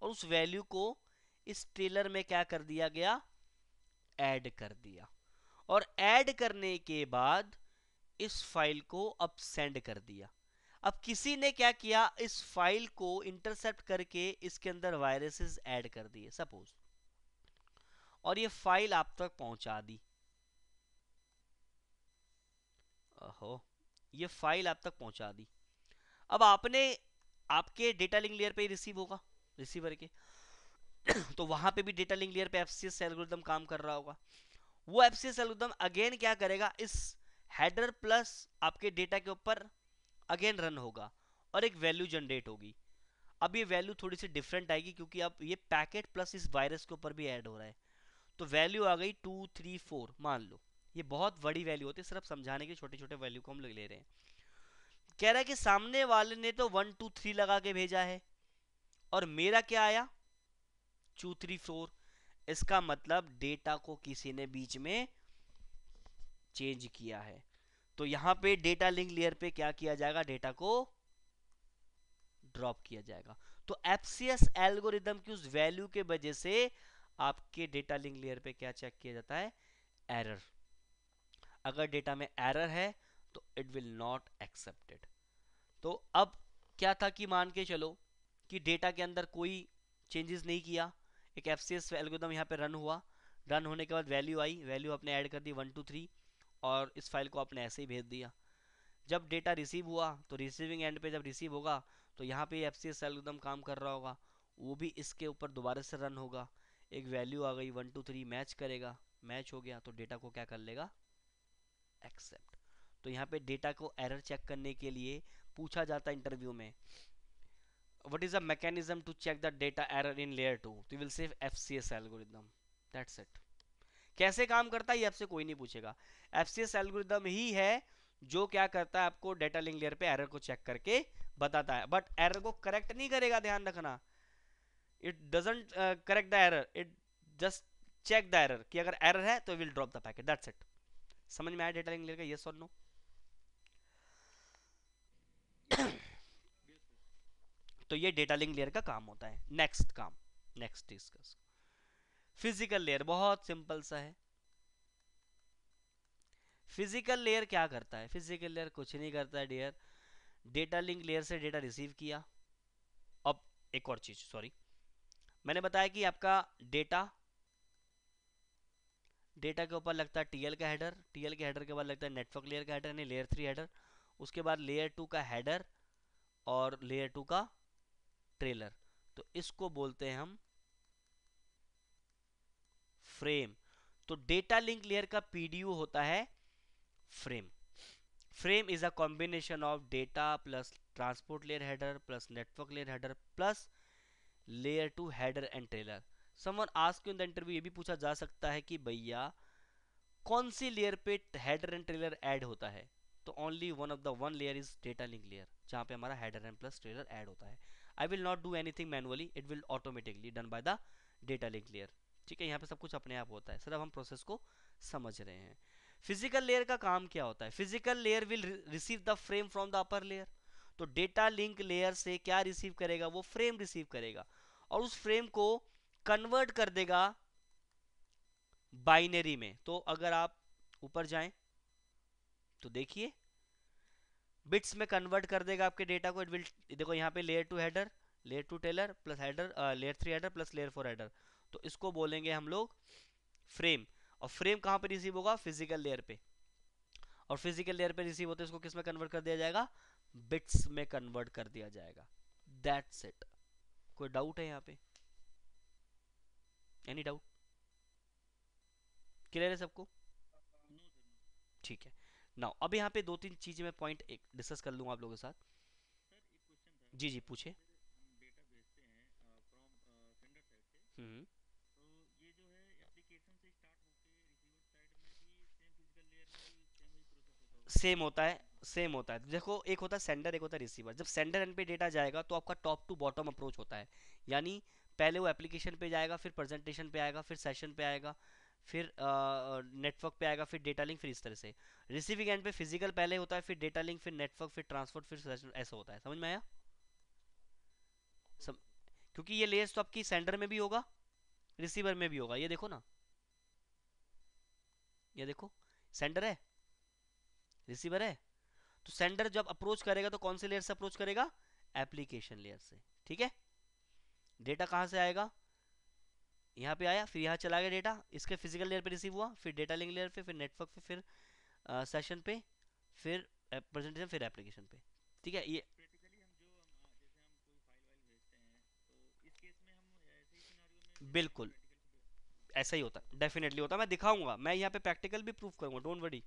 और उस वैल्यू को इस टेलर में क्या कर दिया गया ऐड कर दिया और ऐड करने के बाद इस फाइल को अब सेंड कर दिया अब किसी ने क्या किया इस फाइल को इंटरसेप्ट करके इसके अंदर वायरसेस ऐड कर दिए सपोज और ये फाइल आप तक पहुंचा दी ओहो ये फाइल आप तक पहुंचा दी अब आपने आपके डेटा लिंक लेयर पे ही रिसीव होगा रिसीवर के तो वहां पे भी डेटा लिंक लेयर पे एफसीएस एल्गोरिदम काम कर रहा होगा वो एफसीएस एल्गोरिदम अगेन क्या करेगा इस हेडर प्लस आपके डेटा के ऊपर अगेन रन होगा और एक वैल्यू जनरेट होगी अब ये वैल्यू थोड़ी सी डिफरेंट आएगी क्योंकि अब ये पैकेट प्लस इस वायरस के ऊपर भी ऐड हो रहा है तो वैल्यू आ गई टू थ्री फोर मान लो ये बहुत बड़ी वैल्यू होती है सिर्फ समझाने के छोटे छोटे वैल्यू को हम ले रहे हैं कह रहा है कि सामने वाले ने तो वन टू थ्री लगा के भेजा है और मेरा क्या आया टू थ्री फोर इसका मतलब डेटा को किसी ने बीच में चेंज किया है तो यहां पे डेटा लिंक लेयर पे क्या किया जाएगा डेटा को ड्रॉप किया जाएगा तो एफसीएस एल्गोरिदम की उस वैल्यू के वजह से आपके डेटा लिंक लेयर पे क्या चेक किया जाता है एरर अगर डेटा में एरर है तो इट विल नॉट एक्सेप्टेड तो अब क्या था कि मान के चलो कि डेटा के अंदर कोई चेंजेस नहीं किया एक एफ सी एस एल्गोदम यहाँ पर रन हुआ रन होने के बाद वैल्यू आई वैल्यू आपने ऐड कर दी वन टू थ्री और इस फाइल को आपने ऐसे ही भेज दिया जब डेटा रिसीव हुआ तो रिसीविंग एंड पे जब रिसीव होगा तो यहाँ पे एफ सी एस एल्गोदम काम कर रहा होगा वो भी इसके ऊपर दोबारा से रन होगा एक वैल्यू आ गई वन टू थ्री मैच करेगा मैच हो गया तो डेटा को क्या कर लेगा एक्सेप्ट तो यहाँ पे डेटा को एरर चेक करने के लिए पूछा जाता है इंटरव्यू में what is the mechanism to check the data error in layer two तो will you F C S algorithm that's it कैसे काम करता है ये आपसे कोई नहीं पूछेगा एफ सी एस एलगोरिदम ही है जो क्या करता है आपको डेटा लिंक लेयर पे एरर को चेक करके बताता है बट एरर को करेक्ट नहीं करेगा ध्यान रखना it doesn't correct the error it just check the error कि अगर एरर है तो will drop the packet that's it समझ में आया डेटा लिंक लेयर का यस और नो तो ये डेटा लिंक लेयर का काम होता है नेक्स्ट काम नेक्स्ट डिस्कस फिजिकल लेयर बहुत सिंपल सा है फिजिकल लेयर क्या करता है फिजिकल लेयर कुछ नहीं करता है डियर डेटा लिंक लेयर से डेटा रिसीव किया अब एक और चीज सॉरी मैंने बताया कि आपका डेटा डेटा के ऊपर लगता है टीएल का हेडर टीएल के हेडर के बाद लगता है नेटवर्क लेयर का हेडर यानी लेयर थ्री हेडर उसके बाद लेयर टू का हेडर और लेयर टू का ट्रेलर तो इसको बोलते हैं हम फ्रेम तो डेटा लिंक लेयर का पीडीयू होता है frame frame is a combination of data plus transport layer header plus network layer header plus layer two header and trailer someone ask you in the interview ये भी पूछा जा सकता है कि भैया कौन सी लेयर पे हेडर एंड ट्रेलर ऐड होता है तो only one of the one layer is data link layer जहाँ पे हमारा header and plus trailer add होता है I will not do anything manually it will automatically done by the data link layer ठीक है यहाँ पे सब कुछ अपने आप होता है सिर्फ हम प्रोसेस को समझ रहे हैं फिजिकल लेयर का काम क्या होता है physical layer will receive the frame from the upper layer तो डेटा लिंक लेयर से क्या रिसीव करेगा वो फ्रेम रिसीव करेगा और उस फ्रेम को कन्वर्ट कर देगा बाइनरी में तो अगर आप ऊपर जाएं तो देखिए बिट्स में कन्वर्ट कर देगा आपके डेटा को इट विल देखो यहाँ पे layer two header layer two trailer plus header layer three header plus layer four header तो इसको बोलेंगे हम लोग फ्रेम और फ्रेम कहाँ पे रिसीव होगा फिजिकल लेयर पे और फिजिकल लेयर पे रिसीव होते इसको किस में कन्वर्ट कर दिया जाएगा बिट्स में कन्वर्ट कर दिया जाएगा दैट्स इट कोई डाउट है यहाँ पे एनी डाउट क्लियर है सबको ठीक है नाउ अब यहाँ पे दो तीन चीज़ें मैं पॉइंट एक डिस्कस कर लूँ आप लोगों के साथ सर, जी जी पूछे सेम हम्म। होता है सेम होता है देखो एक होता है सेंडर एक होता है रिसीवर जब सेंडर एंड पे डेटा जाएगा तो आपका टॉप टू बॉटम अप्रोच होता है यानी पहले वो एप्लीकेशन पे जाएगा फिर प्रेजेंटेशन पे आएगा फिर सेशन पे आएगा फिर नेटवर्क पे आएगा फिर डेटा लिंक फिर इस तरह से रिसीविंग एंड पे फिजिकल पहले होता है फिर डेटा लिंक फिर नेटवर्क फिर ट्रांसपोर्ट फिर सेशन ऐसा होता है समझ में आया सम... क्योंकि ये लेयर्स तो आपकी सेंडर में भी होगा रिसीवर में भी होगा ये देखो ना ये देखो सेंडर है रिसीवर है तो सेंडर जब अप्रोच करेगा तो कौन से लेयर से अप्रोच करेगा एप्लीकेशन लेयर से ठीक है डेटा कहाँ से आएगा यहाँ पे आया फिर यहाँ चला गया डेटा इसके फिजिकल लेयर पे रिसीव हुआ फिर डेटा लिंक लेयर पे फिर नेटवर्क पे फिर सेशन पे फिर प्रेजेंटेशन फिर एप्लीकेशन पे ठीक है ये तो बिल्कुल ऐसा ही होता है डेफिनेटली होता मैं दिखाऊंगा मैं यहाँ पे प्रैक्टिकल भी प्रूफ करूंगा डोंट वरी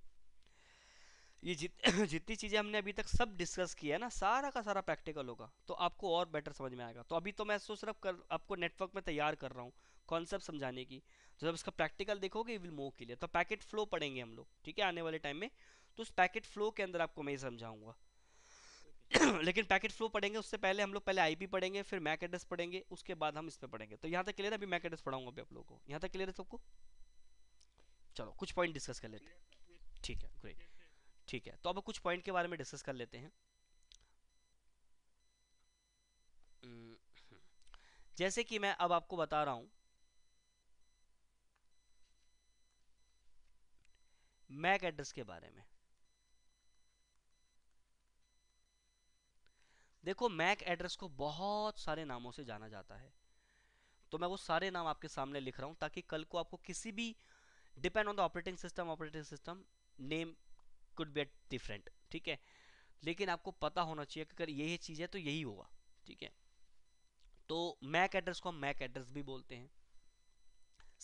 ये जित जितनी चीज़ें हमने अभी तक सब डिस्कस किया है ना सारा का सारा प्रैक्टिकल होगा तो आपको और बेटर समझ में आएगा तो अभी तो मैं सो सिर्फ कर आपको नेटवर्क में तैयार कर रहा हूँ कॉन्सेप्ट समझाने की तो जब इसका प्रैक्टिकल देखोगे विल मूव के लिए तो पैकेट फ्लो पढ़ेंगे हम लोग ठीक है आने वाले टाइम में तो उस पैकेट फ्लो के अंदर आपको मैं ये समझाऊंगा लेकिन पैकेट फ्लो पढ़ेंगे उससे पहले हम लोग पहले आई पढ़ेंगे फिर मैक एड्रेस पढ़ेंगे उसके बाद हम इस पर पढ़ेंगे तो यहाँ तक क्लियर है अभी मैक एड्रेस पढ़ाऊंगा अभी आप लोगों को यहाँ तक क्लियर है सबको चलो कुछ पॉइंट डिस्कस कर लेते हैं ठीक है ग्रेट ठीक है तो अब कुछ पॉइंट के बारे में डिस्कस कर लेते हैं हम्म, जैसे कि मैं अब आपको बता रहा हूं मैक एड्रेस के बारे में देखो मैक एड्रेस को बहुत सारे नामों से जाना जाता है तो मैं वो सारे नाम आपके सामने लिख रहा हूं ताकि कल को आपको किसी भी depend on the operating system operating system name could be at different ठीक है लेकिन आपको पता होना चाहिए कि अगर यही चीज़ है तो यही होगा ठीक है तो मैक एड्रेस को हम मैक एड्रेस भी बोलते हैं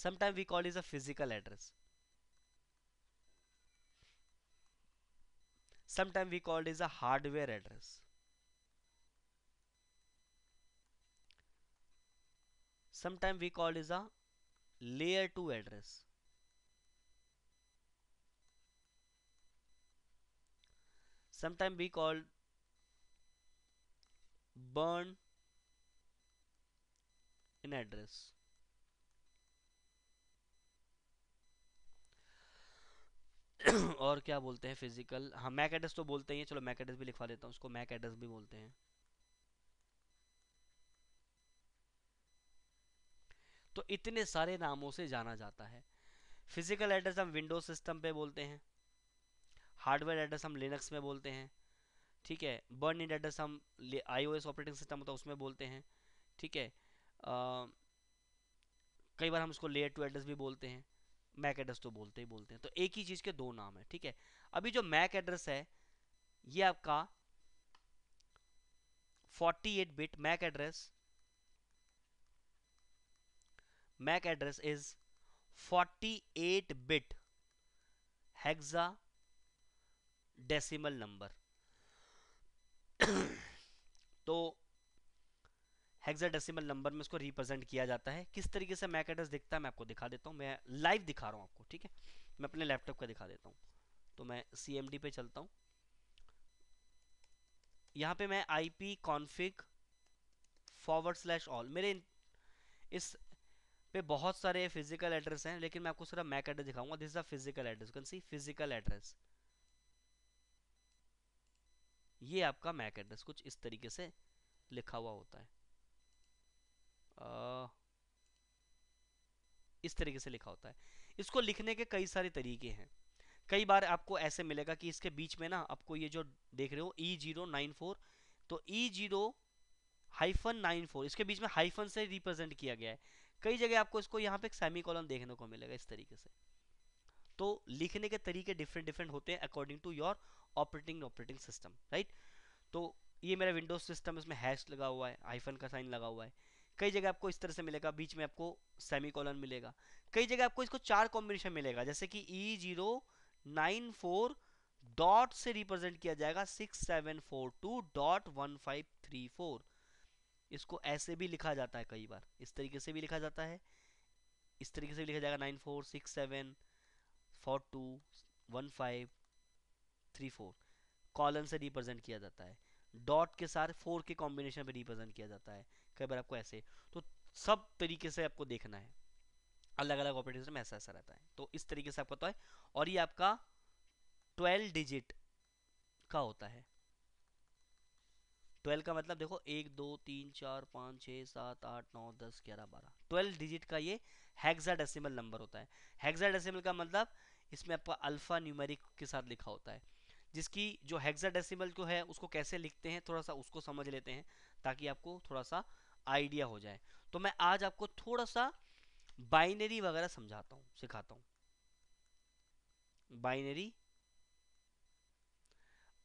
sometime we call is a physical address sometime we called is a hardware address sometime we call is a layer two address sometimes we call burn in address और क्या बोलते हैं फिजिकल हाँ मैक एड्रेस तो बोलते ही हैं चलो मैक एड्रेस भी लिखवा देता हूँ उसको मैक एड्रेस भी बोलते हैं तो इतने सारे नामों से जाना जाता है फिजिकल एड्रेस हम विंडो सिस्टम पे बोलते हैं हार्डवेयर एड्रेस हम लिनक्स में बोलते हैं ठीक है बर्न इन एड्रेस हम आईओएस ऑपरेटिंग सिस्टम होता है उसमें बोलते हैं ठीक है कई बार हम उसको लेयर टू एड्रेस भी बोलते हैं मैक एड्रेस तो बोलते ही बोलते हैं तो एक ही चीज़ के दो नाम है ठीक है अभी जो मैक एड्रेस है ये आपका 48 bit MAC address MAC address is 48 bit hexadecimal number तो हेक्साडेसिमल नंबर में इसको रिप्रेजेंट किया जाता है किस तरीके से मैक एड्रेस दिखता है मैं आपको दिखा देता हूँ मैं लाइव दिखा रहा हूँ आपको ठीक है मैं अपने लैपटॉप का दिखा देता हूँ तो मैं सी पे चलता हूँ यहाँ पे मैं I P config forward slash all मेरे इस पे बहुत सारे फिजिकल एड्रेस हैं लेकिन मैं आपको सिर्फ मैक एड्रेस दिखाऊंगा this is a physical address can see physical address ये आपका मैक एड्रेस कुछ इस तरीके से लिखा हुआ होता है आ, इस तरीके से लिखा होता है इसको लिखने के कई सारे तरीके हैं कई बार आपको ऐसे मिलेगा कि इसके बीच में ना आपको ये जो देख रहे हो ई जीरो नाइन फोर तो E zero hyphen nine four इसके बीच में हाइफन से रिप्रेजेंट किया गया है कई जगह आपको इसको यहाँ पे सेमी कॉलम देखने को मिलेगा इस तरीके से तो लिखने के तरीके डिफरेंट डिफरेंट होते हैं according to your operating operating system right तो ये मेरा विंडोज सिस्टम इसमें हैश लगा हुआ है आईफन का साइन लगा हुआ है कई जगह आपको इस तरह से मिलेगा बीच में आपको सेमी कॉलन मिलेगा कई जगह आपको इसको चार कॉम्बिनेशन मिलेगा जैसे कि E zero nine four dot से रिप्रेजेंट किया जाएगा six seven four two dot one five three four इसको ऐसे भी लिखा जाता है कई बार इस तरीके से भी लिखा जाता है इस तरीके से भी लिखा जाएगा nine four six seven four two one five three four column से रिप्रेजेंट किया जाता है डॉट के साथ फोर के कॉम्बिनेशन पे रिप्रेजेंट किया जाता है कई बार आपको ऐसे तो सब तरीके से आपको देखना है अलग अलग ऑपरेटर में ऐसा ऐसा रहता है तो इस तरीके से आपको पता है और ये आपका ट्वेल्व डिजिट का होता है ट्वेल्व का मतलब देखो एक दो तीन चार पाँच छः सात आठ नौ दस ग्यारह बारह ट्वेल्व डिजिट का ये हेक्साडेसिमल नंबर होता है हेक्साडेसिमल का मतलब इसमें आपका अल्फा न्यूमेरिक के साथ लिखा होता है जिसकी जो हेक्साडेसिमल को है उसको कैसे लिखते हैं थोड़ा सा उसको समझ लेते हैं ताकि आपको थोड़ा सा आइडिया हो जाए तो मैं आज आपको थोड़ा सा बाइनरी वगैरह समझाता हूँ सिखाता हूँ बाइनरी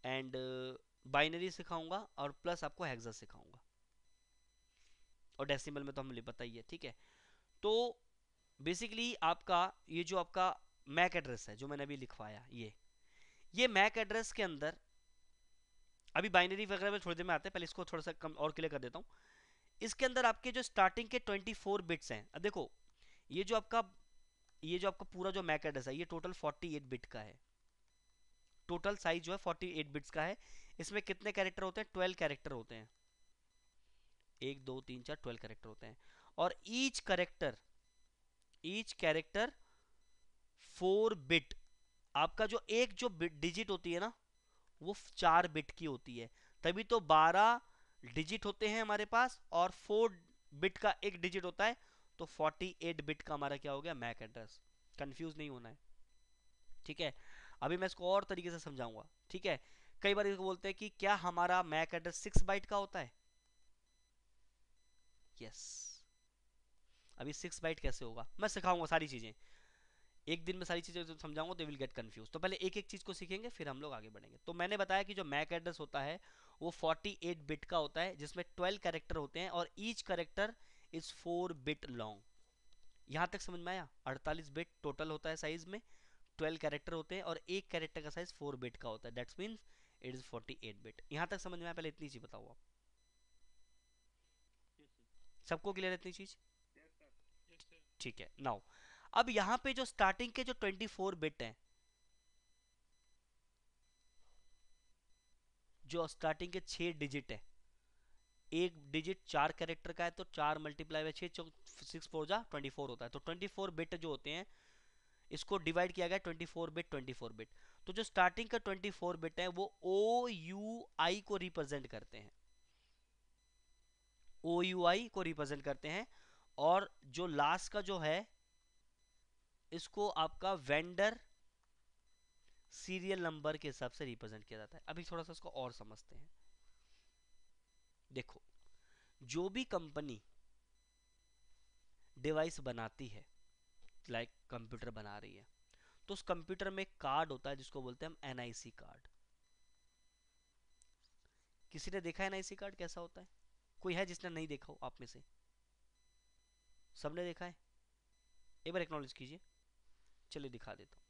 एंड बाइनरी सिखाऊंगा और प्लस आपको हेक्सा सिखाऊंगा और डेसिमल में तो हमें पता ही है ठीक है तो बेसिकली आपका ये जो आपका मैक एड्रेस है जो मैंने अभी लिखवाया ये ये मैक एड्रेस के अंदर अभी बाइनरी वगैरह में थोड़ी देर में आते हैं पहले इसको थोड़ा सा कम और क्लियर कर देता हूँ इसके अंदर आपके जो स्टार्टिंग के 24 बिट्स हैं अब देखो ये जो आपका ये जो आपका पूरा जो मैक एड्रेस है ये टोटल 48 बिट का है टोटल साइज जो है 48 बिट्स का है इसमें कितने कैरेक्टर होते हैं ट्वेल्व कैरेक्टर होते हैं एक दो तीन चार ट्वेल्व कैरेक्टर होते हैं और each character each character four bit आपका जो एक जो डिजिट होती है ना वो चार बिट की होती है तभी तो बारह डिजिट होते हैं हमारे पास और फोर बिट का एक डिजिट होता है तो फोर्टी एट बिट का हमारा क्या हो गया मैक एड्रेस कंफ्यूज नहीं होना है ठीक है अभी मैं इसको और तरीके से समझाऊंगा ठीक है कई बार इसको बोलते हैं कि क्या हमारा मैक एड्रेस सिक्स बाइट का होता है यस अभी सिक्स बाइट कैसे होगा मैं सिखाऊंगा सारी चीजें एक दिन में सारी चीज़ें समझाऊंगा तो विल गेट कन्फ्यूज तो पहले एक एक चीज़ को सीखेंगे फिर हम लोग आगे बढ़ेंगे तो मैंने बताया कि जो मैक एड्रेस होता है वो 48 बिट का होता है जिसमें 12 करेक्टर होते हैं और each character is four bit long यहाँ तक समझ में आया अड़तालीस बिट टोटल होता है साइज में ट्वेल्व करेक्टर होते हैं और एक करेक्टर का साइज फोर बिट का होता है that's means it is 48 bit यहाँ तक समझ में आया पहले इतनी चीज बताओ आप सबको क्लियर इतनी चीज ठीक है नाउ अब यहां पे जो स्टार्टिंग के जो 24 बिट हैं जो स्टार्टिंग के छह डिजिट है एक डिजिट चार कैरेक्टर का है तो चार मल्टीप्लाई बाय सिक्स फोर जा ट्वेंटी फोर होता है तो ट्वेंटी फोर बिट जो होते हैं इसको डिवाइड किया गया twenty four bit twenty four bit तो जो स्टार्टिंग का ट्वेंटी फोर बिट है वो ओ यू आई को रिप्रेजेंट करते हैं ओ यू आई को रिप्रेजेंट करते हैं और जो लास्ट का जो है इसको आपका वेंडर सीरियल नंबर के हिसाब से रिप्रेजेंट किया जाता है अभी थोड़ा सा इसको और समझते हैं देखो जो भी कंपनी डिवाइस बनाती है लाइक like कंप्यूटर बना रही है तो उस कंप्यूटर में कार्ड होता है जिसको बोलते हैं हम एनआईसी कार्ड किसी ने देखा एनआईसी कार्ड कैसा होता है कोई है जिसने नहीं देखा हो आप में से सबने देखा है एक बार एक्नोलेज कीजिए चलिए दिखा देता हूँ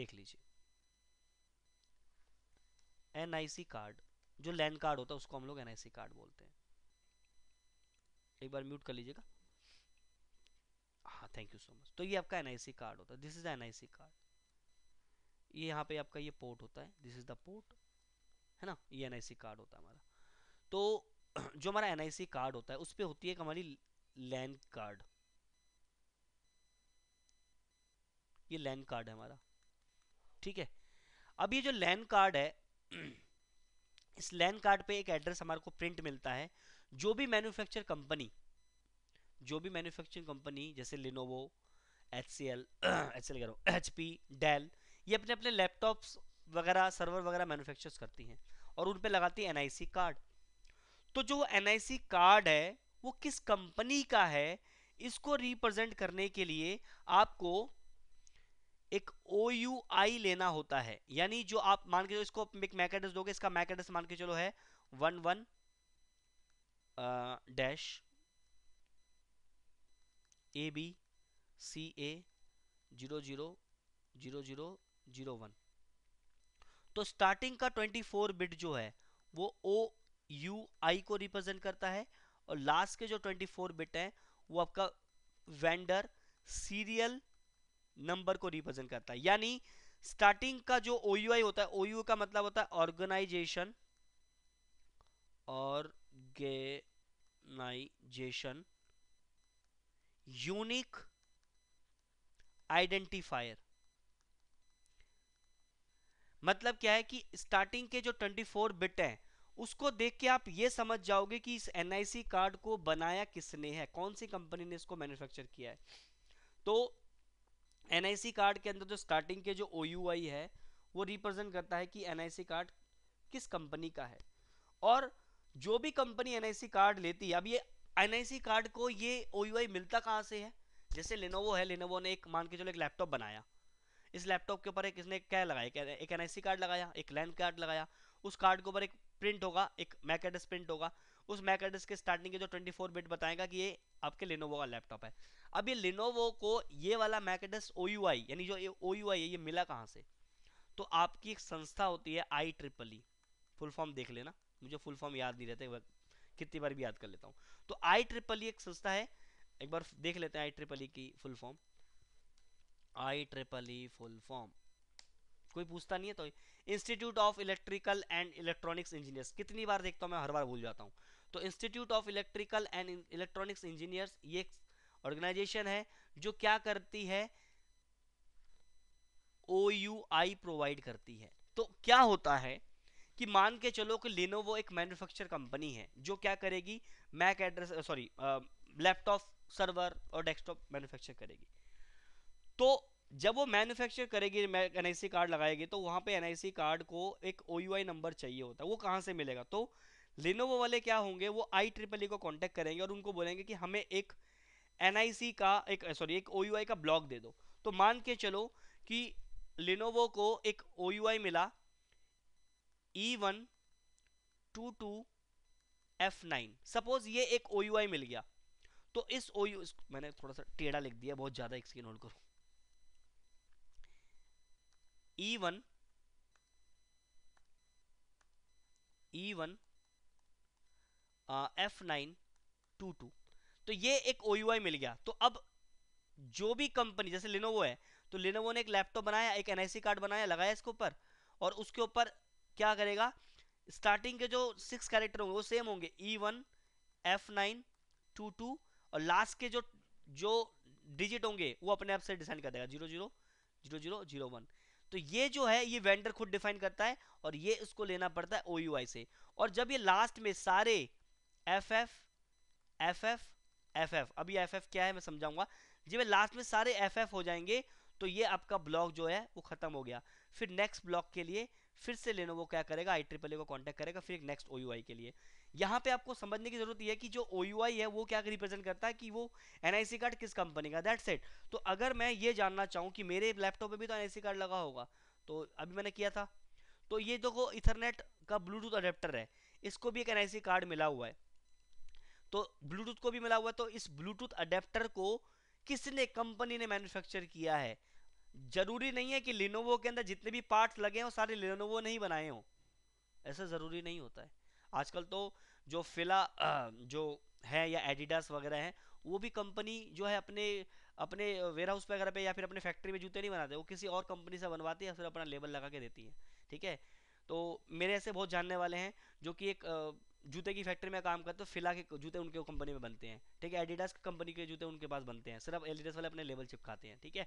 देख लीजिए एनआईसी कार्ड जो लैंड कार्ड होता है उसको हम लोग एनआईसी कार्ड बोलते हैं एक बार म्यूट कर लीजिएगा हाँ थैंक यू सो मच तो ये आपका एनआईसी कार्ड होता है दिस इज एनआईसी कार्ड ये यहाँ पे आपका ये पोर्ट होता है दिस इज द पोर्ट है ना ये एनआईसी कार्ड होता है हमारा तो जो हमारा एनआईसी कार्ड होता है उस पर होती है हमारी लैंड कार्ड ये लैन कार्ड है हमारा ठीक है अब ये जो लैन कार्ड है इस लैन कार्ड पे एक एड्रेस हमारे को प्रिंट मिलता है जो भी मैन्युफैक्चर कंपनी जो भी मैन्युफैक्चरिंग कंपनी जैसे Lenovo H C L H C H P Dell ये अपने अपने लैपटॉप्स वगैरह सर्वर वगैरह मैन्युफैक्चर करती हैं और उन पर लगाती है एन कार्ड तो जो एन कार्ड है वो किस कंपनी का है इसको रिप्रेजेंट करने के लिए आपको एक ओ यू आई लेना होता है यानी जो आप मान के चलो इसको एक मैकेडस दोगे इसका मैकेडस मान के चलो है one one dash A B C A zero zero zero zero zero one तो स्टार्टिंग का ट्वेंटी फोर बिट जो है वो ओ यू आई को रिप्रेजेंट करता है और लास्ट के जो ट्वेंटी फोर बिट हैं वो आपका वेंडर सीरियल नंबर को रिप्रेजेंट करता है यानी स्टार्टिंग का जो ओ होता है ओ का मतलब होता है ऑर्गेनाइजेशन ऑर्गेनाइजेशन यूनिक आइडेंटिफायर मतलब क्या है कि स्टार्टिंग के जो 24 बिट हैं उसको देख के आप ये समझ जाओगे कि इस एनआईसी कार्ड को बनाया किसने है कौन सी कंपनी ने इसको मैन्युफैक्चर किया है तो सी कार्ड के अंदर जो स्टार्टिंग के जो ओ है वो रिप्रेजेंट करता है कि सी कार्ड किस कंपनी का है और जो भी कंपनी सी कार्ड लेती है अब ये सी कार्ड को ये ओ मिलता कहाँ से है जैसे लेनोवो है लेनोवो ने एक मान के चलो एक लैपटॉप बनाया इस लैपटॉप के ऊपर एक इसने क्या लगाया एक सी कार्ड लगाया एक लैंड कार्ड लगाया उस कार्ड के ऊपर एक प्रिंट होगा एक मैक एड्रेस प्रिंट होगा उस मैक एड्रेस के स्टार्टिंग के जो 24 बिट बताएगा कि ये आपके लिनोवो का लैपटॉप है अब ये लिनोवो को ये वाला मैक एड्रेस ओ यानी जो ये ओ है ये मिला कहाँ से तो आपकी एक संस्था होती है I triple E full form देख लेना मुझे फुल फॉर्म याद नहीं रहते कितनी बार भी याद कर लेता हूँ तो आई ट्रिपल ई एक संस्था है एक बार देख लेते हैं आई ट्रिपल ई की full form I triple E full form कोई पूछता नहीं है तो Institute of Electrical and Electronics Engineers कितनी बार देखता हूँ मैं हर बार भूल जाता हूँ तो Institute of Electrical and Electronics Engineers ये ऑर्गेनाइजेशन है जो क्या करती है ओ यू आई प्रोवाइड करती है तो क्या होता है कि मान के चलो कि लिनोवो एक मैन्युफैक्चर कंपनी है जो क्या करेगी MAC address sorry laptop server और डेस्कटॉप मैन्युफैक्चर करेगी तो जब वो मैन्युफैक्चर करेगी एनआईसी कार्ड लगाएगी तो वहां पे एनआईसी कार्ड को एक ओ नंबर चाहिए होता है वो कहां से मिलेगा तो लेनोवो वाले क्या होंगे वो आई ट्रिपल ई को कॉन्टैक्ट करेंगे और उनको बोलेंगे कि हमें एक एन का एक सॉरी एक ओ का ब्लॉक दे दो तो मान के चलो कि लिनोवो को एक ओ मिला E one two two F nine suppose ये एक ओ मिल गया तो इस ओ मैंने थोड़ा सा टेढ़ा लिख दिया बहुत ज़्यादा स्क्रीन होल्ड करो E one E one F nine two two तो ये एक ओ मिल गया तो अब जो भी कंपनी जैसे लिनोवो है तो लिनोवो ने एक लैपटॉप बनाया एक एन कार्ड बनाया लगाया इसके ऊपर और उसके ऊपर क्या करेगा स्टार्टिंग के जो सिक्स कैरेक्टर होंगे वो सेम होंगे E one F nine two two और लास्ट के जो जो डिजिट होंगे वो अपने आप से डिसाइड कर देगा zero zero zero zero zero one तो ये जो है ये वेंडर खुद डिफाइन करता है और ये इसको लेना पड़ता है ओ से और जब ये लास्ट में सारे F F F F F F अभी एफ एफ क्या है मैं समझाऊंगा जब लास्ट में सारे एफ एफ हो जाएंगे तो ये आपका ब्लॉक जो है वो खत्म हो गया फिर नेक्स्ट ब्लॉक के लिए फिर से लेनो वो क्या करेगा आई ट्रिपल ए को कॉन्टैक्ट करेगा फिर नेक्स्ट ओ के लिए यहाँ पे आपको समझने की जरूरत यह है कि जो ओ है वो क्या रिप्रेजेंट करता है कि वो एन कार्ड किस कंपनी का दैट सेट तो अगर मैं ये जानना चाहूँ कि मेरे लैपटॉप पर भी तो एन कार्ड लगा होगा तो अभी मैंने किया था तो ये देखो इथरनेट का ब्लूटूथ अडेप्टर है इसको भी एक एन कार्ड मिला हुआ है तो ब्लूटूथ को भी मिला हुआ है तो इस ब्लूटूथ अडेप्टर को किसने कंपनी ने मैन्युफैक्चर किया है जरूरी नहीं है कि लिनोवो के अंदर जितने भी पार्ट्स लगे हों सारे लिनोवो नहीं बनाए हों ऐसा ज़रूरी नहीं होता है आजकल तो जो फिला जो है या एडिडास वगैरह हैं वो भी कंपनी जो है अपने अपने हाउस वगैरह पे या फिर अपने फैक्ट्री में जूते नहीं बनाते वो किसी और कंपनी से बनवाती है फिर अपना लेबल लगा के देती है ठीक है तो मेरे ऐसे बहुत जानने वाले हैं जो कि एक जूते की फैक्ट्री में काम करते हो तो फिला के जूते उनके कंपनी में बनते हैं ठीक है एडिडास कंपनी के जूते उनके पास बनते हैं सिर्फ एडिडास वाले अपने लेवल चिपकाते हैं ठीक है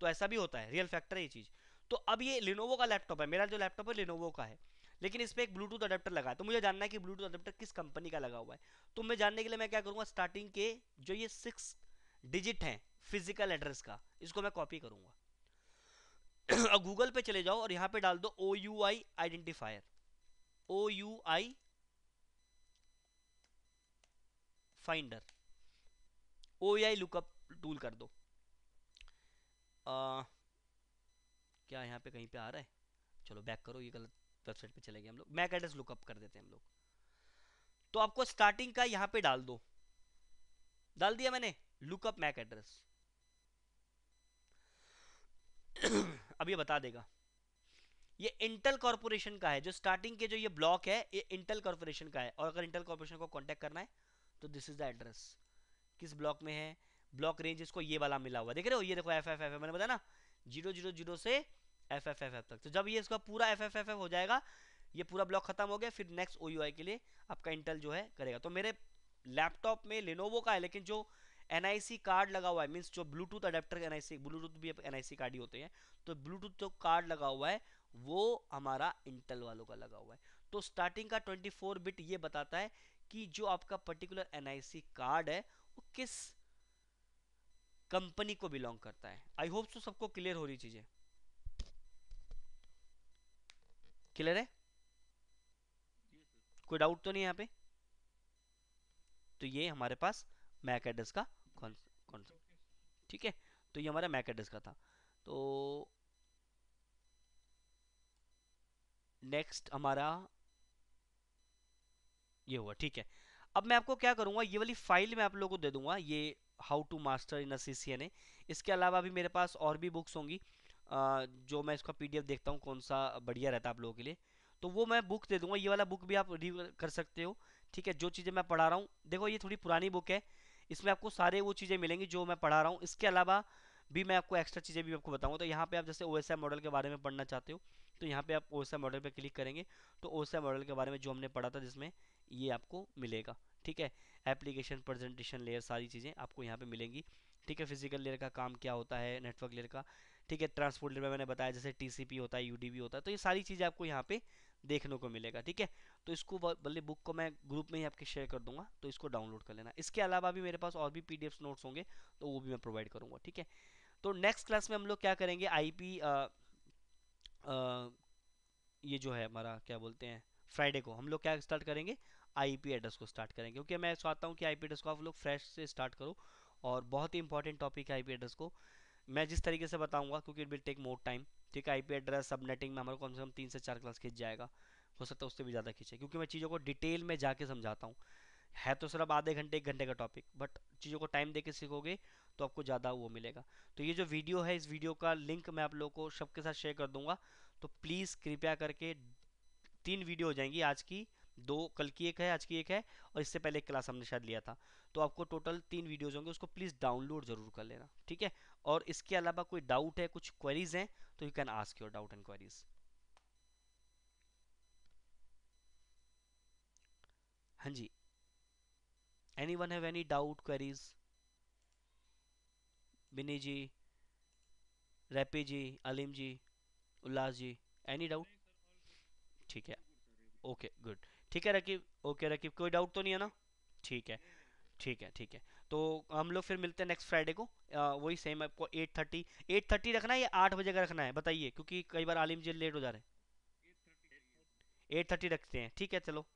तो ऐसा भी होता है रियल फैक्टर है ये चीज़ तो अब ये लिनोवो का लैपटॉप है मेरा जो लैपटॉप है लिनोवो का है लेकिन इस पर एक ब्लूटूथ अडेप्टर लगा है तो मुझे जानना है कि ब्लूटूथ अडेप्टर किस कंपनी का लगा हुआ है तो मैं जानने के लिए मैं क्या करूँगा स्टार्टिंग के जो ये सिक्स डिजिट हैं फिजिकल एड्रेस का इसको मैं कॉपी करूँगा और गूगल पे चले जाओ और यहाँ पे डाल दो O U I identifier O U I finder O I lookup tool कर दो आ, क्या यहाँ पे कहीं पे आ रहा है चलो बैक करो ये गलत वेबसाइट पे चले गए हम लोग मैक एड्रेस लुकअप कर देते हैं हम लोग तो आपको स्टार्टिंग का यहाँ पे डाल दो डाल दिया मैंने लुकअप मैक एड्रेस अब ये बता देगा ये इंटेल कॉरपोरेशन का है जो स्टार्टिंग के जो ये ब्लॉक है ये इंटेल कॉरपोरेशन का है और अगर इंटेल कॉरपोरेशन को कांटेक्ट करना है तो दिस इज द एड्रेस किस ब्लॉक में है ब्लॉक रेंज इसको ये वाला मिला हुआ देख रहे हो ये देखो एफ एफ एफ मैंने बताया ना जीरो जीरो जीरो से एफ एफ एफ एफ तक तो जब ये इसका पूरा एफ एफ एफ एफ हो जाएगा ये पूरा ब्लॉक खत्म हो गया फिर नेक्स्ट ओ यू आई के लिए आपका इंटेल जो है करेगा तो मेरे लैपटॉप में लेनोवो का है लेकिन जो एन आई सी कार्ड लगा हुआ है मीन्स जो Bluetooth adapter N I C Bluetooth भी एन आई सी कार्ड ही होते हैं तो ब्लूटूथ जो कार्ड लगा हुआ है वो हमारा इंटेल वालों का लगा हुआ है तो स्टार्टिंग का ट्वेंटी फोर बिट ये बताता है कि जो आपका पर्टिकुलर एनआईसी कार्ड है वो किस कंपनी को बिलोंग करता है आई होप सो सबको क्लियर हो रही चीजें क्लियर है कोई डाउट तो नहीं यहां पे तो ये हमारे पास मैक एड्रेस का कॉन्सेप्ट ठीक है तो ये हमारा मैक एड्रेस का था तो नेक्स्ट हमारा ये हुआ ठीक है अब मैं आपको क्या करूँगा ये वाली फाइल मैं आप लोगों को दे दूंगा ये how to master in C C N A इसके अलावा भी मेरे पास और भी बुक्स होंगी जो मैं इसका पी डी एफ देखता हूँ कौन सा बढ़िया रहता है आप लोगों के लिए तो वो मैं बुक दे दूंगा ये वाला बुक भी आप रीव कर सकते हो ठीक है जो चीज़ें मैं पढ़ा रहा हूँ देखो ये थोड़ी पुरानी बुक है इसमें आपको सारे वो चीज़ें मिलेंगी जो मैं पढ़ा रहा हूँ इसके अलावा भी मैं आपको एक्स्ट्रा चीज़ें भी आपको बताऊँगा तो यहाँ पे आप जैसे ओ मॉडल के बारे में पढ़ना चाहते हो तो यहाँ पे आप ओ मॉडल पर क्लिक करेंगे तो ओ मॉडल के बारे में जो हमने पढ़ा था जिसमें ये आपको मिलेगा ठीक है एप्लीकेशन प्रेजेंटेशन लेयर सारी चीज़ें आपको यहाँ पे मिलेंगी ठीक है फिजिकल लेयर का काम क्या होता है नेटवर्क लेयर का ठीक है ट्रांसपोर्ट लेयर में मैंने बताया जैसे टीसीपी होता है यूडीपी होता है तो ये सारी चीज़ें आपको यहाँ पे देखने को मिलेगा ठीक है तो इसको बल्ले बुक को मैं ग्रुप में ही आपके शेयर कर दूंगा तो इसको डाउनलोड कर लेना इसके अलावा भी मेरे पास और भी पी नोट्स होंगे तो वो भी मैं प्रोवाइड करूँगा ठीक है तो नेक्स्ट क्लास में हम लोग क्या करेंगे आई ये जो है हमारा क्या बोलते हैं फ्राइडे को हम लोग क्या स्टार्ट करेंगे आईपी एड्रेस को स्टार्ट करें क्योंकि मैं चाहता हूँ कि आईपी एड्रेस को आप लोग फ्रेश से स्टार्ट करो और बहुत ही इंपॉर्टेंट टॉपिक है पी एड्रेस को मैं जिस तरीके से बताऊँगा क्योंकि it will take more time ठीक है पी एड्रेस नेटिंग में हमारे कम से कम तीन से चार क्लास खींच जाएगा हो सकता है उससे भी ज़्यादा खींचे क्योंकि मैं चीज़ों को डिटेल में जाके समझाता हूँ है तो सिर्फ आधे घंटे एक घंटे का टॉपिक बट चीज़ों को टाइम देके सीखोगे तो आपको ज़्यादा वो मिलेगा तो ये जो वीडियो है इस वीडियो का लिंक मैं आप लोगों को सबके साथ शेयर कर दूंगा तो प्लीज़ कृपया करके तीन वीडियो हो जाएंगी आज की दो कल की एक है आज की एक है और इससे पहले एक क्लास हमने शायद लिया था तो आपको टोटल तीन वीडियोज होंगे उसको प्लीज़ डाउनलोड जरूर कर लेना ठीक है और इसके अलावा कोई डाउट है कुछ क्वेरीज हैं तो you can ask your doubt and queries हाँ जी any one have any doubt queries Bini ji Rapi ji Aleem ji Ullas ji any doubt ठीक है ओके गुड ठीक है रकीब ओके रकीब कोई डाउट तो नहीं है ना ठीक है ठीक है ठीक है तो हम लोग फिर मिलते हैं नेक्स्ट फ्राइडे को वही सेम आपको एट थर्टी एट थर्टी रखना है या आठ बजे का रखना है बताइए क्योंकि कई बार आलिम जी लेट हो जा रहे हैं एट थर्टी रखते हैं ठीक है चलो